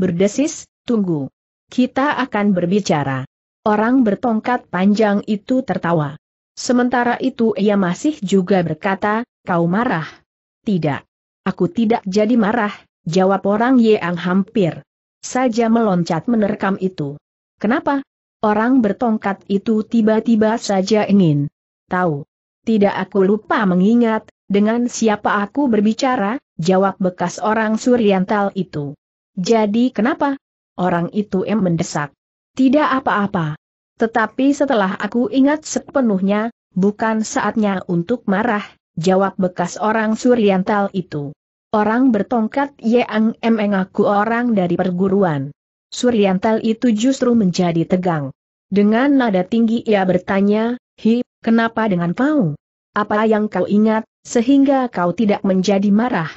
berdesis, tunggu. Kita akan berbicara. Orang bertongkat panjang itu tertawa. Sementara itu ia masih juga berkata, kau marah. Tidak. Aku tidak jadi marah, jawab orang yang hampir saja meloncat menerkam itu. Kenapa? Orang bertongkat itu tiba-tiba saja ingin tahu. Tidak aku lupa mengingat, dengan siapa aku berbicara, jawab bekas orang Suriantal itu. Jadi kenapa? Orang itu em mendesak. Tidak apa-apa. Tetapi setelah aku ingat sepenuhnya, bukan saatnya untuk marah, jawab bekas orang Suriantal itu. Orang bertongkat Yang m aku orang dari perguruan Suryantal itu justru menjadi tegang. Dengan nada tinggi ia bertanya, Hi, kenapa dengan kau? Apa yang kau ingat, sehingga kau tidak menjadi marah?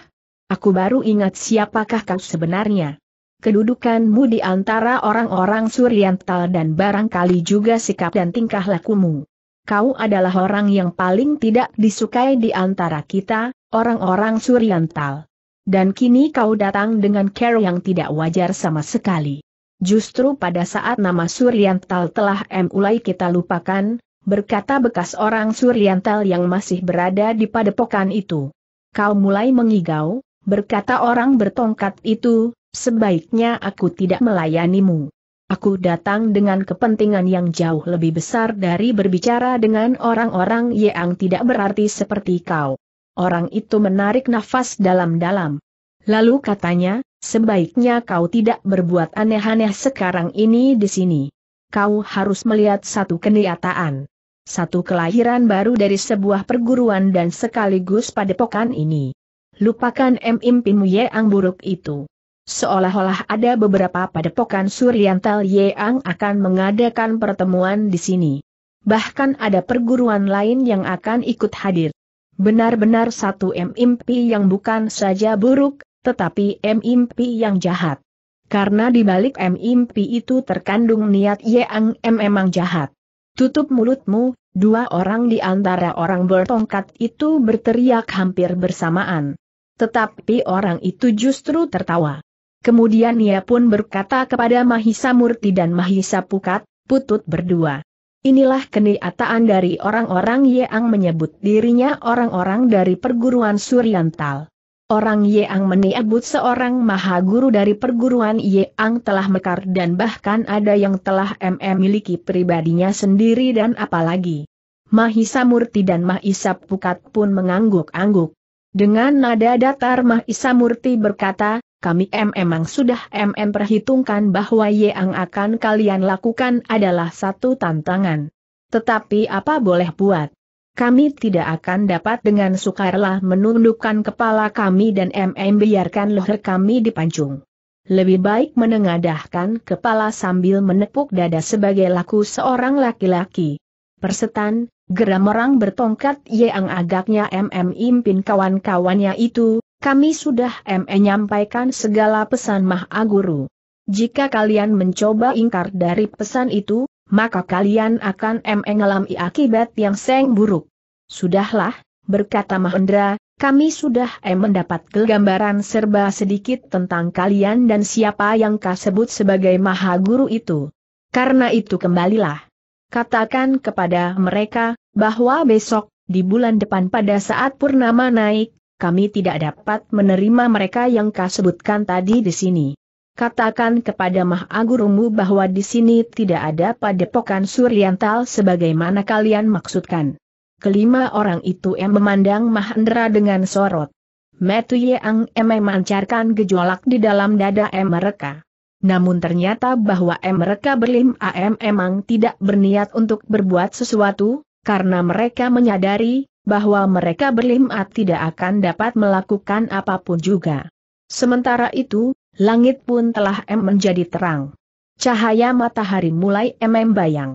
Aku baru ingat siapakah kau sebenarnya. Kedudukanmu di antara orang-orang Suryantal dan barangkali juga sikap dan tingkah lakumu. Kau adalah orang yang paling tidak disukai di antara kita, orang-orang Suryantal. Dan kini kau datang dengan care yang tidak wajar sama sekali. Justru pada saat nama Suryantal telah mulai kita lupakan, berkata bekas orang Suryantal yang masih berada di padepokan itu. Kau mulai mengigau, berkata orang bertongkat itu, sebaiknya aku tidak melayanimu. Aku datang dengan kepentingan yang jauh lebih besar dari berbicara dengan orang-orang yang tidak berarti seperti kau. Orang itu menarik nafas dalam-dalam. Lalu katanya, sebaiknya kau tidak berbuat aneh-aneh sekarang ini di sini. Kau harus melihat satu kenyataan. Satu kelahiran baru dari sebuah perguruan dan sekaligus padepokan ini. Lupakan mimpimu Yeang buruk itu. Seolah-olah ada beberapa padepokan Suryantal yang akan mengadakan pertemuan di sini. Bahkan ada perguruan lain yang akan ikut hadir. Benar-benar satu mimpi yang bukan saja buruk, tetapi mimpi yang jahat. Karena di balik mimpi itu terkandung niat Yang M memang jahat. Tutup mulutmu, dua orang di antara orang bertongkat itu berteriak hampir bersamaan. Tetapi orang itu justru tertawa. Kemudian ia pun berkata kepada Mahisa Murti dan Mahisa Pukat, putut berdua. Inilah kenyataan dari orang-orang Yeang menyebut dirinya orang-orang dari perguruan Suryantal. Orang Yeang menyebut seorang maha guru dari perguruan Yeang telah mekar dan bahkan ada yang telah MM miliki pribadinya sendiri dan apalagi. Mahisa Murti dan Mahisa Pukat pun mengangguk-angguk. Dengan nada datar Mahisa Murti berkata, kami memang sudah MM perhitungkan bahwa yang akan kalian lakukan adalah satu tantangan. Tetapi apa boleh buat? Kami tidak akan dapat dengan sukarela menundukkan kepala kami dan MM biarkan leher kami dipancung. Lebih baik menengadahkan kepala sambil menepuk dada sebagai laku seorang laki-laki. Persetan, geram orang bertongkat yang agaknya MM impin kawan-kawannya itu, kami sudah menyampaikan segala pesan Mahaguru. Jika kalian mencoba ingkar dari pesan itu, maka kalian akan mengalami akibat yang seng buruk. Sudahlah, berkata Mahendra, kami sudah e mendapat gambaran serba sedikit tentang kalian dan siapa yang kasebut sebagai Mahaguru itu. Karena itu kembalilah. Katakan kepada mereka, bahwa besok, di bulan depan pada saat Purnama naik, kami tidak dapat menerima mereka yang kasebutkan tadi di sini. Katakan kepada Mahagurumu bahwa di sini tidak ada padepokan Suryantal sebagaimana kalian maksudkan. Kelima orang itu yang memandang Mahendra dengan sorot. Metu em memancarkan gejolak di dalam dada em mereka. Namun ternyata bahwa em mereka berlim AM emang tidak berniat untuk berbuat sesuatu, karena mereka menyadari, bahwa mereka berlima tidak akan dapat melakukan apapun juga. Sementara itu, langit pun telah em menjadi terang. Cahaya matahari mulai mm bayang.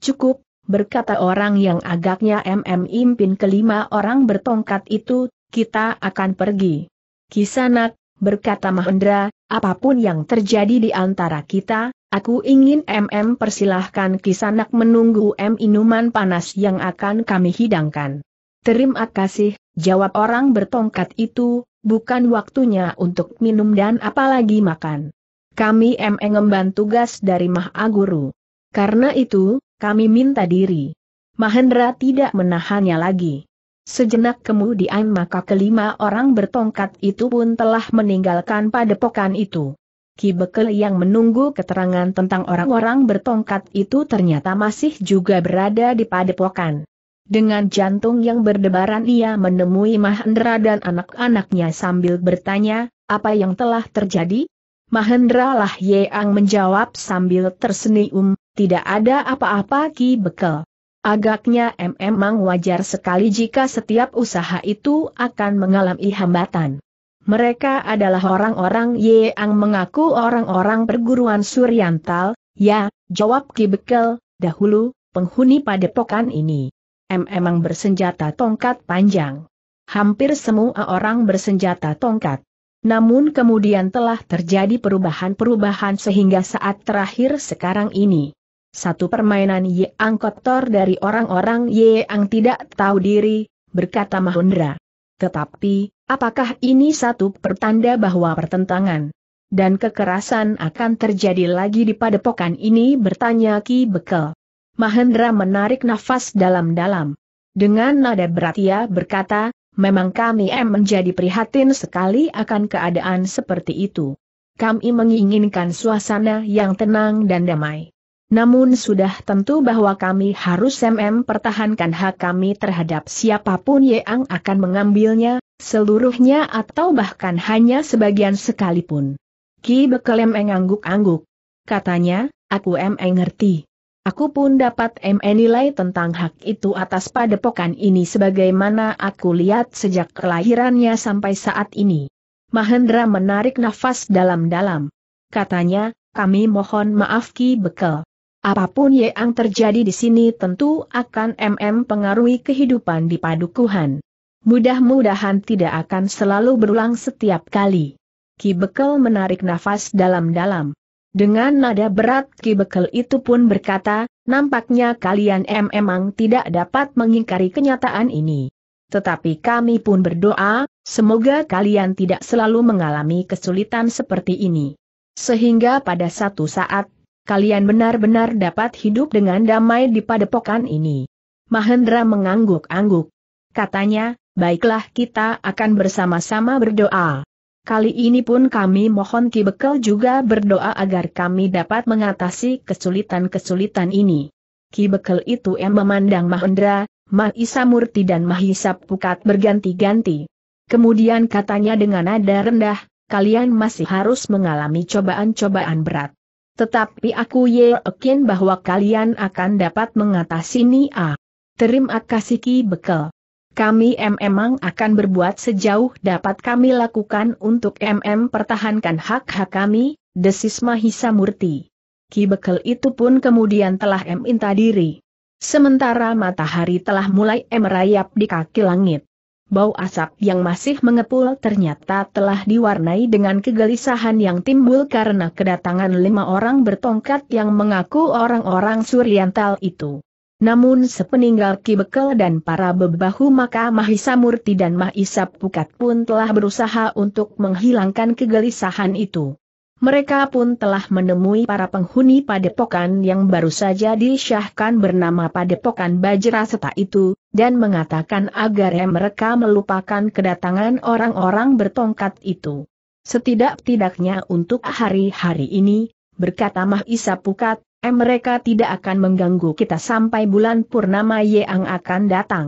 Cukup, berkata orang yang agaknya MM impin kelima orang bertongkat itu, kita akan pergi. Kisanak, berkata Mahendra, apapun yang terjadi di antara kita, Aku ingin MM persilahkan Kisanak menunggu M minuman panas yang akan kami hidangkan. Terima kasih, jawab orang bertongkat itu, bukan waktunya untuk minum dan apalagi makan. Kami mengemban tugas dari Mahaguru. Karena itu, kami minta diri. Mahendra tidak menahannya lagi. Sejenak kemudian maka kelima orang bertongkat itu pun telah meninggalkan padepokan itu. Ki Bekel yang menunggu keterangan tentang orang-orang bertongkat itu ternyata masih juga berada di padepokan. Dengan jantung yang berdebaran ia menemui Mahendra dan anak-anaknya sambil bertanya, apa yang telah terjadi? Mahendra lah Yeang menjawab sambil tersenyum, tidak ada apa-apa Ki Bekel. Agaknya memang wajar sekali jika setiap usaha itu akan mengalami hambatan. Mereka adalah orang-orang Yeang mengaku orang-orang perguruan Suryantal, ya, jawab Ki Bekel, dahulu, penghuni padepokan ini. M emang bersenjata tongkat panjang. Hampir semua orang bersenjata tongkat. Namun kemudian telah terjadi perubahan-perubahan sehingga saat terakhir sekarang ini. Satu permainan Yang kotor dari orang-orang Yang tidak tahu diri, berkata Mahendra. Tetapi, apakah ini satu pertanda bahwa pertentangan dan kekerasan akan terjadi lagi di padepokan ini bertanya Ki Bekel. Mahendra menarik nafas dalam-dalam. Dengan nada berat ia berkata, memang kami em menjadi prihatin sekali akan keadaan seperti itu. Kami menginginkan suasana yang tenang dan damai. Namun sudah tentu bahwa kami harus MM pertahankan hak kami terhadap siapapun yang akan mengambilnya, seluruhnya atau bahkan hanya sebagian sekalipun. Ki Bekelem mengangguk-angguk. Katanya, aku MM ngerti. Aku pun dapat menilai nilai tentang hak itu atas padepokan ini sebagaimana aku lihat sejak kelahirannya sampai saat ini. Mahendra menarik nafas dalam-dalam. Katanya, kami mohon maaf Ki Bekel. Apapun yang terjadi di sini tentu akan MM pengaruhi kehidupan di padukuhan. Mudah-mudahan tidak akan selalu berulang setiap kali. Ki Bekel menarik nafas dalam-dalam. Dengan nada berat Ki Bekel itu pun berkata, nampaknya kalian em emang tidak dapat mengingkari kenyataan ini. Tetapi kami pun berdoa, semoga kalian tidak selalu mengalami kesulitan seperti ini. Sehingga pada satu saat, kalian benar-benar dapat hidup dengan damai di padepokan ini. Mahendra mengangguk-angguk. Katanya, baiklah kita akan bersama-sama berdoa. Kali ini pun kami mohon Ki Bekel juga berdoa agar kami dapat mengatasi kesulitan-kesulitan ini. Ki Bekel itu yang memandang Mahendra, Mahisa Murti dan Mahisa Pukat berganti-ganti. Kemudian katanya dengan nada rendah, kalian masih harus mengalami cobaan-cobaan berat. Tetapi aku yakin bahwa kalian akan dapat mengatasi ini. Ah. Terima kasih Ki Bekel. Kami memang akan berbuat sejauh dapat kami lakukan untuk MM pertahankan hak-hak kami, desis Mahisa Murti. Ki Bekel itu pun kemudian telah minta diri. Sementara matahari telah mulai merayap di kaki langit. Bau asap yang masih mengepul ternyata telah diwarnai dengan kegelisahan yang timbul karena kedatangan lima orang bertongkat yang mengaku orang-orang Suriantal itu. Namun sepeninggal Ki Bekel dan para bebahu maka Mahisa Murti dan Mahisa Pukat pun telah berusaha untuk menghilangkan kegelisahan itu. Mereka pun telah menemui para penghuni padepokan yang baru saja disyahkan bernama Padepokan Bajra Seta itu, dan mengatakan agar mereka melupakan kedatangan orang-orang bertongkat itu. Setidak-tidaknya untuk hari-hari ini, berkata Mahisa Pukat, eh mereka tidak akan mengganggu kita sampai bulan purnama Yeang akan datang.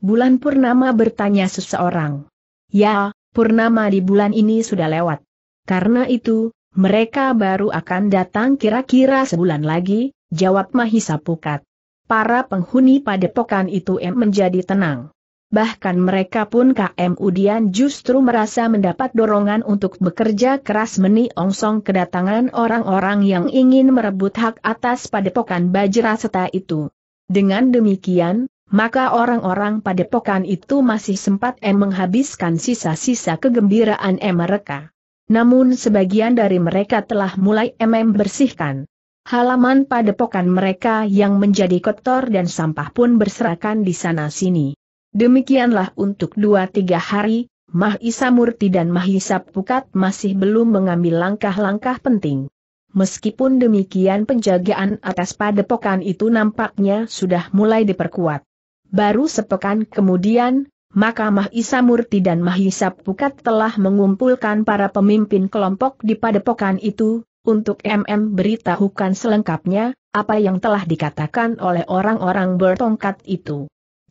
Bulan purnama bertanya seseorang. Ya, purnama di bulan ini sudah lewat. Karena itu, mereka baru akan datang kira-kira sebulan lagi, jawab Mahisa Pukat. Para penghuni padepokan itu eh, menjadi tenang bahkan mereka pun KM Udian justru merasa mendapat dorongan untuk bekerja keras meniongsong kedatangan orang-orang yang ingin merebut hak atas padepokan Bajra seta itu. Dengan demikian, maka orang-orang padepokan itu masih sempat em menghabiskan sisa-sisa kegembiraan em mereka. Namun sebagian dari mereka telah mulai emem bersihkan. Halaman padepokan mereka yang menjadi kotor dan sampah pun berserakan di sana-sini. Demikianlah untuk dua tiga hari, Mahisa Murti dan Mahisa Pukat masih belum mengambil langkah-langkah penting. Meskipun demikian penjagaan atas padepokan itu nampaknya sudah mulai diperkuat. Baru sepekan kemudian, maka Mahisa Murti dan Mahisa Pukat telah mengumpulkan para pemimpin kelompok di padepokan itu, untuk MM beritahukan selengkapnya, apa yang telah dikatakan oleh orang-orang bertongkat itu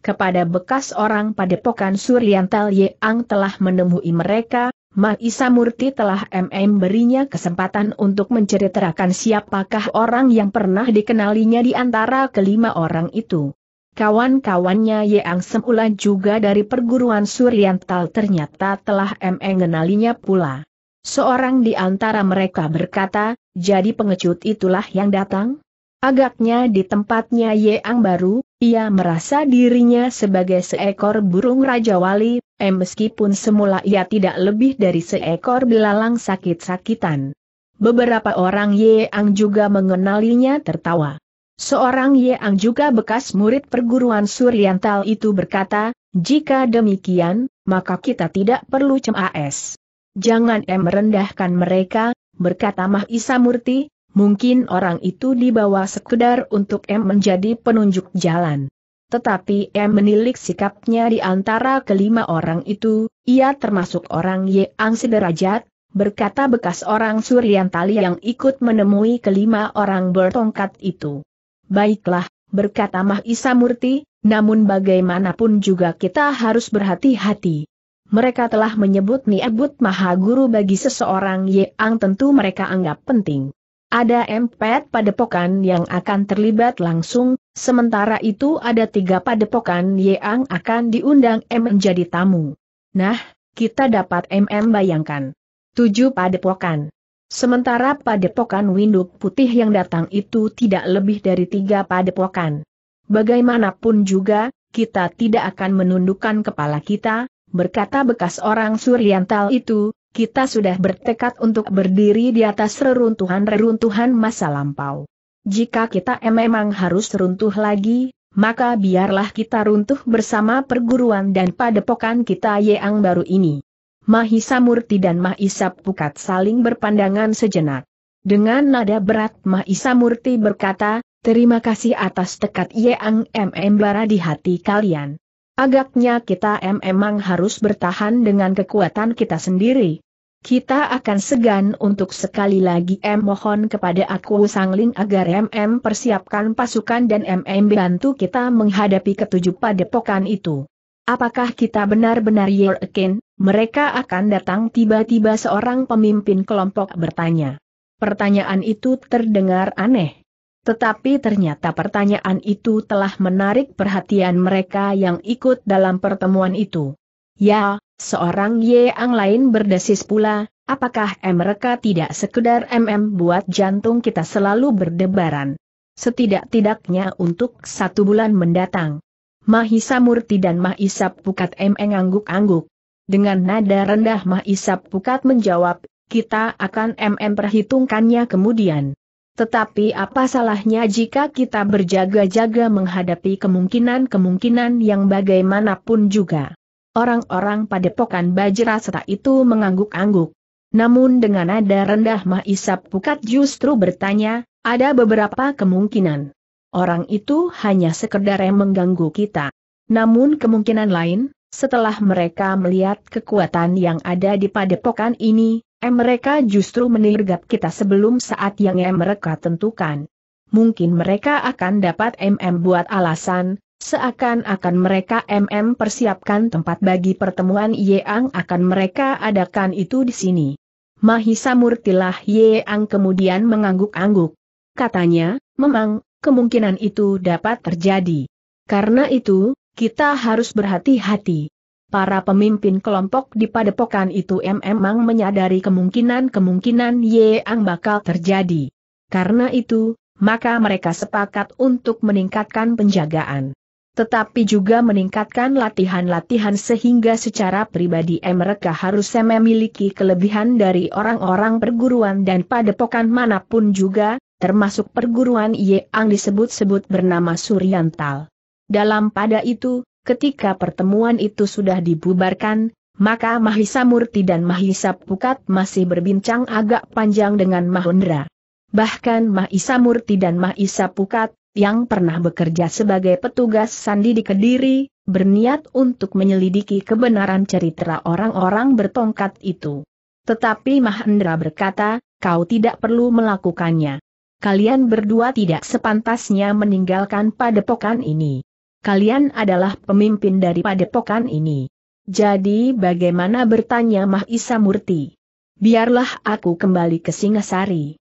kepada bekas orang padepokan Suryantal Yang telah menemui mereka, Maisa Murti telah MM berinya kesempatan untuk menceritakan siapakah orang yang pernah dikenalinya di antara kelima orang itu. Kawan-kawannya Yeang Semula juga dari perguruan Suryantal ternyata telah MM mengenalinya pula. Seorang di antara mereka berkata, jadi pengecut itulah yang datang? Agaknya di tempatnya Yeang baru, ia merasa dirinya sebagai seekor burung Raja Wali, eh meskipun semula ia tidak lebih dari seekor belalang sakit-sakitan. Beberapa orang Yeang juga mengenalinya tertawa. Seorang Yeang juga bekas murid perguruan Suryantal itu berkata, jika demikian, maka kita tidak perlu cemas. Jangan em eh, merendahkan mereka, berkata Mahisa Murti, Mungkin orang itu dibawa sekedar untuk M menjadi penunjuk jalan. Tetapi M menilik sikapnya di antara kelima orang itu, ia termasuk orang Ye Yang sederajat, berkata bekas orang Suriantali yang ikut menemui kelima orang bertongkat itu. Baiklah, berkata Mahisa Murti, namun bagaimanapun juga kita harus berhati-hati. Mereka telah menyebut Niabut Maha Guru bagi seseorang Ye Ang tentu mereka anggap penting. Ada empat padepokan yang akan terlibat langsung, sementara itu ada tiga padepokan yang akan diundang M menjadi tamu. Nah, kita dapat MM bayangkan. Tujuh padepokan. Sementara padepokan Winduk Putih yang datang itu tidak lebih dari tiga padepokan. Bagaimanapun juga, kita tidak akan menundukkan kepala kita, berkata bekas orang Suriantal itu, kita sudah bertekad untuk berdiri di atas reruntuhan-reruntuhan masa lampau. Jika kita memang harus runtuh lagi, maka biarlah kita runtuh bersama perguruan dan padepokan kita yang baru ini. Mahisa Murti dan Mahisa Pukat saling berpandangan sejenak. Dengan nada berat Mahisa Murti berkata, terima kasih atas tekad Yeang MM bara di hati kalian. Agaknya kita memang harus bertahan dengan kekuatan kita sendiri kita akan segan untuk sekali lagi M mohon kepada aku Sangling agar MM persiapkan pasukan dan MM bantu kita menghadapi ketujuh padepokan itu. Apakah kita benar-benar yakin, mereka akan datang tiba-tiba seorang pemimpin kelompok bertanya. Pertanyaan itu terdengar aneh. Tetapi ternyata pertanyaan itu telah menarik perhatian mereka yang ikut dalam pertemuan itu. Ya, seorang Ye Yang lain berdesis pula, apakah mereka tidak sekedar MM buat jantung kita selalu berdebaran? Setidak-tidaknya untuk satu bulan mendatang. Mahisa Murti dan Mahisa Pukat M ngangguk-angguk. Dengan nada rendah Mahisa Pukat menjawab, kita akan MM perhitungkannya kemudian. Tetapi apa salahnya jika kita berjaga-jaga menghadapi kemungkinan-kemungkinan yang bagaimanapun juga? Orang-orang padepokan Bajrasata itu mengangguk-angguk. Namun dengan nada rendah Mahisap Pukat justru bertanya, ada beberapa kemungkinan. Orang itu hanya sekedar yang mengganggu kita. Namun kemungkinan lain, setelah mereka melihat kekuatan yang ada di padepokan ini, eh mereka justru menirgap kita sebelum saat yang eh mereka tentukan. Mungkin mereka akan dapat MM buat alasan, Seakan-akan mereka MM persiapkan tempat bagi pertemuan Yeang akan mereka adakan itu di sini. Mahisa Murtilah Yeang kemudian mengangguk-angguk. Katanya, memang, kemungkinan itu dapat terjadi. Karena itu, kita harus berhati-hati. Para pemimpin kelompok di padepokan itu memang menyadari kemungkinan-kemungkinan Yeang bakal terjadi. Karena itu, maka mereka sepakat untuk meningkatkan penjagaan tetapi juga meningkatkan latihan-latihan sehingga secara pribadi mereka harus memiliki kelebihan dari orang-orang perguruan dan padepokan manapun juga, termasuk perguruan yang disebut-sebut bernama Suryantal. Dalam pada itu, ketika pertemuan itu sudah dibubarkan, maka Mahisa Murti dan Mahisa Pukat masih berbincang agak panjang dengan Mahendra. Bahkan Mahisa Murti dan Mahisa Pukat yang pernah bekerja sebagai petugas sandi di Kediri, berniat untuk menyelidiki kebenaran cerita orang-orang bertongkat itu. Tetapi Mahendra berkata, kau tidak perlu melakukannya. Kalian berdua tidak sepantasnya meninggalkan padepokan ini. Kalian adalah pemimpin dari padepokan ini. Jadi bagaimana bertanya Mahisa Murti? Biarlah aku kembali ke Singasari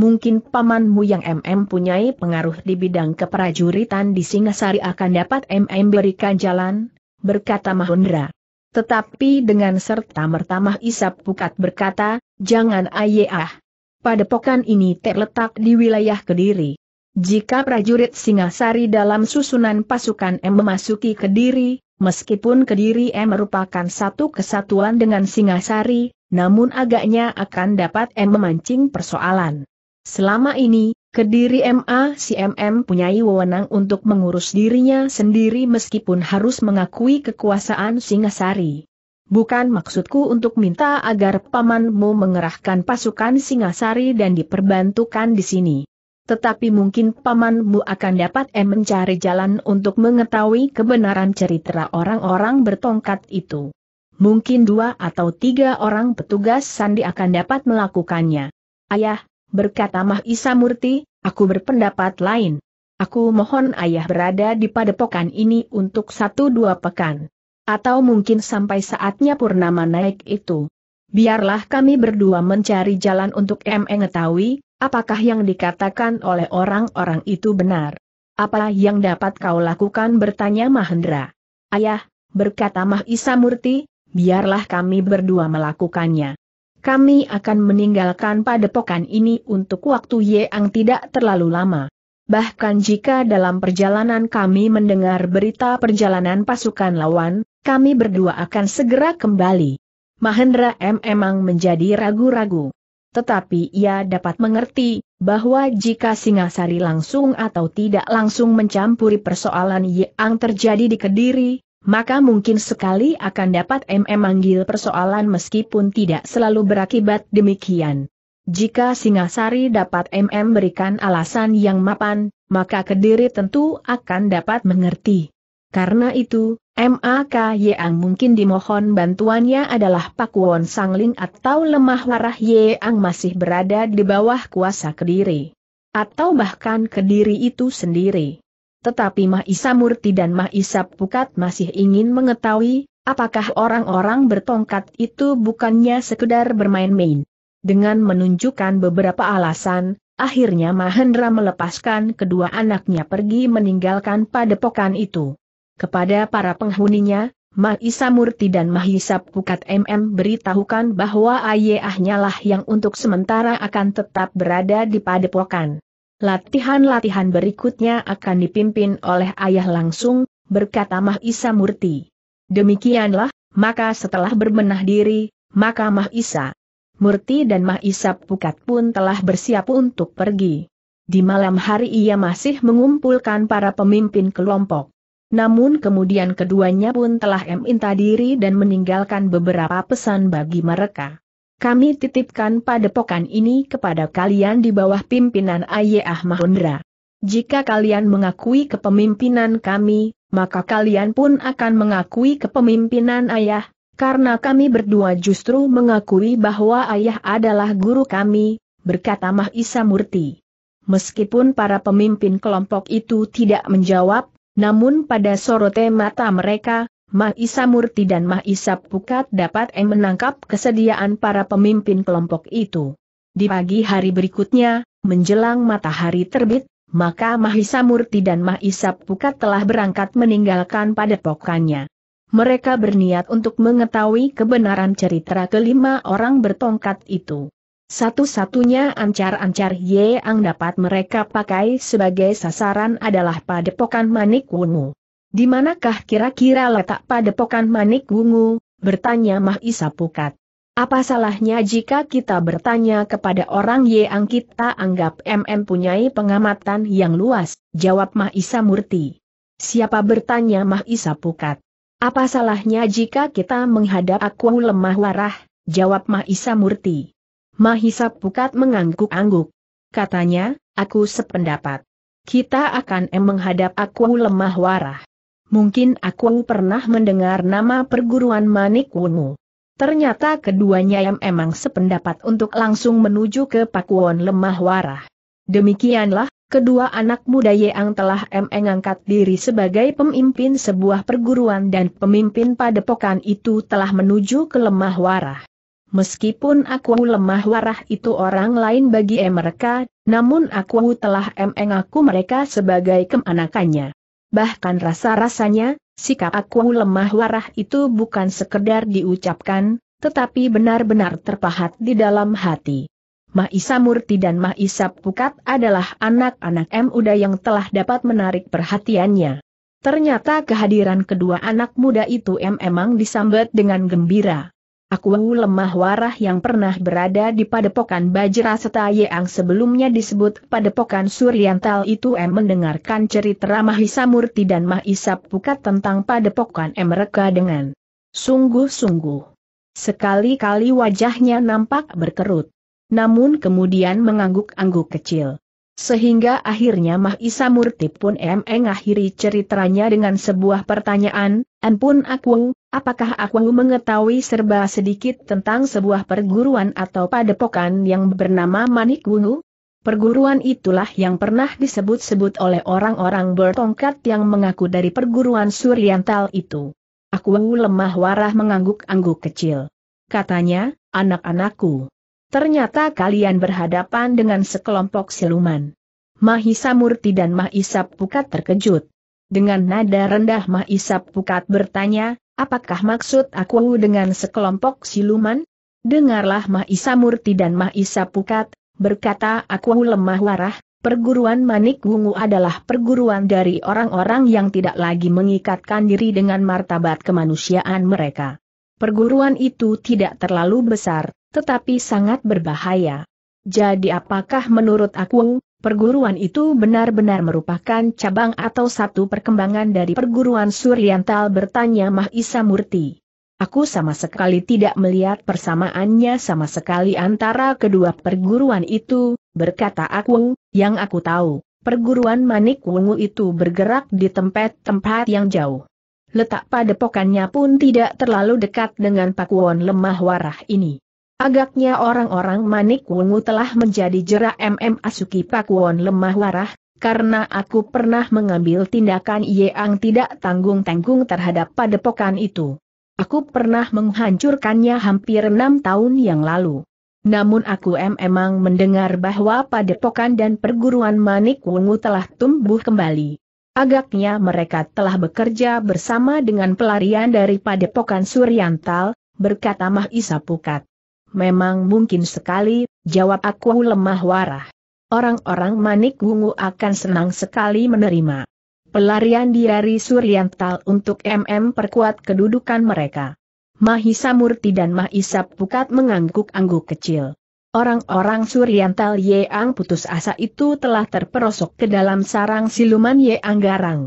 mungkin pamanmu yang MM punyai pengaruh di bidang keprajuritan di Singasari akan dapat MM berikan jalan, berkata Mahendra. Tetapi dengan serta mertamah Isap Pukat berkata, jangan ayah. Padepokan ini terletak di wilayah Kediri. Jika prajurit Singasari dalam susunan pasukan M memasuki Kediri, meskipun Kediri M merupakan satu kesatuan dengan Singasari, namun agaknya akan dapat M memancing persoalan. Selama ini, Kediri MA CMM punyai wewenang untuk mengurus dirinya sendiri meskipun harus mengakui kekuasaan Singasari. Bukan maksudku untuk minta agar pamanmu mengerahkan pasukan Singasari dan diperbantukan di sini. Tetapi mungkin pamanmu akan dapat em mencari jalan untuk mengetahui kebenaran cerita orang-orang bertongkat itu. Mungkin dua atau tiga orang petugas sandi akan dapat melakukannya. Ayah, berkata Isa Murti, aku berpendapat lain. Aku mohon ayah berada di padepokan ini untuk satu dua pekan. Atau mungkin sampai saatnya purnama naik itu. Biarlah kami berdua mencari jalan untuk mengetahui, apakah yang dikatakan oleh orang-orang itu benar. Apa yang dapat kau lakukan bertanya Mahendra. Ayah, berkata Isa Murti, biarlah kami berdua melakukannya kami akan meninggalkan padepokan ini untuk waktu yang tidak terlalu lama. Bahkan jika dalam perjalanan kami mendengar berita perjalanan pasukan lawan, kami berdua akan segera kembali. Mahendra M memang menjadi ragu-ragu. Tetapi ia dapat mengerti, bahwa jika Singasari langsung atau tidak langsung mencampuri persoalan yang terjadi di Kediri, maka mungkin sekali akan dapat MM manggil persoalan meskipun tidak selalu berakibat demikian. Jika Singasari dapat MM berikan alasan yang mapan, maka Kediri tentu akan dapat mengerti. Karena itu, MAK Yeang mungkin dimohon bantuannya adalah Pakuwon Sangling atau lemah warah Yeang masih berada di bawah kuasa Kediri. Atau bahkan Kediri itu sendiri tetapi Mahisa Murti dan Mahisa Pukat masih ingin mengetahui, apakah orang-orang bertongkat itu bukannya sekedar bermain-main. Dengan menunjukkan beberapa alasan, akhirnya Mahendra melepaskan kedua anaknya pergi meninggalkan padepokan itu. Kepada para penghuninya, Mahisa Murti dan Mahisa Pukat MM beritahukan bahwa ayahnya lah yang untuk sementara akan tetap berada di padepokan. Latihan-latihan berikutnya akan dipimpin oleh ayah langsung, berkata Mahisa Murti. Demikianlah, maka setelah berbenah diri, maka Mahisa, Murti dan Mahisa Pukat pun telah bersiap untuk pergi. Di malam hari ia masih mengumpulkan para pemimpin kelompok. Namun kemudian keduanya pun telah meminta diri dan meninggalkan beberapa pesan bagi mereka. Kami titipkan pada padepokan ini kepada kalian di bawah pimpinan Ayah Mahendra. Jika kalian mengakui kepemimpinan kami, maka kalian pun akan mengakui kepemimpinan ayah, karena kami berdua justru mengakui bahwa ayah adalah guru kami, berkata Mahisa Murti. Meskipun para pemimpin kelompok itu tidak menjawab, namun pada sorote mata mereka, Maisa Murti dan Maisa Pukat dapat em menangkap kesediaan para pemimpin kelompok itu. Di pagi hari berikutnya, menjelang matahari terbit, maka Mahisa Murti dan Mahisa Pukat telah berangkat meninggalkan padepokannya. Mereka berniat untuk mengetahui kebenaran cerita kelima orang bertongkat itu. Satu-satunya ancar-ancar Yeang dapat mereka pakai sebagai sasaran adalah padepokan Manik Wungu. Di manakah kira-kira letak padepokan Manik Wungu? bertanya Mahisa Pukat. Apa salahnya jika kita bertanya kepada orang yang kita anggap MM punyai pengamatan yang luas, jawab Mahisa Murti. Siapa bertanya Mahisa Pukat? Apa salahnya jika kita menghadap aku lemah warah, jawab Mahisa Murti. Mahisa Pukat mengangguk-angguk. Katanya, aku sependapat. Kita akan em menghadap aku lemah warah. Mungkin aku pernah mendengar nama perguruan Manik Wungu. Ternyata keduanya yang emang sependapat untuk langsung menuju ke Pakuan Lemah Warah. Demikianlah, kedua anak muda Yeang telah mengangkat diri sebagai pemimpin sebuah perguruan dan pemimpin padepokan itu telah menuju ke Lemah Warah. Meskipun aku lemah warah itu orang lain bagi mereka, namun aku telah mengaku mereka sebagai kemanakannya bahkan rasa-rasanya, sikap aku lemah warah itu bukan sekedar diucapkan, tetapi benar-benar terpahat di dalam hati. Maisa Murti dan Maisa Pukat adalah anak-anak M. Uda yang telah dapat menarik perhatiannya. Ternyata kehadiran kedua anak muda itu M. emang disambut dengan gembira. Aku lemah warah yang pernah berada di padepokan Bajra Seta yang sebelumnya disebut padepokan Suryantal itu em mendengarkan cerita Mahisa Murti dan Mahisa Pukat tentang padepokan em mereka dengan sungguh-sungguh. Sekali-kali wajahnya nampak berkerut. Namun kemudian mengangguk-angguk kecil. Sehingga akhirnya Mahisa Murti pun mengakhiri ceritanya dengan sebuah pertanyaan, Ampun aku, apakah aku mengetahui serba sedikit tentang sebuah perguruan atau padepokan yang bernama Manik Wungu? Perguruan itulah yang pernah disebut-sebut oleh orang-orang bertongkat yang mengaku dari perguruan Suryantal itu. Aku lemah warah mengangguk-angguk kecil. Katanya, anak-anakku, Ternyata kalian berhadapan dengan sekelompok siluman. Mahisa Murti dan Mahisa Pukat terkejut. Dengan nada rendah Mahisa Pukat bertanya, apakah maksud aku dengan sekelompok siluman? Dengarlah Mahisa Murti dan Mahisa Pukat, berkata aku lemah warah, perguruan Manik Wungu adalah perguruan dari orang-orang yang tidak lagi mengikatkan diri dengan martabat kemanusiaan mereka. Perguruan itu tidak terlalu besar, tetapi sangat berbahaya. Jadi apakah menurut aku, perguruan itu benar-benar merupakan cabang atau satu perkembangan dari perguruan Suryantal bertanya Mahisa Murti. Aku sama sekali tidak melihat persamaannya sama sekali antara kedua perguruan itu, berkata aku. yang aku tahu, perguruan Manik Wungu itu bergerak di tempat-tempat yang jauh. Letak padepokannya pun tidak terlalu dekat dengan Pakuan lemah warah ini. Agaknya orang-orang Manik Wungu telah menjadi jera MM Asuki Pakwon lemah warah, karena aku pernah mengambil tindakan yang tidak tanggung-tanggung terhadap padepokan itu. Aku pernah menghancurkannya hampir enam tahun yang lalu. Namun aku memang mendengar bahwa padepokan dan perguruan Manik Wungu telah tumbuh kembali. Agaknya mereka telah bekerja bersama dengan pelarian dari padepokan Suryantal, berkata Mahisa Pukat. Memang mungkin sekali, jawab aku lemah warah. Orang-orang manik wungu akan senang sekali menerima pelarian diari Suryantal untuk MM perkuat kedudukan mereka. Mahisa Murti dan Mahisa Pukat mengangguk-angguk kecil. Orang-orang Suryantal Yeang putus asa itu telah terperosok ke dalam sarang siluman Yeang Garang.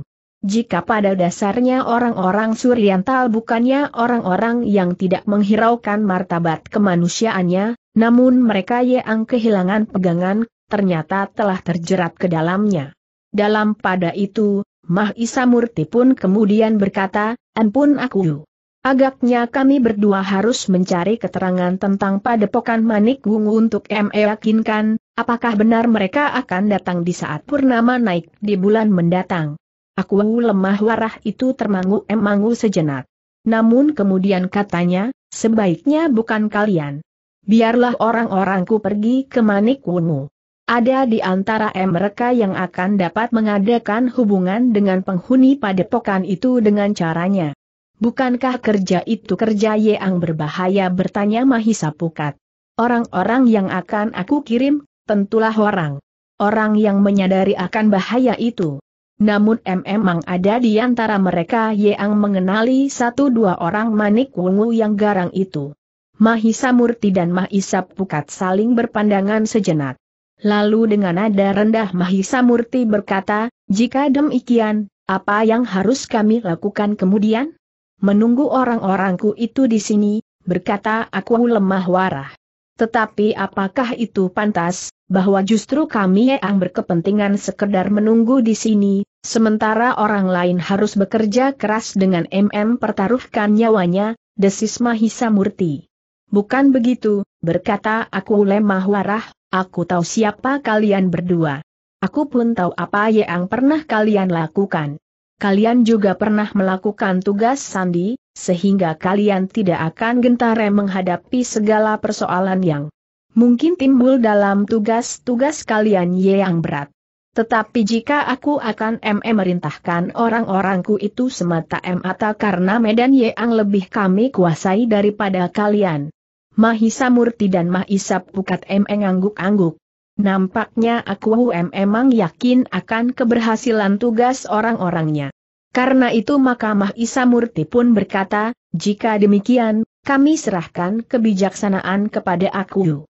Jika pada dasarnya orang-orang Suriantal bukannya orang-orang yang tidak menghiraukan martabat kemanusiaannya, namun mereka yang kehilangan pegangan, ternyata telah terjerat ke dalamnya. Dalam pada itu, Mah Isa Murti pun kemudian berkata, Ampun aku. Agaknya kami berdua harus mencari keterangan tentang padepokan Manik Wungu untuk meyakinkan, apakah benar mereka akan datang di saat Purnama naik di bulan mendatang. Aku lemah warah itu termangu-emangu sejenak. Namun kemudian katanya, sebaiknya bukan kalian. Biarlah orang-orangku pergi ke Manik Wungu. Ada di antara mereka yang akan dapat mengadakan hubungan dengan penghuni padepokan itu dengan caranya. Bukankah kerja itu kerja yang berbahaya bertanya Mahisa Pukat. Orang-orang yang akan aku kirim, tentulah orang. Orang yang menyadari akan bahaya itu. Namun memang ada di antara mereka yang mengenali satu dua orang manik wungu yang garang itu. Mahisa Murti dan Mahisa Pukat saling berpandangan sejenak. Lalu dengan nada rendah Mahisa Murti berkata, jika demikian, apa yang harus kami lakukan kemudian? Menunggu orang-orangku itu di sini, berkata aku lemah warah. Tetapi apakah itu pantas, bahwa justru kami yang berkepentingan sekedar menunggu di sini, sementara orang lain harus bekerja keras dengan MM pertaruhkan nyawanya, desis Mahisa Murti. Bukan begitu, berkata aku lemah warah, aku tahu siapa kalian berdua. Aku pun tahu apa yang pernah kalian lakukan. Kalian juga pernah melakukan tugas sandi, sehingga kalian tidak akan gentar menghadapi segala persoalan yang mungkin timbul dalam tugas-tugas kalian yang berat. Tetapi jika aku akan MM merintahkan orang-orangku itu semata mata karena medan yang lebih kami kuasai daripada kalian. Mahisa Murti dan Mahisa Pukat MM angguk angguk Nampaknya aku um emang yakin akan keberhasilan tugas orang-orangnya. Karena itu maka Mahisa Murti pun berkata, jika demikian, kami serahkan kebijaksanaan kepada aku.